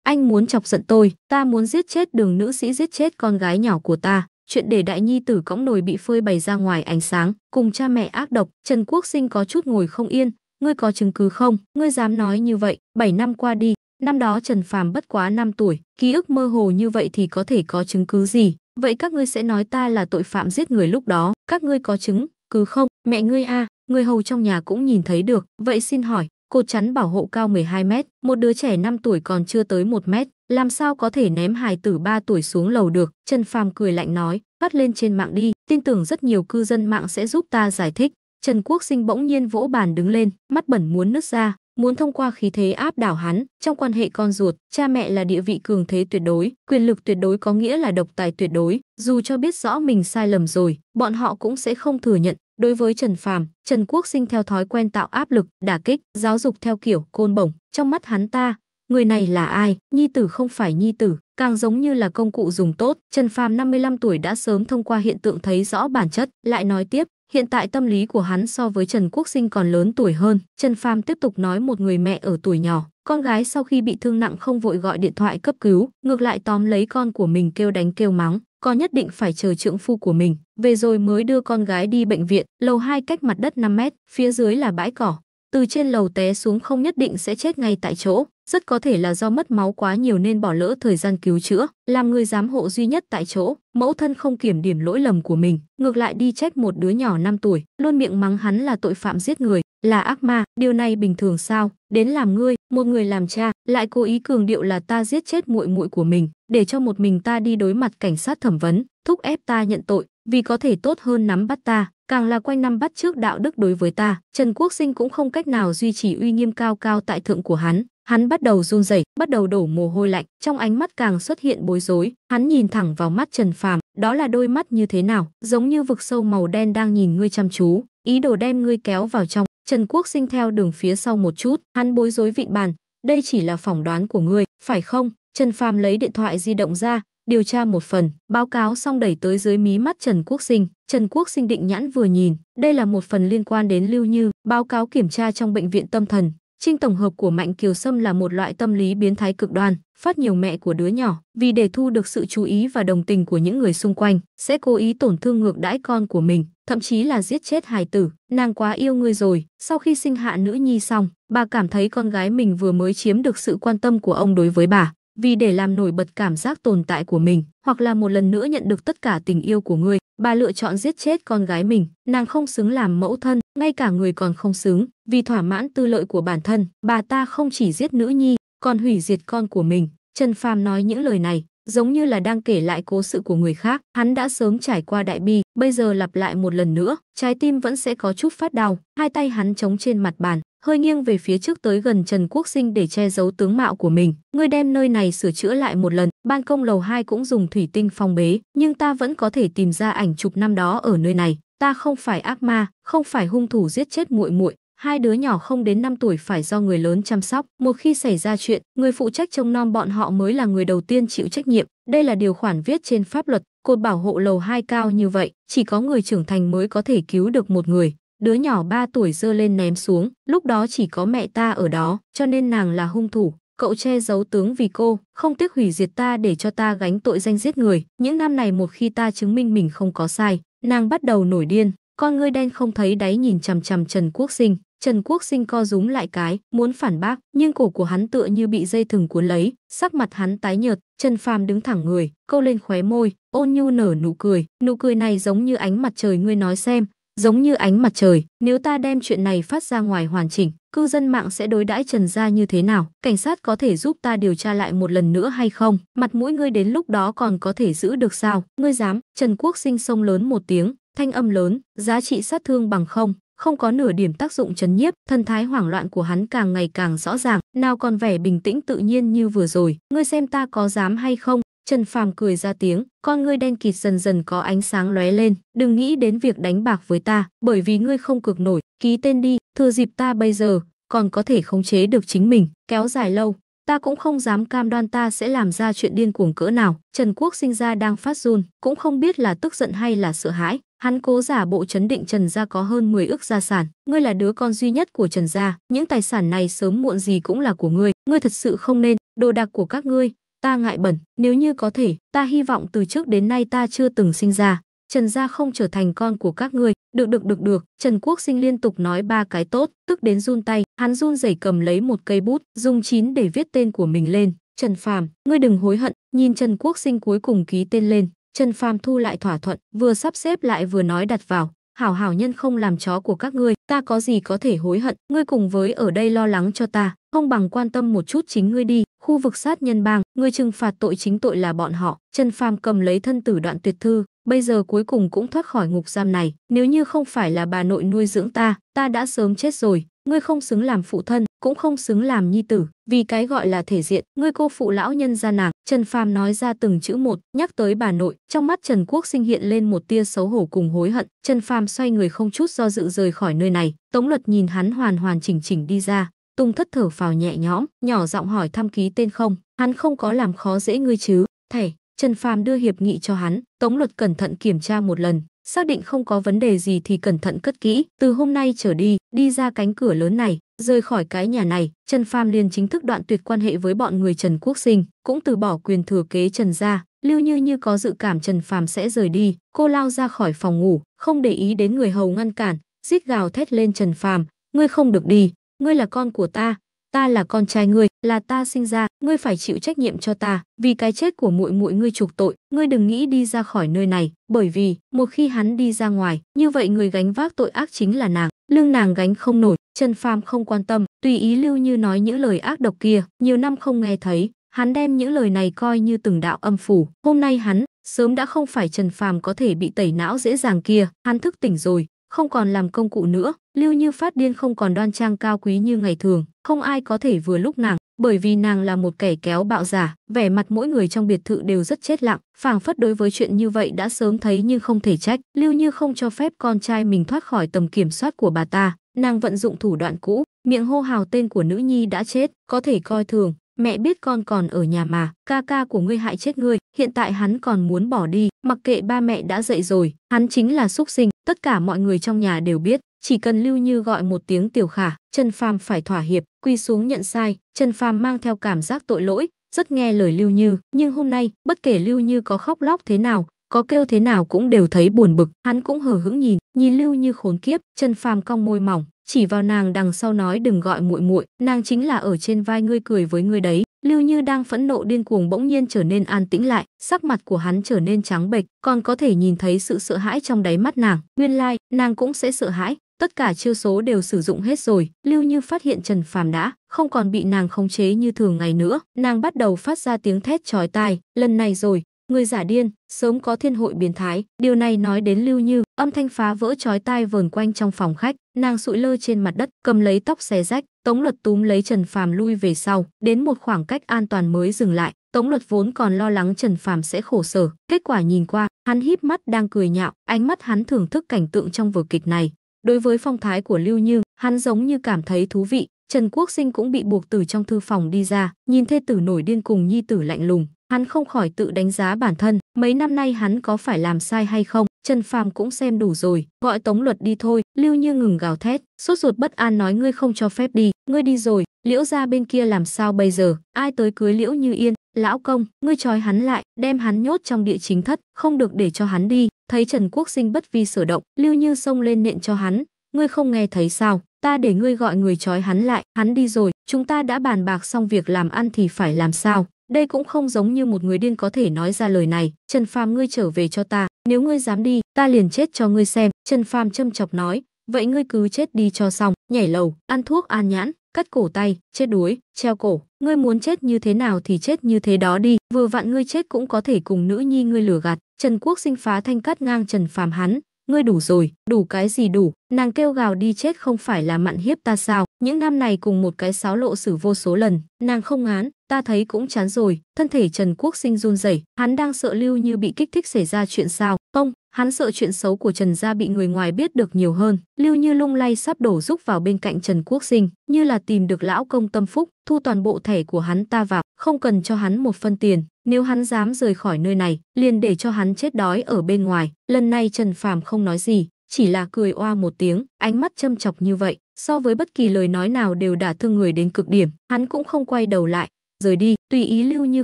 Anh muốn chọc giận tôi, ta muốn giết chết đường nữ sĩ giết chết con gái nhỏ của ta. Chuyện để đại nhi tử cõng nồi bị phơi bày ra ngoài ánh sáng, cùng cha mẹ ác độc, Trần Quốc Sinh có chút ngồi không yên, ngươi có chứng cứ không, ngươi dám nói như vậy, 7 năm qua đi, năm đó Trần Phàm bất quá 5 tuổi, ký ức mơ hồ như vậy thì có thể có chứng cứ gì, Vậy các ngươi sẽ nói ta là tội phạm giết người lúc đó, các ngươi có chứng, cứ không, mẹ ngươi a, người hầu trong nhà cũng nhìn thấy được, vậy xin hỏi, cột chắn bảo hộ cao 12 mét, một đứa trẻ 5 tuổi còn chưa tới 1 mét, làm sao có thể ném hài tử 3 tuổi xuống lầu được, Trần Phàm cười lạnh nói, phát lên trên mạng đi, tin tưởng rất nhiều cư dân mạng sẽ giúp ta giải thích. Trần Quốc Sinh bỗng nhiên vỗ bàn đứng lên, mắt bẩn muốn nứt ra, muốn thông qua khí thế áp đảo hắn. Trong quan hệ con ruột, cha mẹ là địa vị cường thế tuyệt đối, quyền lực tuyệt đối có nghĩa là độc tài tuyệt đối. Dù cho biết rõ mình sai lầm rồi, bọn họ cũng sẽ không thừa nhận. Đối với Trần Phàm, Trần Quốc Sinh theo thói quen tạo áp lực, đả kích, giáo dục theo kiểu côn bổng. Trong mắt hắn ta, người này là ai? Nhi tử không phải nhi tử, càng giống như là công cụ dùng tốt. Trần Phàm 55 tuổi đã sớm thông qua hiện tượng thấy rõ bản chất, lại nói tiếp, Hiện tại tâm lý của hắn so với Trần Quốc Sinh còn lớn tuổi hơn. Trần Phàm tiếp tục nói một người mẹ ở tuổi nhỏ, con gái sau khi bị thương nặng không vội gọi điện thoại cấp cứu, ngược lại tóm lấy con của mình kêu đánh kêu mắng, con nhất định phải chờ trưởng phu của mình, về rồi mới đưa con gái đi bệnh viện, lầu hai cách mặt đất 5 mét, phía dưới là bãi cỏ, từ trên lầu té xuống không nhất định sẽ chết ngay tại chỗ, rất có thể là do mất máu quá nhiều nên bỏ lỡ thời gian cứu chữa, làm người giám hộ duy nhất tại chỗ, mẫu thân không kiểm điểm lỗi lầm của mình, ngược lại đi trách một đứa nhỏ 5 tuổi, luôn miệng mắng hắn là tội phạm giết người, là ác ma, điều này bình thường sao? Đến làm ngươi, một người làm cha, lại cố ý cường điệu là ta giết chết muội muội của mình, để cho một mình ta đi đối mặt cảnh sát thẩm vấn, thúc ép ta nhận tội, vì có thể tốt hơn nắm bắt ta, càng là quanh năm bắt trước đạo đức đối với ta, Trần Quốc Sinh cũng không cách nào duy trì uy nghiêm cao cao tại thượng của hắn, hắn bắt đầu run rẩy, bắt đầu đổ mồ hôi lạnh, trong ánh mắt càng xuất hiện bối rối, hắn nhìn thẳng vào mắt Trần Phàm, đó là đôi mắt như thế nào, giống như vực sâu màu đen đang nhìn ngươi chăm chú, ý đồ đem ngươi kéo vào trong. Trần Quốc Sinh theo đường phía sau một chút, hắn bối rối vịn bàn, đây chỉ là phỏng đoán của ngươi, phải không? Trần Phàm lấy điện thoại di động ra, điều tra một phần, báo cáo xong đẩy tới dưới mí mắt Trần Quốc Sinh. Trần Quốc Sinh định nhãn vừa nhìn, đây là một phần liên quan đến Lưu Như, báo cáo kiểm tra trong bệnh viện tâm thần. Trinh tổng hợp của Mạnh Kiều Sâm là một loại tâm lý biến thái cực đoan, phát nhiều mẹ của đứa nhỏ, vì để thu được sự chú ý và đồng tình của những người xung quanh, sẽ cố ý tổn thương ngược đãi con của mình, thậm chí là giết chết hài tử. Nàng quá yêu người rồi, sau khi sinh hạ nữ nhi xong, bà cảm thấy con gái mình vừa mới chiếm được sự quan tâm của ông đối với bà, vì để làm nổi bật cảm giác tồn tại của mình, hoặc là một lần nữa nhận được tất cả tình yêu của người bà lựa chọn giết chết con gái mình, nàng không xứng làm mẫu thân, ngay cả người còn không xứng, vì thỏa mãn tư lợi của bản thân, bà ta không chỉ giết nữ nhi, còn hủy diệt con của mình. Trần Phàm nói những lời này, giống như là đang kể lại cố sự của người khác, hắn đã sớm trải qua đại bi, bây giờ lặp lại một lần nữa, trái tim vẫn sẽ có chút phát đau, hai tay hắn chống trên mặt bàn, hơi nghiêng về phía trước tới gần Trần Quốc Sinh để che giấu tướng mạo của mình. Ngươi đem nơi này sửa chữa lại một lần, ban công lầu 2 cũng dùng thủy tinh phong bế, nhưng ta vẫn có thể tìm ra ảnh chụp năm đó ở nơi này. Ta không phải ác ma, không phải hung thủ giết chết muội muội, hai đứa nhỏ không đến 5 tuổi phải do người lớn chăm sóc. Một khi xảy ra chuyện, người phụ trách trông nom bọn họ mới là người đầu tiên chịu trách nhiệm. Đây là điều khoản viết trên pháp luật, cột bảo hộ lầu 2 cao như vậy, chỉ có người trưởng thành mới có thể cứu được một người. Đứa nhỏ 3 tuổi dơ lên ném xuống, lúc đó chỉ có mẹ ta ở đó, cho nên nàng là hung thủ. Cậu che giấu tướng vì cô, không tiếc hủy diệt ta để cho ta gánh tội danh giết người. Những năm này một khi ta chứng minh mình không có sai, nàng bắt đầu nổi điên, con ngươi đen không thấy đáy nhìn chằm chằm Trần Quốc Sinh. Trần Quốc Sinh co rúm lại cái, muốn phản bác, nhưng cổ của hắn tựa như bị dây thừng cuốn lấy, sắc mặt hắn tái nhợt, Trần Phàm đứng thẳng người, câu lên khóe môi, ôn nhu nở nụ cười, nụ cười này giống như ánh mặt trời ngươi nói xem, giống như ánh mặt trời, nếu ta đem chuyện này phát ra ngoài hoàn chỉnh, cư dân mạng sẽ đối đãi Trần gia như thế nào? Cảnh sát có thể giúp ta điều tra lại một lần nữa hay không? Mặt mũi ngươi đến lúc đó còn có thể giữ được sao? Ngươi dám? Trần Quốc Sinh sông lớn một tiếng, thanh âm lớn, giá trị sát thương bằng không, không có nửa điểm tác dụng chấn nhiếp, thần thái hoảng loạn của hắn càng ngày càng rõ ràng, nào còn vẻ bình tĩnh tự nhiên như vừa rồi, ngươi xem ta có dám hay không, Trần Phàm cười ra tiếng, con ngươi đen kịt dần dần có ánh sáng lóe lên, đừng nghĩ đến việc đánh bạc với ta, bởi vì ngươi không cực nổi, ký tên đi, thừa dịp ta bây giờ, còn có thể khống chế được chính mình, kéo dài lâu, ta cũng không dám cam đoan ta sẽ làm ra chuyện điên cuồng cỡ nào. Trần Quốc sinh ra đang phát run, cũng không biết là tức giận hay là sợ hãi. Hắn cố giả bộ chấn định Trần gia có hơn 10 ước gia sản, ngươi là đứa con duy nhất của Trần gia, những tài sản này sớm muộn gì cũng là của ngươi, ngươi thật sự không nên, đồ đạc của các ngươi, ta ngại bẩn, nếu như có thể, ta hy vọng từ trước đến nay ta chưa từng sinh ra, Trần gia không trở thành con của các ngươi, được được được được, Trần Quốc Sinh liên tục nói ba cái tốt, tức đến run tay, hắn run rẩy cầm lấy một cây bút, dùng chín để viết tên của mình lên, Trần Phàm, ngươi đừng hối hận, nhìn Trần Quốc Sinh cuối cùng ký tên lên, Trần Phàm thu lại thỏa thuận, vừa sắp xếp lại vừa nói đặt vào, hảo hảo nhân không làm chó của các ngươi, ta có gì có thể hối hận, ngươi cùng với ở đây lo lắng cho ta, không bằng quan tâm một chút chính ngươi đi, khu vực sát nhân bang, người trừng phạt tội chính tội là bọn họ. Trần Phàm cầm lấy thân tử đoạn tuyệt thư, bây giờ cuối cùng cũng thoát khỏi ngục giam này, nếu như không phải là bà nội nuôi dưỡng ta, ta đã sớm chết rồi, ngươi không xứng làm phụ thân, cũng không xứng làm nhi tử, vì cái gọi là thể diện, ngươi cô phụ lão nhân gia nàng, Trần Phàm nói ra từng chữ một, nhắc tới bà nội, trong mắt Trần Quốc Sinh hiện lên một tia xấu hổ cùng hối hận, Trần Phàm xoay người không chút do dự rời khỏi nơi này, Tống Luật nhìn hắn hoàn hoàn chỉnh chỉnh đi ra, Tung thất thở phào nhẹ nhõm, nhỏ giọng hỏi thăm ký tên không, hắn không có làm khó dễ ngươi chứ, thẻ, Trần Phàm đưa hiệp nghị cho hắn, Tống Luật cẩn thận kiểm tra một lần, xác định không có vấn đề gì thì cẩn thận cất kỹ, từ hôm nay trở đi, đi ra cánh cửa lớn này, rời khỏi cái nhà này, Trần Phàm liền chính thức đoạn tuyệt quan hệ với bọn người Trần Quốc Sinh, cũng từ bỏ quyền thừa kế Trần gia. Lưu Như Như có dự cảm Trần Phàm sẽ rời đi, cô lao ra khỏi phòng ngủ, không để ý đến người hầu ngăn cản, rít gào thét lên Trần Phàm, "Ngươi không được đi, ngươi là con của ta, ta là con trai ngươi, là ta sinh ra, ngươi phải chịu trách nhiệm cho ta, vì cái chết của muội muội ngươi trục tội, ngươi đừng nghĩ đi ra khỏi nơi này, bởi vì một khi hắn đi ra ngoài, như vậy người gánh vác tội ác chính là nàng, lương nàng gánh không nổi, Trần Phàm không quan tâm, tùy ý Lưu Như nói những lời ác độc kia, nhiều năm không nghe thấy, hắn đem những lời này coi như từng đạo âm phủ, hôm nay hắn sớm đã không phải Trần Phàm có thể bị tẩy não dễ dàng kia, hắn thức tỉnh rồi, không còn làm công cụ nữa, Lưu Như Phát điên không còn đoan trang cao quý như ngày thường, không ai có thể vừa lúc nàng, bởi vì nàng là một kẻ kéo bạo giả, vẻ mặt mỗi người trong biệt thự đều rất chết lặng, phảng phất đối với chuyện như vậy đã sớm thấy nhưng không thể trách, Lưu Như không cho phép con trai mình thoát khỏi tầm kiểm soát của bà ta, nàng vận dụng thủ đoạn cũ, miệng hô hào tên của nữ nhi đã chết, có thể coi thường, mẹ biết con còn ở nhà mà, ca ca của ngươi hại chết ngươi, hiện tại hắn còn muốn bỏ đi, mặc kệ ba mẹ đã dậy rồi, hắn chính là xúc sinh, tất cả mọi người trong nhà đều biết, chỉ cần Lưu Như gọi một tiếng tiểu khả, chân phàm phải thỏa hiệp, quy xuống nhận sai, chân phàm mang theo cảm giác tội lỗi, rất nghe lời Lưu Như. Nhưng hôm nay, bất kể Lưu Như có khóc lóc thế nào, có kêu thế nào cũng đều thấy buồn bực, hắn cũng hờ hững nhìn, nhìn Lưu Như khốn kiếp, chân phàm cong môi mỏng, chỉ vào nàng đằng sau nói đừng gọi muội muội, nàng chính là ở trên vai ngươi cười với ngươi đấy. Lưu Như đang phẫn nộ điên cuồng bỗng nhiên trở nên an tĩnh lại, sắc mặt của hắn trở nên trắng bệch, còn có thể nhìn thấy sự sợ hãi trong đáy mắt nàng. Nguyên lai, like, nàng cũng sẽ sợ hãi, tất cả chiêu số đều sử dụng hết rồi, Lưu Như phát hiện Trần Phàm đã không còn bị nàng khống chế như thường ngày nữa, nàng bắt đầu phát ra tiếng thét chói tai, lần này rồi, người giả điên, sớm có thiên hội biến thái, điều này nói đến Lưu Như, âm thanh phá vỡ chói tai vờn quanh trong phòng khách, nàng sụi lơ trên mặt đất, cầm lấy tóc xé rách, Tống Luật túm lấy Trần Phàm lui về sau, đến một khoảng cách an toàn mới dừng lại. Tống Luật vốn còn lo lắng Trần Phàm sẽ khổ sở, kết quả nhìn qua, hắn híp mắt đang cười nhạo, ánh mắt hắn thưởng thức cảnh tượng trong vở kịch này, Đối với phong thái của Lưu Như, hắn giống như cảm thấy thú vị, Trần Quốc Sinh cũng bị buộc từ trong thư phòng đi ra, nhìn thê tử nổi điên cùng nhi tử lạnh lùng, hắn không khỏi tự đánh giá bản thân, mấy năm nay hắn có phải làm sai hay không, Trần Phàm cũng xem đủ rồi, gọi Tống Luật đi thôi, Lưu Như ngừng gào thét, sốt ruột bất an nói ngươi không cho phép đi, ngươi đi rồi, Liễu gia bên kia làm sao bây giờ, ai tới cưới Liễu Như Yên, lão công, ngươi trói hắn lại, đem hắn nhốt trong địa chính thất, không được để cho hắn đi, Thấy Trần Quốc Sinh bất vi sở động, Lưu Như xông lên nện cho hắn, ngươi không nghe thấy sao, ta để ngươi gọi người trói hắn lại, hắn đi rồi, chúng ta đã bàn bạc xong việc làm ăn thì phải làm sao. Đây cũng không giống như một người điên có thể nói ra lời này, Trần Phàm ngươi trở về cho ta, nếu ngươi dám đi, ta liền chết cho ngươi xem, Trần Phàm châm chọc nói, vậy ngươi cứ chết đi cho xong, nhảy lầu, ăn thuốc an nhãn, cắt cổ tay, chết đuối, treo cổ, ngươi muốn chết như thế nào thì chết như thế đó đi, vừa vặn ngươi chết cũng có thể cùng nữ nhi ngươi lừa gạt, Trần Quốc Sinh phá thanh cắt ngang Trần Phàm hắn, ngươi đủ rồi, đủ cái gì đủ, nàng kêu gào đi chết không phải là mặn hiếp ta sao, những năm này cùng một cái sáo lộ xử vô số lần, nàng không ngán, ta thấy cũng chán rồi, thân thể Trần Quốc Sinh run rẩy, hắn đang sợ Lưu Như bị kích thích xảy ra chuyện sao, không, hắn sợ chuyện xấu của Trần gia bị người ngoài biết được nhiều hơn, Lưu Như lung lay sắp đổ rúc vào bên cạnh Trần Quốc Sinh, như là tìm được lão công tâm phúc, thu toàn bộ thẻ của hắn ta vào, không cần cho hắn một phân tiền, nếu hắn dám rời khỏi nơi này, liền để cho hắn chết đói ở bên ngoài. Lần này Trần Phàm không nói gì, chỉ là cười oa một tiếng, ánh mắt châm chọc như vậy, so với bất kỳ lời nói nào đều đã thương người đến cực điểm, hắn cũng không quay đầu lại, rời đi, tùy ý lưu như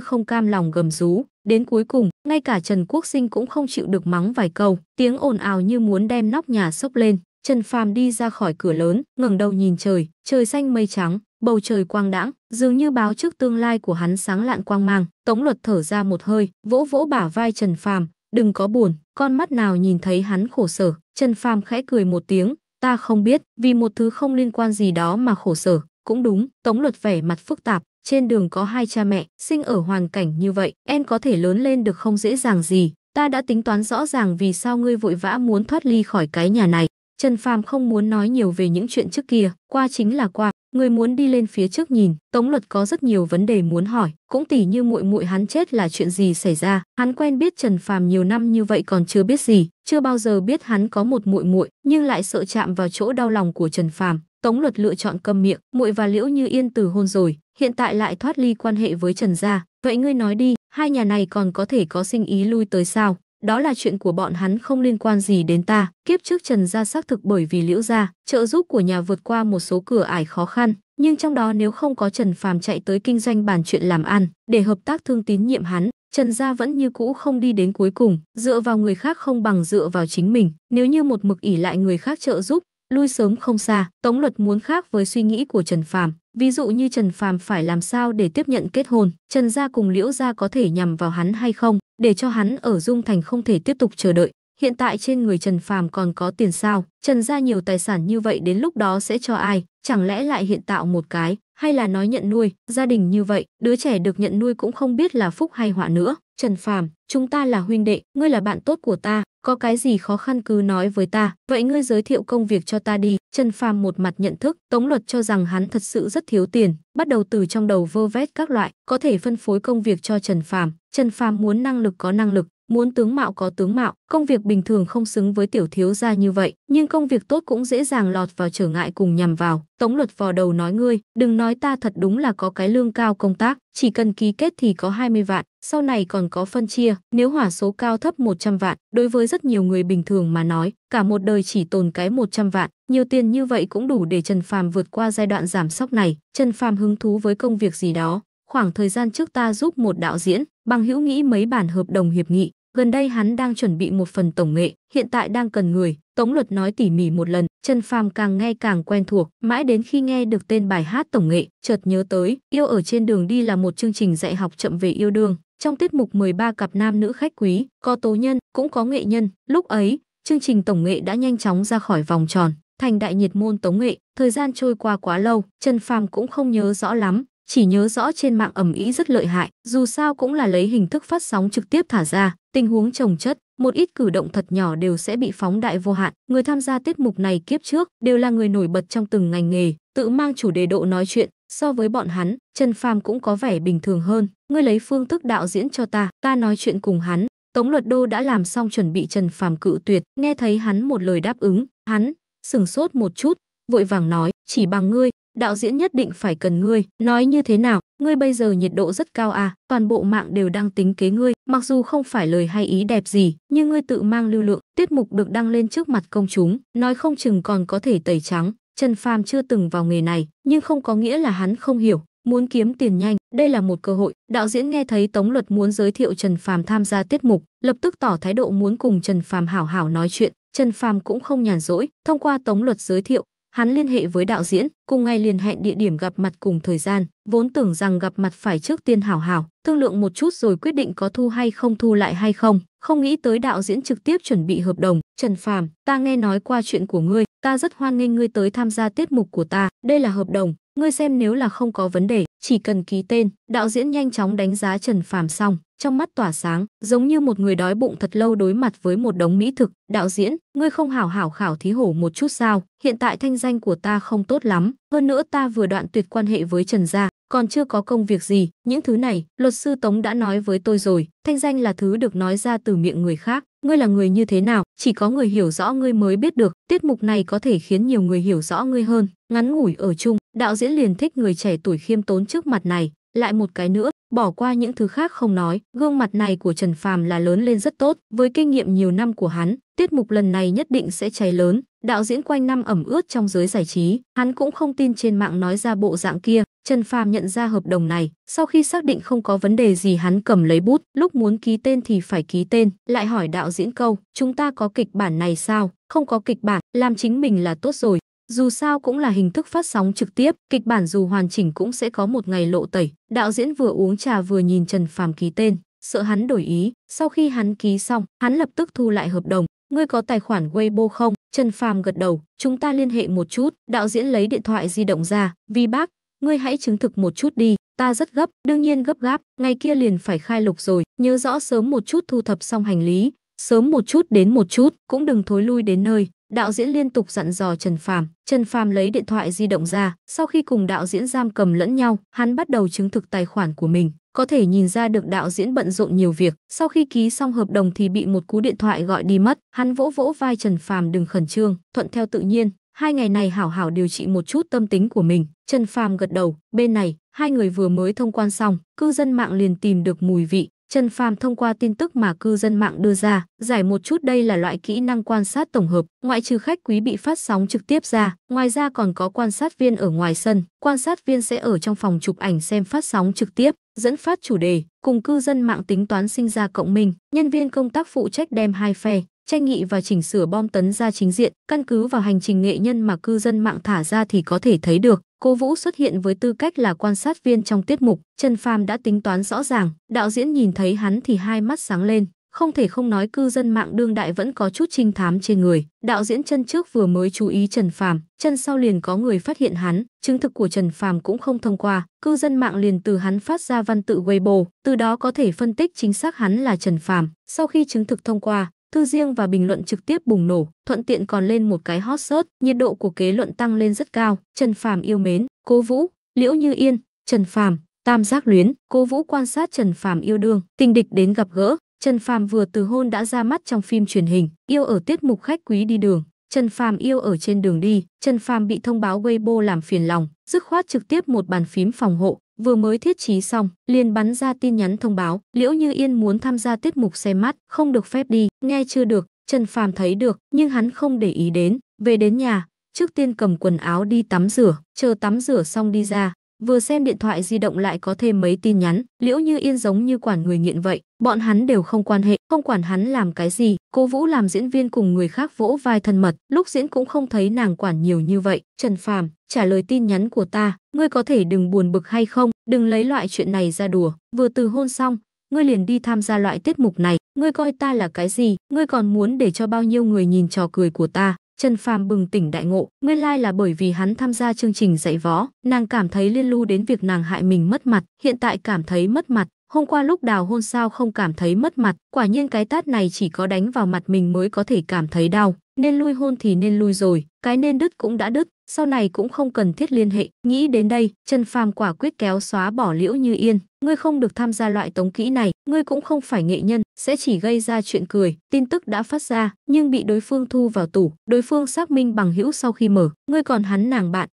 không cam lòng gầm rú, đến cuối cùng, ngay cả Trần Quốc Sinh cũng không chịu được mắng vài câu, tiếng ồn ào như muốn đem nóc nhà sốc lên, Trần Phàm đi ra khỏi cửa lớn, ngẩng đầu nhìn trời, trời xanh mây trắng, bầu trời quang đãng, dường như báo trước tương lai của hắn sáng lạn quang mang. Tống Luật thở ra một hơi, vỗ vỗ bả vai Trần Phàm, "Đừng có buồn, con mắt nào nhìn thấy hắn khổ sở." Trần Phàm khẽ cười một tiếng, "Ta không biết, vì một thứ không liên quan gì đó mà khổ sở, cũng đúng." Tống Luật vẻ mặt phức tạp, trên đường có hai cha mẹ, sinh ở hoàn cảnh như vậy, em có thể lớn lên được không dễ dàng gì. Ta đã tính toán rõ ràng vì sao ngươi vội vã muốn thoát ly khỏi cái nhà này. Trần Phàm không muốn nói nhiều về những chuyện trước kia, qua chính là qua, người muốn đi lên phía trước nhìn tống luật có rất nhiều vấn đề muốn hỏi cũng tỉ như muội muội hắn chết là chuyện gì xảy ra hắn quen biết trần phàm nhiều năm như vậy còn chưa biết gì chưa bao giờ biết hắn có một muội muội nhưng lại sợ chạm vào chỗ đau lòng của trần phàm tống luật lựa chọn câm miệng muội và liễu như yên từ hôn rồi hiện tại lại thoát ly quan hệ với trần gia vậy ngươi nói đi hai nhà này còn có thể có sinh ý lui tới sao đó là chuyện của bọn hắn không liên quan gì đến ta. Kiếp trước Trần gia xác thực bởi vì Liễu gia, trợ giúp của nhà vượt qua một số cửa ải khó khăn, nhưng trong đó nếu không có Trần Phàm chạy tới kinh doanh bàn chuyện làm ăn, để hợp tác thương tín nhiệm hắn, Trần gia vẫn như cũ không đi đến cuối cùng, dựa vào người khác không bằng dựa vào chính mình, nếu như một mực ỉ lại người khác trợ giúp, lui sớm không xa, Tống Luật muốn khác với suy nghĩ của Trần Phàm, ví dụ như Trần Phàm phải làm sao để tiếp nhận kết hôn, Trần gia cùng Liễu gia có thể nhằm vào hắn hay không, để cho hắn ở Dung Thành không thể tiếp tục chờ đợi. Hiện tại trên người Trần Phàm còn có tiền sao? Trần gia nhiều tài sản như vậy đến lúc đó sẽ cho ai? Chẳng lẽ lại hiện tạo một cái, hay là nói nhận nuôi, gia đình như vậy, đứa trẻ được nhận nuôi cũng không biết là phúc hay họa nữa. Trần Phàm, chúng ta là huynh đệ, ngươi là bạn tốt của ta, có cái gì khó khăn cứ nói với ta, vậy ngươi giới thiệu công việc cho ta đi. Trần Phàm một mặt nhận thức, Tống Luật cho rằng hắn thật sự rất thiếu tiền, bắt đầu từ trong đầu vơ vét các loại, có thể phân phối công việc cho Trần Phàm. Trần Phàm muốn năng lực có năng lực, Muốn tướng mạo có tướng mạo, công việc bình thường không xứng với tiểu thiếu gia như vậy, nhưng công việc tốt cũng dễ dàng lọt vào trở ngại cùng nhằm vào. Tống luật vò đầu nói ngươi, đừng nói ta thật đúng là có cái lương cao công tác, chỉ cần ký kết thì có 20 vạn, sau này còn có phân chia, nếu hỏa số cao thấp 100 vạn, đối với rất nhiều người bình thường mà nói, cả một đời chỉ tồn cái 100 vạn, nhiều tiền như vậy cũng đủ để Trần Phàm vượt qua giai đoạn giảm sóc này. Trần Phàm hứng thú với công việc gì đó, khoảng thời gian trước ta giúp một đạo diễn, bằng hữu nghĩ mấy bản hợp đồng hiệp nghị, Gần đây hắn đang chuẩn bị một phần tổng nghệ, hiện tại đang cần người. Tống Luật nói tỉ mỉ một lần, Trần Phàm càng nghe càng quen thuộc, mãi đến khi nghe được tên bài hát tổng nghệ, chợt nhớ tới, yêu ở trên đường đi là một chương trình dạy học chậm về yêu đương. Trong tiết mục 13 cặp nam nữ khách quý, có tố nhân, cũng có nghệ nhân, lúc ấy, chương trình tổng nghệ đã nhanh chóng ra khỏi vòng tròn, thành đại nhiệt môn tống nghệ, thời gian trôi qua quá lâu, Trần Phàm cũng không nhớ rõ lắm, chỉ nhớ rõ trên mạng ẩm ý rất lợi hại, dù sao cũng là lấy hình thức phát sóng trực tiếp thả ra, tình huống trồng chất, một ít cử động thật nhỏ đều sẽ bị phóng đại vô hạn. Người tham gia tiết mục này kiếp trước đều là người nổi bật trong từng ngành nghề, tự mang chủ đề độ nói chuyện, so với bọn hắn, Trần Phàm cũng có vẻ bình thường hơn. Ngươi lấy phương thức đạo diễn cho ta, ta nói chuyện cùng hắn. Tống Luật Đô đã làm xong chuẩn bị Trần Phàm cự tuyệt, nghe thấy hắn một lời đáp ứng, hắn sững sốt một chút, vội vàng nói, chỉ bằng ngươi, đạo diễn nhất định phải cần ngươi, nói như thế nào, ngươi bây giờ nhiệt độ rất cao à, toàn bộ mạng đều đang tính kế ngươi, mặc dù không phải lời hay ý đẹp gì, nhưng ngươi tự mang lưu lượng, tiết mục được đăng lên trước mặt công chúng, nói không chừng còn có thể tẩy trắng. Trần Phàm chưa từng vào nghề này, nhưng không có nghĩa là hắn không hiểu, muốn kiếm tiền nhanh, đây là một cơ hội. Đạo diễn nghe thấy Tống Luật muốn giới thiệu Trần Phàm tham gia tiết mục, lập tức tỏ thái độ muốn cùng Trần Phàm hảo hảo nói chuyện. Trần Phàm cũng không nhàn rỗi, thông qua Tống Luật giới thiệu, Hắn liên hệ với đạo diễn, cùng ngày liền hẹn địa điểm gặp mặt cùng thời gian, vốn tưởng rằng gặp mặt phải trước tiên hảo hảo, thương lượng một chút rồi quyết định có thu hay không thu lại hay không, không nghĩ tới đạo diễn trực tiếp chuẩn bị hợp đồng, Trần Phàm, ta nghe nói qua chuyện của ngươi, ta rất hoan nghênh ngươi tới tham gia tiết mục của ta, đây là hợp đồng, ngươi xem nếu là không có vấn đề chỉ cần ký tên đạo diễn nhanh chóng đánh giá trần phàm xong trong mắt tỏa sáng giống như một người đói bụng thật lâu đối mặt với một đống mỹ thực đạo diễn ngươi không hảo hảo khảo thí hổ một chút sao hiện tại thanh danh của ta không tốt lắm hơn nữa ta vừa đoạn tuyệt quan hệ với trần gia còn chưa có công việc gì những thứ này luật sư tống đã nói với tôi rồi thanh danh là thứ được nói ra từ miệng người khác ngươi là người như thế nào, chỉ có người hiểu rõ ngươi mới biết được. Tiết mục này có thể khiến nhiều người hiểu rõ ngươi hơn. Ngắn ngủi ở chung, đạo diễn liền thích người trẻ tuổi khiêm tốn trước mặt này, lại một cái nữa, bỏ qua những thứ khác không nói, gương mặt này của Trần Phàm là lớn lên rất tốt, với kinh nghiệm nhiều năm của hắn, tiết mục lần này nhất định sẽ cháy lớn, đạo diễn quanh năm ẩm ướt trong giới giải trí, hắn cũng không tin trên mạng nói ra bộ dạng kia, Trần Phàm nhận ra hợp đồng này, sau khi xác định không có vấn đề gì hắn cầm lấy bút, lúc muốn ký tên thì phải ký tên, lại hỏi đạo diễn câu, chúng ta có kịch bản này sao? Không có kịch bản, làm chính mình là tốt rồi, dù sao cũng là hình thức phát sóng trực tiếp, kịch bản dù hoàn chỉnh cũng sẽ có một ngày lộ tẩy. Đạo diễn vừa uống trà vừa nhìn Trần Phàm ký tên, sợ hắn đổi ý. Sau khi hắn ký xong, hắn lập tức thu lại hợp đồng. Ngươi có tài khoản Weibo không? Trần Phàm gật đầu, chúng ta liên hệ một chút. Đạo diễn lấy điện thoại di động ra, vi bác, ngươi hãy chứng thực một chút đi. Ta rất gấp, đương nhiên gấp gáp, ngày kia liền phải khai lục rồi, nhớ rõ sớm một chút thu thập xong hành lý, sớm một chút đến một chút, cũng đừng thối lui đến nơi. Đạo diễn liên tục dặn dò Trần Phàm, Trần Phàm lấy điện thoại di động ra, sau khi cùng đạo diễn giam cầm lẫn nhau, hắn bắt đầu chứng thực tài khoản của mình, có thể nhìn ra được đạo diễn bận rộn nhiều việc, sau khi ký xong hợp đồng thì bị một cú điện thoại gọi đi mất, hắn vỗ vỗ vai Trần Phàm đừng khẩn trương, thuận theo tự nhiên, hai ngày này hảo hảo điều trị một chút tâm tính của mình. Trần Phàm gật đầu, bên này, hai người vừa mới thông quan xong, cư dân mạng liền tìm được mùi vị, Trần Phàm thông qua tin tức mà cư dân mạng đưa ra, giải một chút đây là loại kỹ năng quan sát tổng hợp, ngoại trừ khách quý bị phát sóng trực tiếp ra, ngoài ra còn có quan sát viên ở ngoài sân, quan sát viên sẽ ở trong phòng chụp ảnh xem phát sóng trực tiếp, dẫn phát chủ đề, cùng cư dân mạng tính toán sinh ra cộng minh, nhân viên công tác phụ trách đem hai phe tranh nghị và chỉnh sửa bom tấn ra chính diện, căn cứ vào hành trình nghệ nhân mà cư dân mạng thả ra thì có thể thấy được, Cô Vũ xuất hiện với tư cách là quan sát viên trong tiết mục, Trần Phàm đã tính toán rõ ràng, đạo diễn nhìn thấy hắn thì hai mắt sáng lên, không thể không nói cư dân mạng đương đại vẫn có chút trinh thám trên người. Đạo diễn chân trước vừa mới chú ý Trần Phàm, chân sau liền có người phát hiện hắn, chứng thực của Trần Phàm cũng không thông qua, cư dân mạng liền từ hắn phát ra văn tự Weibo, từ đó có thể phân tích chính xác hắn là Trần Phàm. Sau khi chứng thực thông qua, Thư riêng và bình luận trực tiếp bùng nổ, thuận tiện còn lên một cái hot search, nhiệt độ của kế luận tăng lên rất cao. Trần Phàm yêu mến, Cố Vũ, Liễu Như Yên, Trần Phàm, tam giác luyến, Cố Vũ quan sát Trần Phàm yêu đương, tình địch đến gặp gỡ. Trần Phàm vừa từ hôn đã ra mắt trong phim truyền hình, yêu ở tiết mục khách quý đi đường. Trần Phàm yêu ở trên đường đi, Trần Phàm bị thông báo Weibo làm phiền lòng, dứt khoát trực tiếp một bàn phím phòng hộ, Vừa mới thiết trí xong, liền bắn ra tin nhắn thông báo, Liễu Như Yên muốn tham gia tiết mục xe mắt, không được phép đi, nghe chưa được, Trần Phàm thấy được, nhưng hắn không để ý đến, về đến nhà, trước tiên cầm quần áo đi tắm rửa, chờ tắm rửa xong đi ra, vừa xem điện thoại di động lại có thêm mấy tin nhắn, Liễu Như Yên giống như quản người nghiện vậy, Bọn hắn đều không quan hệ, không quản hắn làm cái gì, cô Vũ làm diễn viên cùng người khác vỗ vai thân mật, lúc diễn cũng không thấy nàng quản nhiều như vậy. Trần Phàm, trả lời tin nhắn của ta, ngươi có thể đừng buồn bực hay không, đừng lấy loại chuyện này ra đùa. Vừa từ hôn xong, ngươi liền đi tham gia loại tiết mục này, ngươi coi ta là cái gì, ngươi còn muốn để cho bao nhiêu người nhìn trò cười của ta. Trần Phàm bừng tỉnh đại ngộ, nguyên lai là bởi vì hắn tham gia chương trình dạy võ, nàng cảm thấy liên lưu đến việc nàng hại mình mất mặt, hiện tại cảm thấy mất mặt, Hôm qua lúc đào hôn sao không cảm thấy mất mặt, quả nhiên cái tát này chỉ có đánh vào mặt mình mới có thể cảm thấy đau, nên lui hôn thì nên lui rồi, cái nên đứt cũng đã đứt, sau này cũng không cần thiết liên hệ. Nghĩ đến đây, Trần Phàm quả quyết kéo xóa bỏ Liễu Như Yên, ngươi không được tham gia loại tống kỹ này, ngươi cũng không phải nghệ nhân, sẽ chỉ gây ra chuyện cười. Tin tức đã phát ra, nhưng bị đối phương thu vào tủ, đối phương xác minh bằng hữu sau khi mở, ngươi còn hắn nàng bạn.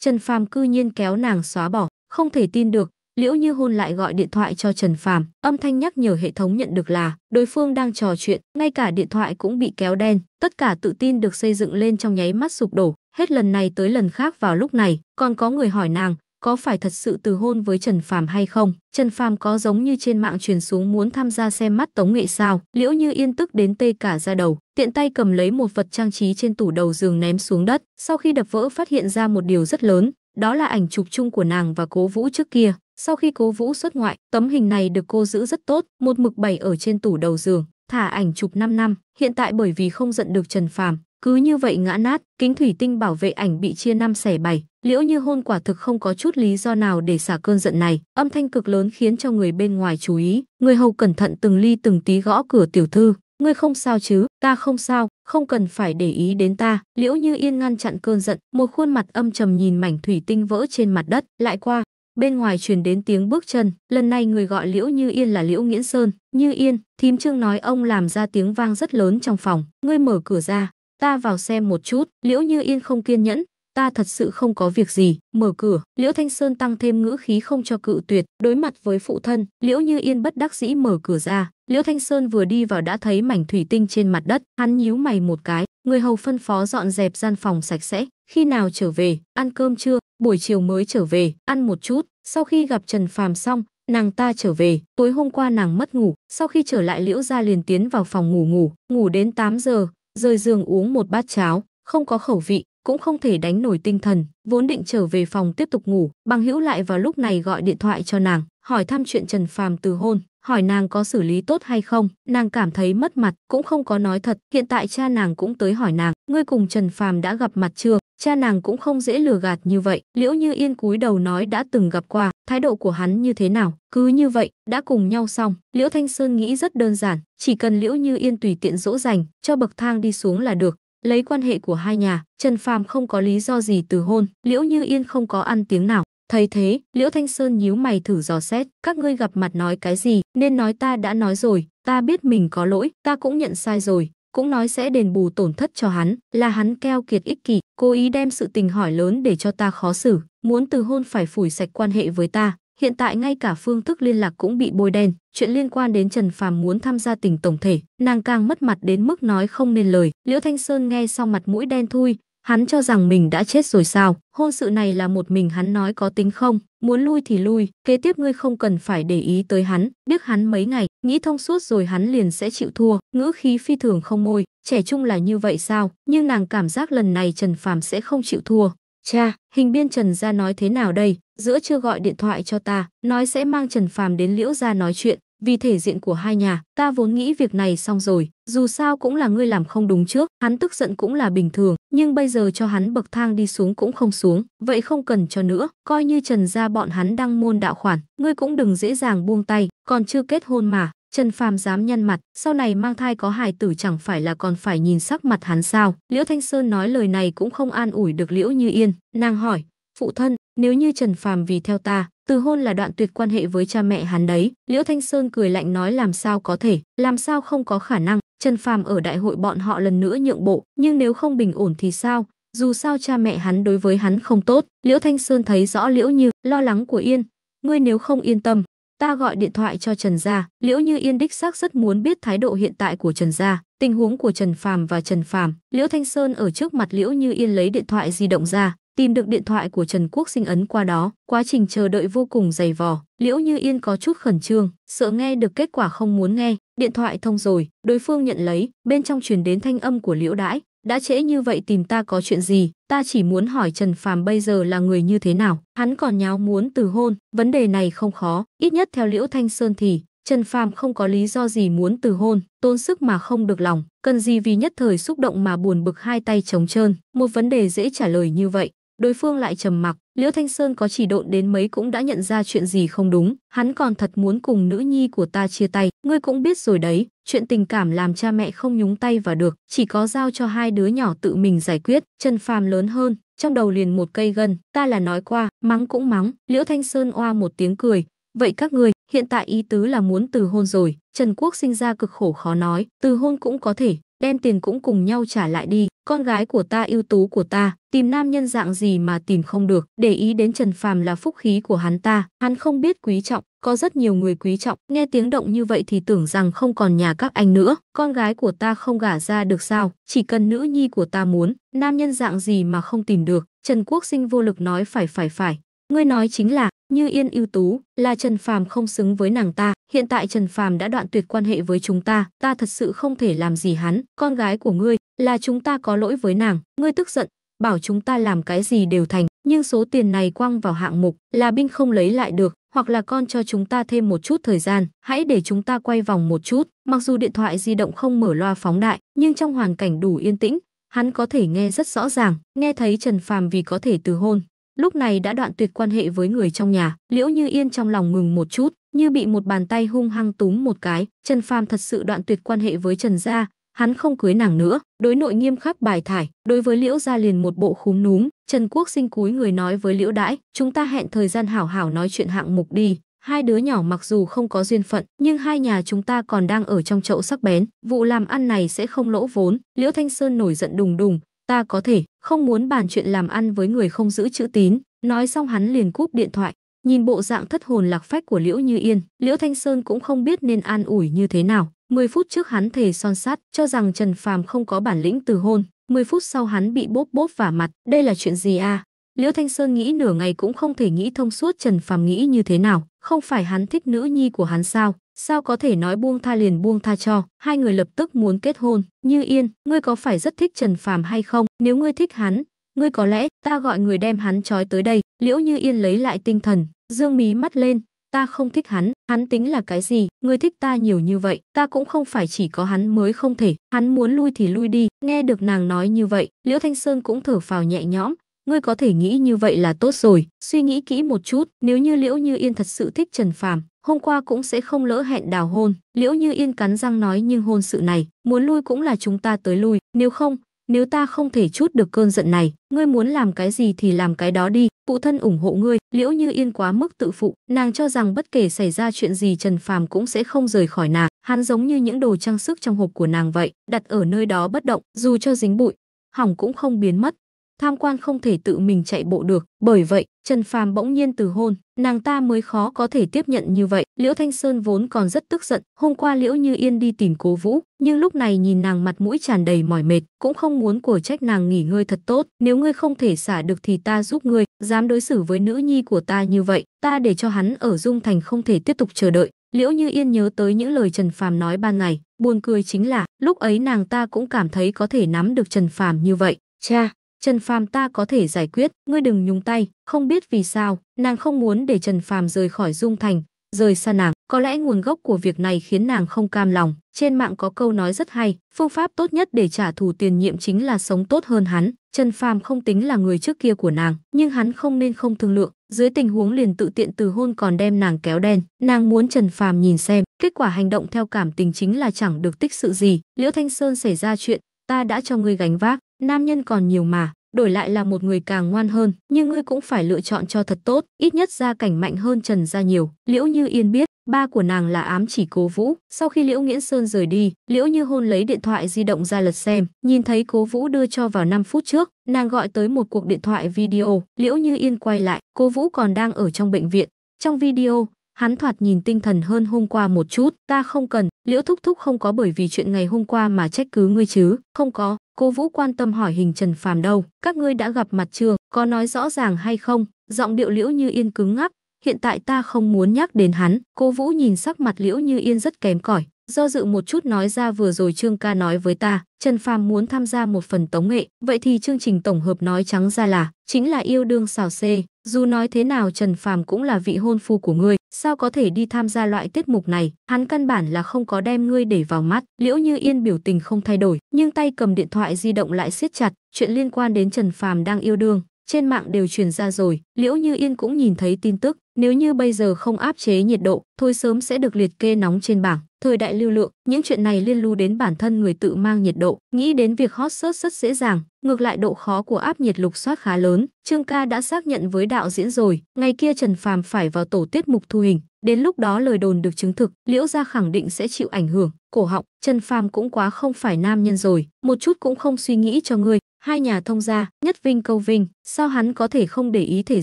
Trần Phàm cư nhiên kéo nàng xóa bỏ, không thể tin được, Liễu Như hôn lại gọi điện thoại cho Trần Phàm, âm thanh nhắc nhở hệ thống nhận được là đối phương đang trò chuyện, ngay cả điện thoại cũng bị kéo đen, tất cả tự tin được xây dựng lên trong nháy mắt sụp đổ, hết lần này tới lần khác vào lúc này, còn có người hỏi nàng có phải thật sự từ hôn với Trần Phàm hay không? Trần Phàm có giống như trên mạng truyền xuống muốn tham gia xem mắt Tống Nghệ sao? Liễu Như Yên tức đến tê cả da đầu, tiện tay cầm lấy một vật trang trí trên tủ đầu giường ném xuống đất, sau khi đập vỡ phát hiện ra một điều rất lớn, đó là ảnh chụp chung của nàng và Cố Vũ trước kia. Sau khi Cố Vũ xuất ngoại, tấm hình này được cô giữ rất tốt, một mực bày ở trên tủ đầu giường, thả ảnh chụp 5 năm, hiện tại bởi vì không giận được Trần Phàm, cứ như vậy ngã nát, kính thủy tinh bảo vệ ảnh bị chia năm xẻ bảy, Liễu Như Hôn quả thực không có chút lý do nào để xả cơn giận này, âm thanh cực lớn khiến cho người bên ngoài chú ý, người hầu cẩn thận từng ly từng tí gõ cửa tiểu thư, "Ngươi không sao chứ?" "Ta không sao, không cần phải để ý đến ta." Liễu Như Yên ngăn chặn cơn giận, một khuôn mặt âm trầm nhìn mảnh thủy tinh vỡ trên mặt đất, lại qua, bên ngoài truyền đến tiếng bước chân lần này người gọi liễu như yên là liễu nghiễn sơn như yên thím trương nói ông làm ra tiếng vang rất lớn trong phòng ngươi mở cửa ra ta vào xem một chút liễu như yên không kiên nhẫn ta thật sự không có việc gì mở cửa liễu thanh sơn tăng thêm ngữ khí không cho cự tuyệt đối mặt với phụ thân liễu như yên bất đắc dĩ mở cửa ra Liễu Thanh Sơn vừa đi vào đã thấy mảnh thủy tinh trên mặt đất, hắn nhíu mày một cái, người hầu phân phó dọn dẹp gian phòng sạch sẽ, khi nào trở về, ăn cơm trưa, buổi chiều mới trở về, ăn một chút, sau khi gặp Trần Phàm xong, nàng ta trở về, tối hôm qua nàng mất ngủ, sau khi trở lại Liễu gia liền tiến vào phòng ngủ ngủ, ngủ đến 8 giờ, rời giường uống một bát cháo, không có khẩu vị, cũng không thể đánh nổi tinh thần, vốn định trở về phòng tiếp tục ngủ, bằng hữu lại vào lúc này gọi điện thoại cho nàng, hỏi thăm chuyện Trần Phàm từ hôn, hỏi nàng có xử lý tốt hay không, nàng cảm thấy mất mặt, cũng không có nói thật, hiện tại cha nàng cũng tới hỏi nàng, ngươi cùng Trần Phàm đã gặp mặt chưa, cha nàng cũng không dễ lừa gạt như vậy, liễu như yên cúi đầu nói đã từng gặp qua, thái độ của hắn như thế nào, cứ như vậy, đã cùng nhau xong, liễu Thanh Sơn nghĩ rất đơn giản, chỉ cần liễu như yên tùy tiện dỗ dành, cho bậc thang đi xuống là được, lấy quan hệ của hai nhà, Trần Phàm không có lý do gì từ hôn, Liễu Như Yên không có ăn tiếng nào, Thấy thế, Liễu Thanh Sơn nhíu mày thử dò xét, các ngươi gặp mặt nói cái gì, nên nói ta đã nói rồi, ta biết mình có lỗi, ta cũng nhận sai rồi, cũng nói sẽ đền bù tổn thất cho hắn, là hắn keo kiệt ích kỷ, cố ý đem sự tình hỏi lớn để cho ta khó xử, muốn từ hôn phải phủi sạch quan hệ với ta. Hiện tại ngay cả phương thức liên lạc cũng bị bôi đen, chuyện liên quan đến Trần Phàm muốn tham gia tình tổng thể, nàng càng mất mặt đến mức nói không nên lời. Liễu Thanh Sơn nghe xong mặt mũi đen thui, Hắn cho rằng mình đã chết rồi sao? Hôn sự này là một mình hắn nói có tính không? Muốn lui thì lui, kế tiếp ngươi không cần phải để ý tới hắn, biết hắn mấy ngày, nghĩ thông suốt rồi hắn liền sẽ chịu thua, ngữ khí phi thường không môi, trẻ trung là như vậy sao? Nhưng nàng cảm giác lần này Trần Phàm sẽ không chịu thua. Cha, hình biên Trần gia nói thế nào đây? Giữa chưa gọi điện thoại cho ta, nói sẽ mang Trần Phàm đến Liễu gia nói chuyện, vì thể diện của hai nhà, ta vốn nghĩ việc này xong rồi, dù sao cũng là ngươi làm không đúng trước, hắn tức giận cũng là bình thường, nhưng bây giờ cho hắn bậc thang đi xuống cũng không xuống, vậy không cần cho nữa, coi như Trần gia bọn hắn đang môn đạo khoản, ngươi cũng đừng dễ dàng buông tay, còn chưa kết hôn mà, Trần Phàm dám nhăn mặt, sau này mang thai có hài tử chẳng phải là còn phải nhìn sắc mặt hắn sao? Liễu Thanh Sơn nói lời này cũng không an ủi được Liễu Như Yên, nàng hỏi, "Phụ thân, nếu như Trần Phàm vì theo ta, từ hôn là đoạn tuyệt quan hệ với cha mẹ hắn đấy. Liễu Thanh Sơn cười lạnh nói làm sao có thể, làm sao không có khả năng. Trần Phàm ở đại hội bọn họ lần nữa nhượng bộ, nhưng nếu không bình ổn thì sao? Dù sao cha mẹ hắn đối với hắn không tốt, Liễu Thanh Sơn thấy rõ Liễu Như, lo lắng của Yên. Ngươi nếu không yên tâm, ta gọi điện thoại cho Trần gia. Liễu Như Yên đích xác rất muốn biết thái độ hiện tại của Trần gia, tình huống của Trần Phàm và Trần Phàm. Liễu Thanh Sơn ở trước mặt Liễu Như Yên lấy điện thoại di động ra, tìm được điện thoại của Trần Quốc Sinh ấn qua đó, quá trình chờ đợi vô cùng dày vò, Liễu Như Yên có chút khẩn trương, sợ nghe được kết quả không muốn nghe, điện thoại thông rồi, đối phương nhận lấy, bên trong truyền đến thanh âm của Liễu Đãi, đã trễ như vậy tìm ta có chuyện gì, ta chỉ muốn hỏi Trần Phàm bây giờ là người như thế nào, hắn còn nháo muốn từ hôn, vấn đề này không khó, ít nhất theo Liễu Thanh Sơn thì Trần Phàm không có lý do gì muốn từ hôn, tốn sức mà không được lòng, cần gì vì nhất thời xúc động mà buồn bực hai tay trống trơn, một vấn đề dễ trả lời như vậy, đối phương lại trầm mặc liễu thanh sơn có chỉ độn đến mấy cũng đã nhận ra chuyện gì không đúng hắn còn thật muốn cùng nữ nhi của ta chia tay ngươi cũng biết rồi đấy chuyện tình cảm làm cha mẹ không nhúng tay vào được chỉ có giao cho hai đứa nhỏ tự mình giải quyết chân phàm lớn hơn trong đầu liền một cây gân ta là nói qua mắng cũng mắng liễu thanh sơn oa một tiếng cười vậy các ngươi hiện tại ý tứ là muốn từ hôn rồi trần quốc sinh ra cực khổ khó nói từ hôn cũng có thể đem tiền cũng cùng nhau trả lại đi. Con gái của ta ưu tú của ta, tìm nam nhân dạng gì mà tìm không được. Để ý đến Trần Phàm là phúc khí của hắn ta, hắn không biết quý trọng, có rất nhiều người quý trọng. Nghe tiếng động như vậy thì tưởng rằng không còn nhà các anh nữa. Con gái của ta không gả ra được sao, chỉ cần nữ nhi của ta muốn, nam nhân dạng gì mà không tìm được. Trần Quốc Sinh vô lực nói phải phải phải, Ngươi nói chính là, Như Yên ưu tú, là Trần Phàm không xứng với nàng ta, hiện tại Trần Phàm đã đoạn tuyệt quan hệ với chúng ta, ta thật sự không thể làm gì hắn, con gái của ngươi, là chúng ta có lỗi với nàng, ngươi tức giận, bảo chúng ta làm cái gì đều thành, nhưng số tiền này quăng vào hạng mục là binh không lấy lại được, hoặc là con cho chúng ta thêm một chút thời gian, hãy để chúng ta quay vòng một chút. Mặc dù điện thoại di động không mở loa phóng đại, nhưng trong hoàn cảnh đủ yên tĩnh, hắn có thể nghe rất rõ ràng, nghe thấy Trần Phàm vì có thể từ hôn lúc này đã đoạn tuyệt quan hệ với người trong nhà liễu như yên trong lòng ngừng một chút như bị một bàn tay hung hăng túm một cái trần phàm thật sự đoạn tuyệt quan hệ với trần gia hắn không cưới nàng nữa đối nội nghiêm khắc bài thải đối với liễu gia liền một bộ khúm núm trần quốc sinh cúi người nói với liễu đãi chúng ta hẹn thời gian hảo hảo nói chuyện hạng mục đi hai đứa nhỏ mặc dù không có duyên phận nhưng hai nhà chúng ta còn đang ở trong chậu sắc bén vụ làm ăn này sẽ không lỗ vốn liễu thanh sơn nổi giận đùng đùng ta có thể không muốn bàn chuyện làm ăn với người không giữ chữ tín, nói xong hắn liền cúp điện thoại. Nhìn bộ dạng thất hồn lạc phách của Liễu Như Yên, Liễu Thanh Sơn cũng không biết nên an ủi như thế nào. 10 phút trước hắn thề son sắt, cho rằng Trần Phàm không có bản lĩnh từ hôn, 10 phút sau hắn bị bốp bốp vả mặt, đây là chuyện gì À? Liễu Thanh Sơn nghĩ nửa ngày cũng không thể nghĩ thông suốt Trần Phàm nghĩ như thế nào, không phải hắn thích nữ nhi của hắn sao? Sao có thể nói buông tha liền buông tha cho, hai người lập tức muốn kết hôn. Như Yên, ngươi có phải rất thích Trần Phàm hay không? Nếu ngươi thích hắn, ngươi có lẽ ta gọi người đem hắn trói tới đây. Liễu Như Yên lấy lại tinh thần, dương mí mắt lên, ta không thích hắn, hắn tính là cái gì, ngươi thích ta nhiều như vậy, ta cũng không phải chỉ có hắn mới không thể, hắn muốn lui thì lui đi, nghe được nàng nói như vậy, Liễu Thanh Sơn cũng thở phào nhẹ nhõm, ngươi có thể nghĩ như vậy là tốt rồi, suy nghĩ kỹ một chút, nếu như Liễu Như Yên thật sự thích Trần Phàm, hôm qua cũng sẽ không lỡ hẹn đào hôn. Liễu Như Yên cắn răng nói nhưng hôn sự này, muốn lui cũng là chúng ta tới lui, nếu không, nếu ta không thể chút được cơn giận này, ngươi muốn làm cái gì thì làm cái đó đi, phụ thân ủng hộ ngươi. Liễu Như Yên quá mức tự phụ, nàng cho rằng bất kể xảy ra chuyện gì Trần Phàm cũng sẽ không rời khỏi nàng, hắn giống như những đồ trang sức trong hộp của nàng vậy, đặt ở nơi đó bất động, dù cho dính bụi, hỏng cũng không biến mất tham quan không thể tự mình chạy bộ được, bởi vậy, Trần Phàm bỗng nhiên từ hôn, nàng ta mới khó có thể tiếp nhận như vậy. Liễu Thanh Sơn vốn còn rất tức giận, hôm qua Liễu Như Yên đi tìm Cố Vũ, nhưng lúc này nhìn nàng mặt mũi tràn đầy mỏi mệt, cũng không muốn của trách nàng nghỉ ngơi thật tốt, nếu ngươi không thể xả được thì ta giúp ngươi, dám đối xử với nữ nhi của ta như vậy, ta để cho hắn ở Dung Thành không thể tiếp tục chờ đợi. Liễu Như Yên nhớ tới những lời Trần Phàm nói ban ngày, buồn cười chính là, lúc ấy nàng ta cũng cảm thấy có thể nắm được Trần Phàm như vậy. Cha, Trần Phàm ta có thể giải quyết, ngươi đừng nhúng tay. Không biết vì sao, nàng không muốn để Trần Phàm rời khỏi Dung Thành, rời xa nàng. Có lẽ nguồn gốc của việc này khiến nàng không cam lòng. Trên mạng có câu nói rất hay, phương pháp tốt nhất để trả thù tiền nhiệm chính là sống tốt hơn hắn. Trần Phàm không tính là người trước kia của nàng, nhưng hắn không nên không thương lượng. Dưới tình huống liền tự tiện từ hôn còn đem nàng kéo đen, nàng muốn Trần Phàm nhìn xem. Kết quả hành động theo cảm tình chính là chẳng được tích sự gì. Liễu Thanh Sơn xảy ra chuyện, ta đã cho ngươi gánh vác, nam nhân còn nhiều mà, đổi lại là một người càng ngoan hơn, nhưng ngươi cũng phải lựa chọn cho thật tốt, ít nhất gia cảnh mạnh hơn Trần gia nhiều. Liễu Như Yên biết, ba của nàng là ám chỉ Cố Vũ. Sau khi Liễu Nghiễn Sơn rời đi, Liễu Như Hôn lấy điện thoại di động ra lật xem, nhìn thấy Cố Vũ đưa cho vào 5 phút trước, nàng gọi tới một cuộc điện thoại video, Liễu Như Yên quay lại, Cố Vũ còn đang ở trong bệnh viện. Trong video, Hắn thoạt nhìn tinh thần hơn hôm qua một chút, ta không cần, liễu thúc thúc không có bởi vì chuyện ngày hôm qua mà trách cứ ngươi chứ, không có, cô Vũ quan tâm hỏi hình Trần Phàm đâu, các ngươi đã gặp mặt chưa, có nói rõ ràng hay không, giọng điệu liễu như yên cứng ngắc, hiện tại ta không muốn nhắc đến hắn, cô Vũ nhìn sắc mặt liễu như yên rất kém cỏi, do dự một chút nói ra vừa rồi Trương ca nói với ta, Trần Phàm muốn tham gia một phần tống nghệ, vậy thì chương trình tổng hợp nói trắng ra là chính là yêu đương xào xê, dù nói thế nào Trần Phàm cũng là vị hôn phu của ngươi, sao có thể đi tham gia loại tiết mục này? Hắn căn bản là không có đem ngươi để vào mắt. Liễu Như Yên biểu tình không thay đổi, nhưng tay cầm điện thoại di động lại siết chặt, chuyện liên quan đến Trần Phàm đang yêu đương, trên mạng đều truyền ra rồi, Liễu Như Yên cũng nhìn thấy tin tức, nếu như bây giờ không áp chế nhiệt độ, thôi sớm sẽ được liệt kê nóng trên bảng. Thời đại lưu lượng, những chuyện này liên lưu đến bản thân người tự mang nhiệt độ, nghĩ đến việc hot search rất dễ dàng, Ngược lại độ khó của áp nhiệt lục soát khá lớn, Trương Ca đã xác nhận với đạo diễn rồi, ngày kia Trần Phàm phải vào tổ tiết mục thu hình, đến lúc đó lời đồn được chứng thực, Liễu gia khẳng định sẽ chịu ảnh hưởng, cổ họng, Trần Phàm cũng quá không phải nam nhân rồi, một chút cũng không suy nghĩ cho ngươi, hai nhà thông gia, nhất vinh câu vinh, sao hắn có thể không để ý thể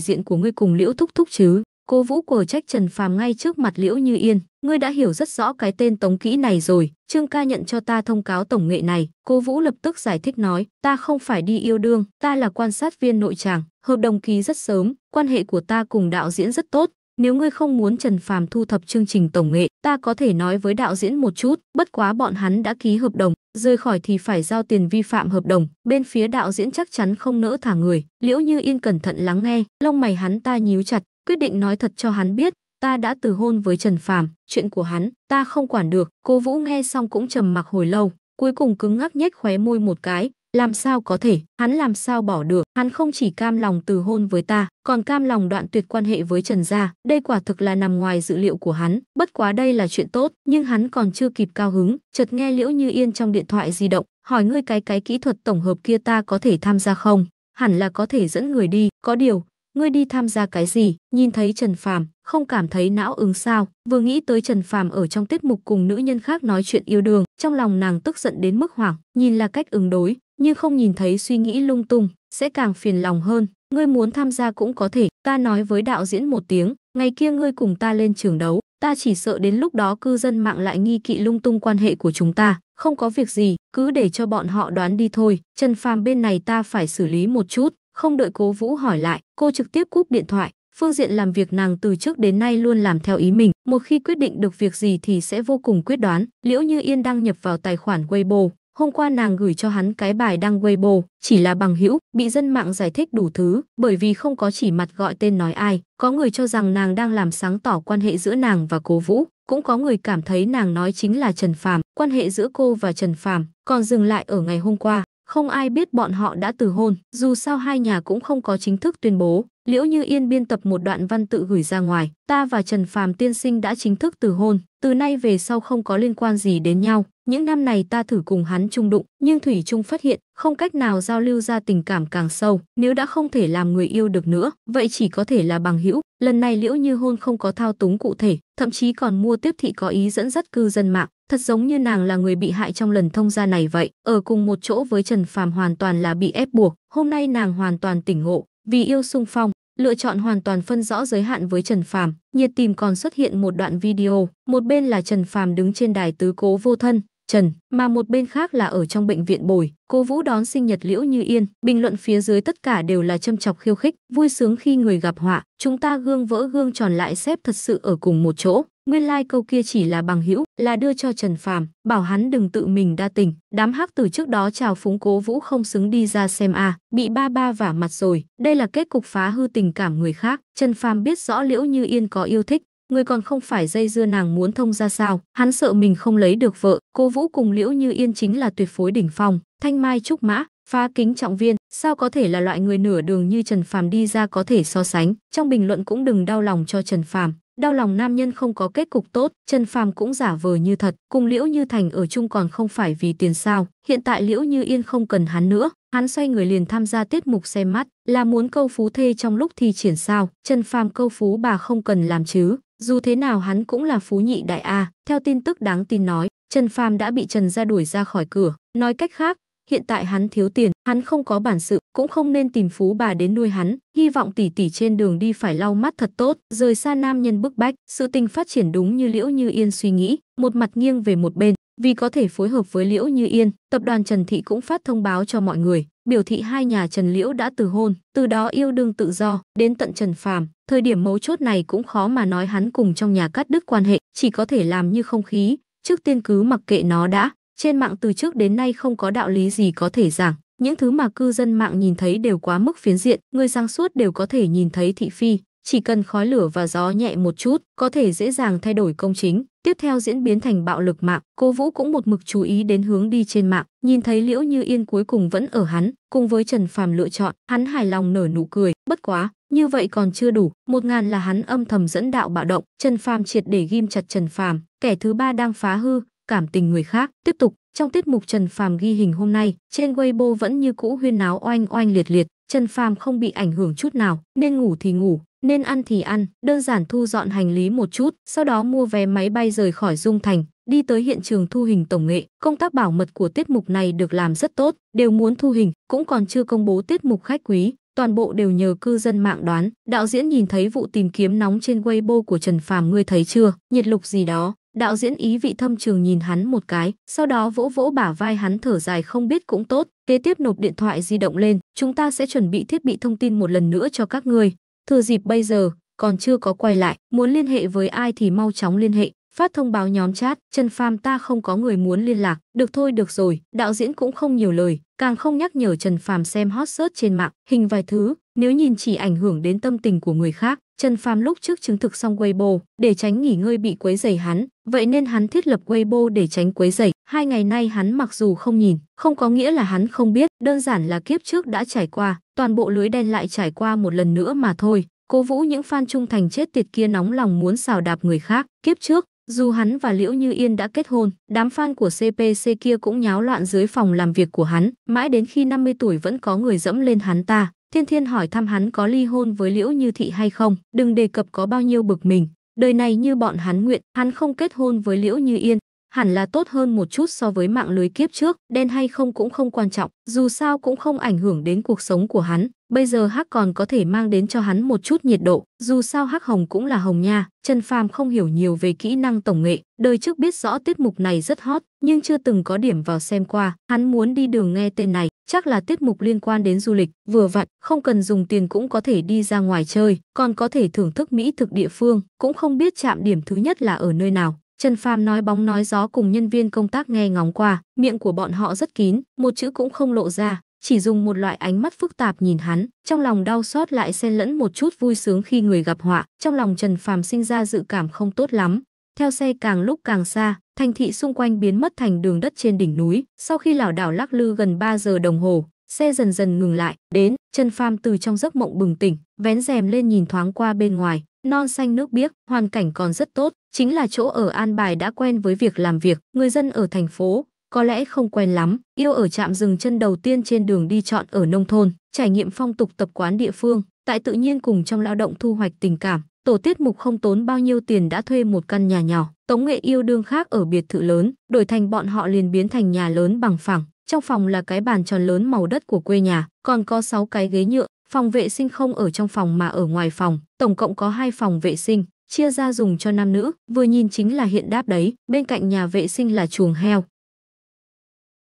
diện của ngươi cùng Liễu Thúc Thúc chứ? Cô Vũ cổ trách Trần Phàm ngay trước mặt Liễu Như Yên, ngươi đã hiểu rất rõ cái tên Tống Kỹ này rồi, Trương ca nhận cho ta thông cáo tổng nghệ này, Cô Vũ lập tức giải thích nói, ta không phải đi yêu đương, ta là quan sát viên nội tràng, hợp đồng ký rất sớm, quan hệ của ta cùng đạo diễn rất tốt, nếu ngươi không muốn Trần Phàm thu thập chương trình tổng nghệ, ta có thể nói với đạo diễn một chút, bất quá bọn hắn đã ký hợp đồng, rời khỏi thì phải giao tiền vi phạm hợp đồng, bên phía đạo diễn chắc chắn không nỡ thả người. Liễu Như Yên cẩn thận lắng nghe, lông mày hắn ta nhíu chặt, quyết định nói thật cho hắn biết, ta đã từ hôn với Trần Phàm, chuyện của hắn, ta không quản được. Cô Vũ nghe xong cũng trầm mặc hồi lâu, cuối cùng cứng ngắc nhếch khóe môi một cái, làm sao có thể, hắn làm sao bỏ được, hắn không chỉ cam lòng từ hôn với ta, còn cam lòng đoạn tuyệt quan hệ với Trần gia, đây quả thực là nằm ngoài dự liệu của hắn, bất quá đây là chuyện tốt, nhưng hắn còn chưa kịp cao hứng, chợt nghe Liễu Như Yên trong điện thoại di động, hỏi ngươi cái cái kỹ thuật tổng hợp kia ta có thể tham gia không? Hẳn là có thể dẫn người đi, có điều, ngươi đi tham gia cái gì? Nhìn thấy Trần Phàm, không cảm thấy não ứng sao? Vừa nghĩ tới Trần Phàm ở trong tiết mục cùng nữ nhân khác nói chuyện yêu đương, trong lòng nàng tức giận đến mức hoảng, nhìn là cách ứng đối, nhưng không nhìn thấy suy nghĩ lung tung, sẽ càng phiền lòng hơn. Ngươi muốn tham gia cũng có thể, ta nói với đạo diễn một tiếng, ngày kia ngươi cùng ta lên trường đấu, ta chỉ sợ đến lúc đó cư dân mạng lại nghi kỵ lung tung quan hệ của chúng ta, không có việc gì, cứ để cho bọn họ đoán đi thôi, Trần Phàm bên này ta phải xử lý một chút, không đợi Cố Vũ hỏi lại, cô trực tiếp cúp điện thoại. Phương diện làm việc nàng từ trước đến nay luôn làm theo ý mình, một khi quyết định được việc gì thì sẽ vô cùng quyết đoán. Liễu Như Yên đăng nhập vào tài khoản Weibo, Hôm qua nàng gửi cho hắn cái bài đăng Weibo, chỉ là bằng hữu, bị dân mạng giải thích đủ thứ, bởi vì không có chỉ mặt gọi tên nói ai, có người cho rằng nàng đang làm sáng tỏ quan hệ giữa nàng và Cố Vũ, cũng có người cảm thấy nàng nói chính là Trần Phàm, quan hệ giữa cô và Trần Phàm còn dừng lại ở ngày hôm qua. Không ai biết bọn họ đã từ hôn, dù sao hai nhà cũng không có chính thức tuyên bố. Liễu Như Yên biên tập một đoạn văn tự gửi ra ngoài, ta và Trần Phàm tiên sinh đã chính thức từ hôn, từ nay về sau không có liên quan gì đến nhau. Những năm này ta thử cùng hắn chung đụng, nhưng Thủy Trung phát hiện không cách nào giao lưu ra tình cảm càng sâu. Nếu đã không thể làm người yêu được nữa, vậy chỉ có thể là bằng hữu. Lần này Liễu Như Hôn không có thao túng cụ thể, thậm chí còn mua tiếp thị có ý dẫn dắt cư dân mạng thật giống như nàng là người bị hại trong lần thông gia này vậy, ở cùng một chỗ với Trần Phàm hoàn toàn là bị ép buộc, hôm nay nàng hoàn toàn tỉnh ngộ, vì yêu sung phong, lựa chọn hoàn toàn phân rõ giới hạn với Trần Phàm, nhiệt tìm còn xuất hiện một đoạn video, một bên là Trần Phàm đứng trên đài tứ cố vô thân, Trần, mà một bên khác là ở trong bệnh viện bồi, cô Vũ đón sinh nhật Liễu Như Yên, bình luận phía dưới tất cả đều là châm chọc khiêu khích, vui sướng khi người gặp họa, chúng ta gương vỡ gương tròn lại xếp thật sự ở cùng một chỗ, Nguyên lai like câu kia chỉ là bằng hữu, là đưa cho Trần Phàm, bảo hắn đừng tự mình đa tình. Đám hắc tử trước đó chào phúng cố vũ không xứng đi ra xem a, à, bị ba ba vả mặt rồi. Đây là kết cục phá hư tình cảm người khác. Trần Phàm biết rõ Liễu Như Yên có yêu thích, người còn không phải dây dưa nàng muốn thông ra sao? Hắn sợ mình không lấy được vợ. Cố vũ cùng Liễu Như Yên chính là tuyệt phối đỉnh phong, thanh mai trúc mã, phá kính trọng viên, sao có thể là loại người nửa đường như Trần Phàm đi ra có thể so sánh. Trong bình luận cũng đừng đau lòng cho Trần Phàm. Đau lòng nam nhân không có kết cục tốt, Trần Phàm cũng giả vờ như thật, cùng Liễu Như Thành ở chung còn không phải vì tiền sao, hiện tại Liễu Như Yên không cần hắn nữa, hắn xoay người liền tham gia tiết mục xem mắt, là muốn câu phú thê trong lúc thi triển sao, Trần Phàm câu phú bà không cần làm chứ, dù thế nào hắn cũng là phú nhị đại a, theo tin tức đáng tin nói, Trần Phàm đã bị Trần gia đuổi ra khỏi cửa, nói cách khác, hiện tại hắn thiếu tiền, hắn không có bản sự, cũng không nên tìm phú bà đến nuôi hắn, hy vọng tỷ tỷ trên đường đi phải lau mắt thật tốt, rời xa nam nhân bức bách, sự tình phát triển đúng như Liễu Như Yên suy nghĩ, một mặt nghiêng về một bên, vì có thể phối hợp với Liễu Như Yên, tập đoàn Trần Thị cũng phát thông báo cho mọi người, biểu thị hai nhà Trần Liễu đã từ hôn, từ đó yêu đương tự do, đến tận Trần Phàm, thời điểm mấu chốt này cũng khó mà nói hắn cùng trong nhà cắt đứt quan hệ, chỉ có thể làm như không khí, trước tiên cứ mặc kệ nó đã, trên mạng từ trước đến nay không có đạo lý gì có thể giảng, những thứ mà cư dân mạng nhìn thấy đều quá mức phiến diện, người sáng suốt đều có thể nhìn thấy thị phi, chỉ cần khói lửa và gió nhẹ một chút, có thể dễ dàng thay đổi công chính. Tiếp theo diễn biến thành bạo lực mạng, cô Vũ cũng một mực chú ý đến hướng đi trên mạng, nhìn thấy Liễu Như Yên cuối cùng vẫn ở hắn, cùng với Trần Phàm lựa chọn, hắn hài lòng nở nụ cười, bất quá, như vậy còn chưa đủ, một ngàn là hắn âm thầm dẫn đạo bạo động, Trần Phàm triệt để ghim chặt Trần Phàm, kẻ thứ ba đang phá hư, cảm tình người khác. Tiếp tục, trong tiết mục Trần Phàm ghi hình hôm nay, trên Weibo vẫn như cũ huyên náo oanh oanh liệt liệt, Trần Phàm không bị ảnh hưởng chút nào, nên ngủ thì ngủ, nên ăn thì ăn, đơn giản thu dọn hành lý một chút, sau đó mua vé máy bay rời khỏi Dung Thành, đi tới hiện trường thu hình tổng nghệ. Công tác bảo mật của tiết mục này được làm rất tốt, đều muốn thu hình, cũng còn chưa công bố tiết mục khách quý. Toàn bộ đều nhờ cư dân mạng đoán, đạo diễn nhìn thấy vụ tìm kiếm nóng trên Weibo của Trần Phàm ngươi thấy chưa, nhiệt lục gì đó, Đạo diễn ý vị thâm trường nhìn hắn một cái, sau đó vỗ vỗ bả vai hắn thở dài không biết cũng tốt, kế tiếp nộp điện thoại di động lên, chúng ta sẽ chuẩn bị thiết bị thông tin một lần nữa cho các người. Thừa dịp bây giờ, còn chưa có quay lại, muốn liên hệ với ai thì mau chóng liên hệ, phát thông báo nhóm chat, chân pham ta không có người muốn liên lạc, được thôi được rồi, đạo diễn cũng không nhiều lời, càng không nhắc nhở Trần Phàm xem hot search trên mạng, hình vài thứ, nếu nhìn chỉ ảnh hưởng đến tâm tình của người khác, Trần Phàm lúc trước chứng thực xong Weibo để tránh nghỉ ngơi bị quấy rầy hắn, vậy nên hắn thiết lập Weibo để tránh quấy rầy. Hai ngày nay hắn mặc dù không nhìn, không có nghĩa là hắn không biết, đơn giản là kiếp trước đã trải qua, toàn bộ lưới đen lại trải qua một lần nữa mà thôi. Cố Vũ những fan trung thành chết tiệt kia nóng lòng muốn xào đạp người khác, kiếp trước dù hắn và Liễu Như Yên đã kết hôn, đám fan của CPC kia cũng nháo loạn dưới phòng làm việc của hắn, mãi đến khi 50 tuổi vẫn có người dẫm lên hắn ta. Thiên Thiên hỏi thăm hắn có ly hôn với Liễu Như Thị hay không, đừng đề cập có bao nhiêu bực mình. Đời này như bọn hắn nguyện, hắn không kết hôn với Liễu Như Yên, hẳn là tốt hơn một chút so với mạng lưới kiếp trước, đen hay không cũng không quan trọng, dù sao cũng không ảnh hưởng đến cuộc sống của hắn. Bây giờ Hắc còn có thể mang đến cho hắn một chút nhiệt độ, dù sao Hắc Hồng cũng là Hồng nha, Trần Phàm không hiểu nhiều về kỹ năng tổng nghệ, đời trước biết rõ tiết mục này rất hot, nhưng chưa từng có điểm vào xem qua, hắn muốn đi đường nghe tên này, chắc là tiết mục liên quan đến du lịch, vừa vặn, không cần dùng tiền cũng có thể đi ra ngoài chơi, còn có thể thưởng thức mỹ thực địa phương, cũng không biết chạm điểm thứ nhất là ở nơi nào. Trần Phàm nói bóng nói gió cùng nhân viên công tác nghe ngóng qua, miệng của bọn họ rất kín, một chữ cũng không lộ ra, chỉ dùng một loại ánh mắt phức tạp nhìn hắn, trong lòng đau xót lại xen lẫn một chút vui sướng khi người gặp họa, trong lòng Trần Phàm sinh ra dự cảm không tốt lắm. Theo xe càng lúc càng xa, thành thị xung quanh biến mất thành đường đất trên đỉnh núi, sau khi lảo đảo lắc lư gần 3 giờ đồng hồ, xe dần dần ngừng lại, đến, Trần Phàm từ trong giấc mộng bừng tỉnh, vén rèm lên nhìn thoáng qua bên ngoài, non xanh nước biếc, hoàn cảnh còn rất tốt, chính là chỗ ở An Bài đã quen với việc làm việc, người dân ở thành phố có lẽ không quen lắm, yêu ở trạm dừng chân đầu tiên trên đường đi chọn ở nông thôn, trải nghiệm phong tục tập quán địa phương, tại tự nhiên cùng trong lao động thu hoạch tình cảm. Tổ tiết mục không tốn bao nhiêu tiền đã thuê một căn nhà nhỏ, Tống Nghệ yêu đương khác ở biệt thự lớn, đổi thành bọn họ liền biến thành nhà lớn bằng phẳng, trong phòng là cái bàn tròn lớn màu đất của quê nhà, còn có 6 cái ghế nhựa, Phòng vệ sinh không ở trong phòng mà ở ngoài phòng, tổng cộng có hai phòng vệ sinh, chia ra dùng cho nam nữ, vừa nhìn chính là hiện đáp đấy, bên cạnh nhà vệ sinh là chuồng heo.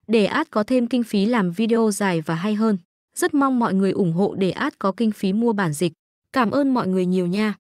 Để ad có thêm kinh phí làm video dài và hay hơn, rất mong mọi người ủng hộ để ad có kinh phí mua bản dịch. Cảm ơn mọi người nhiều nha.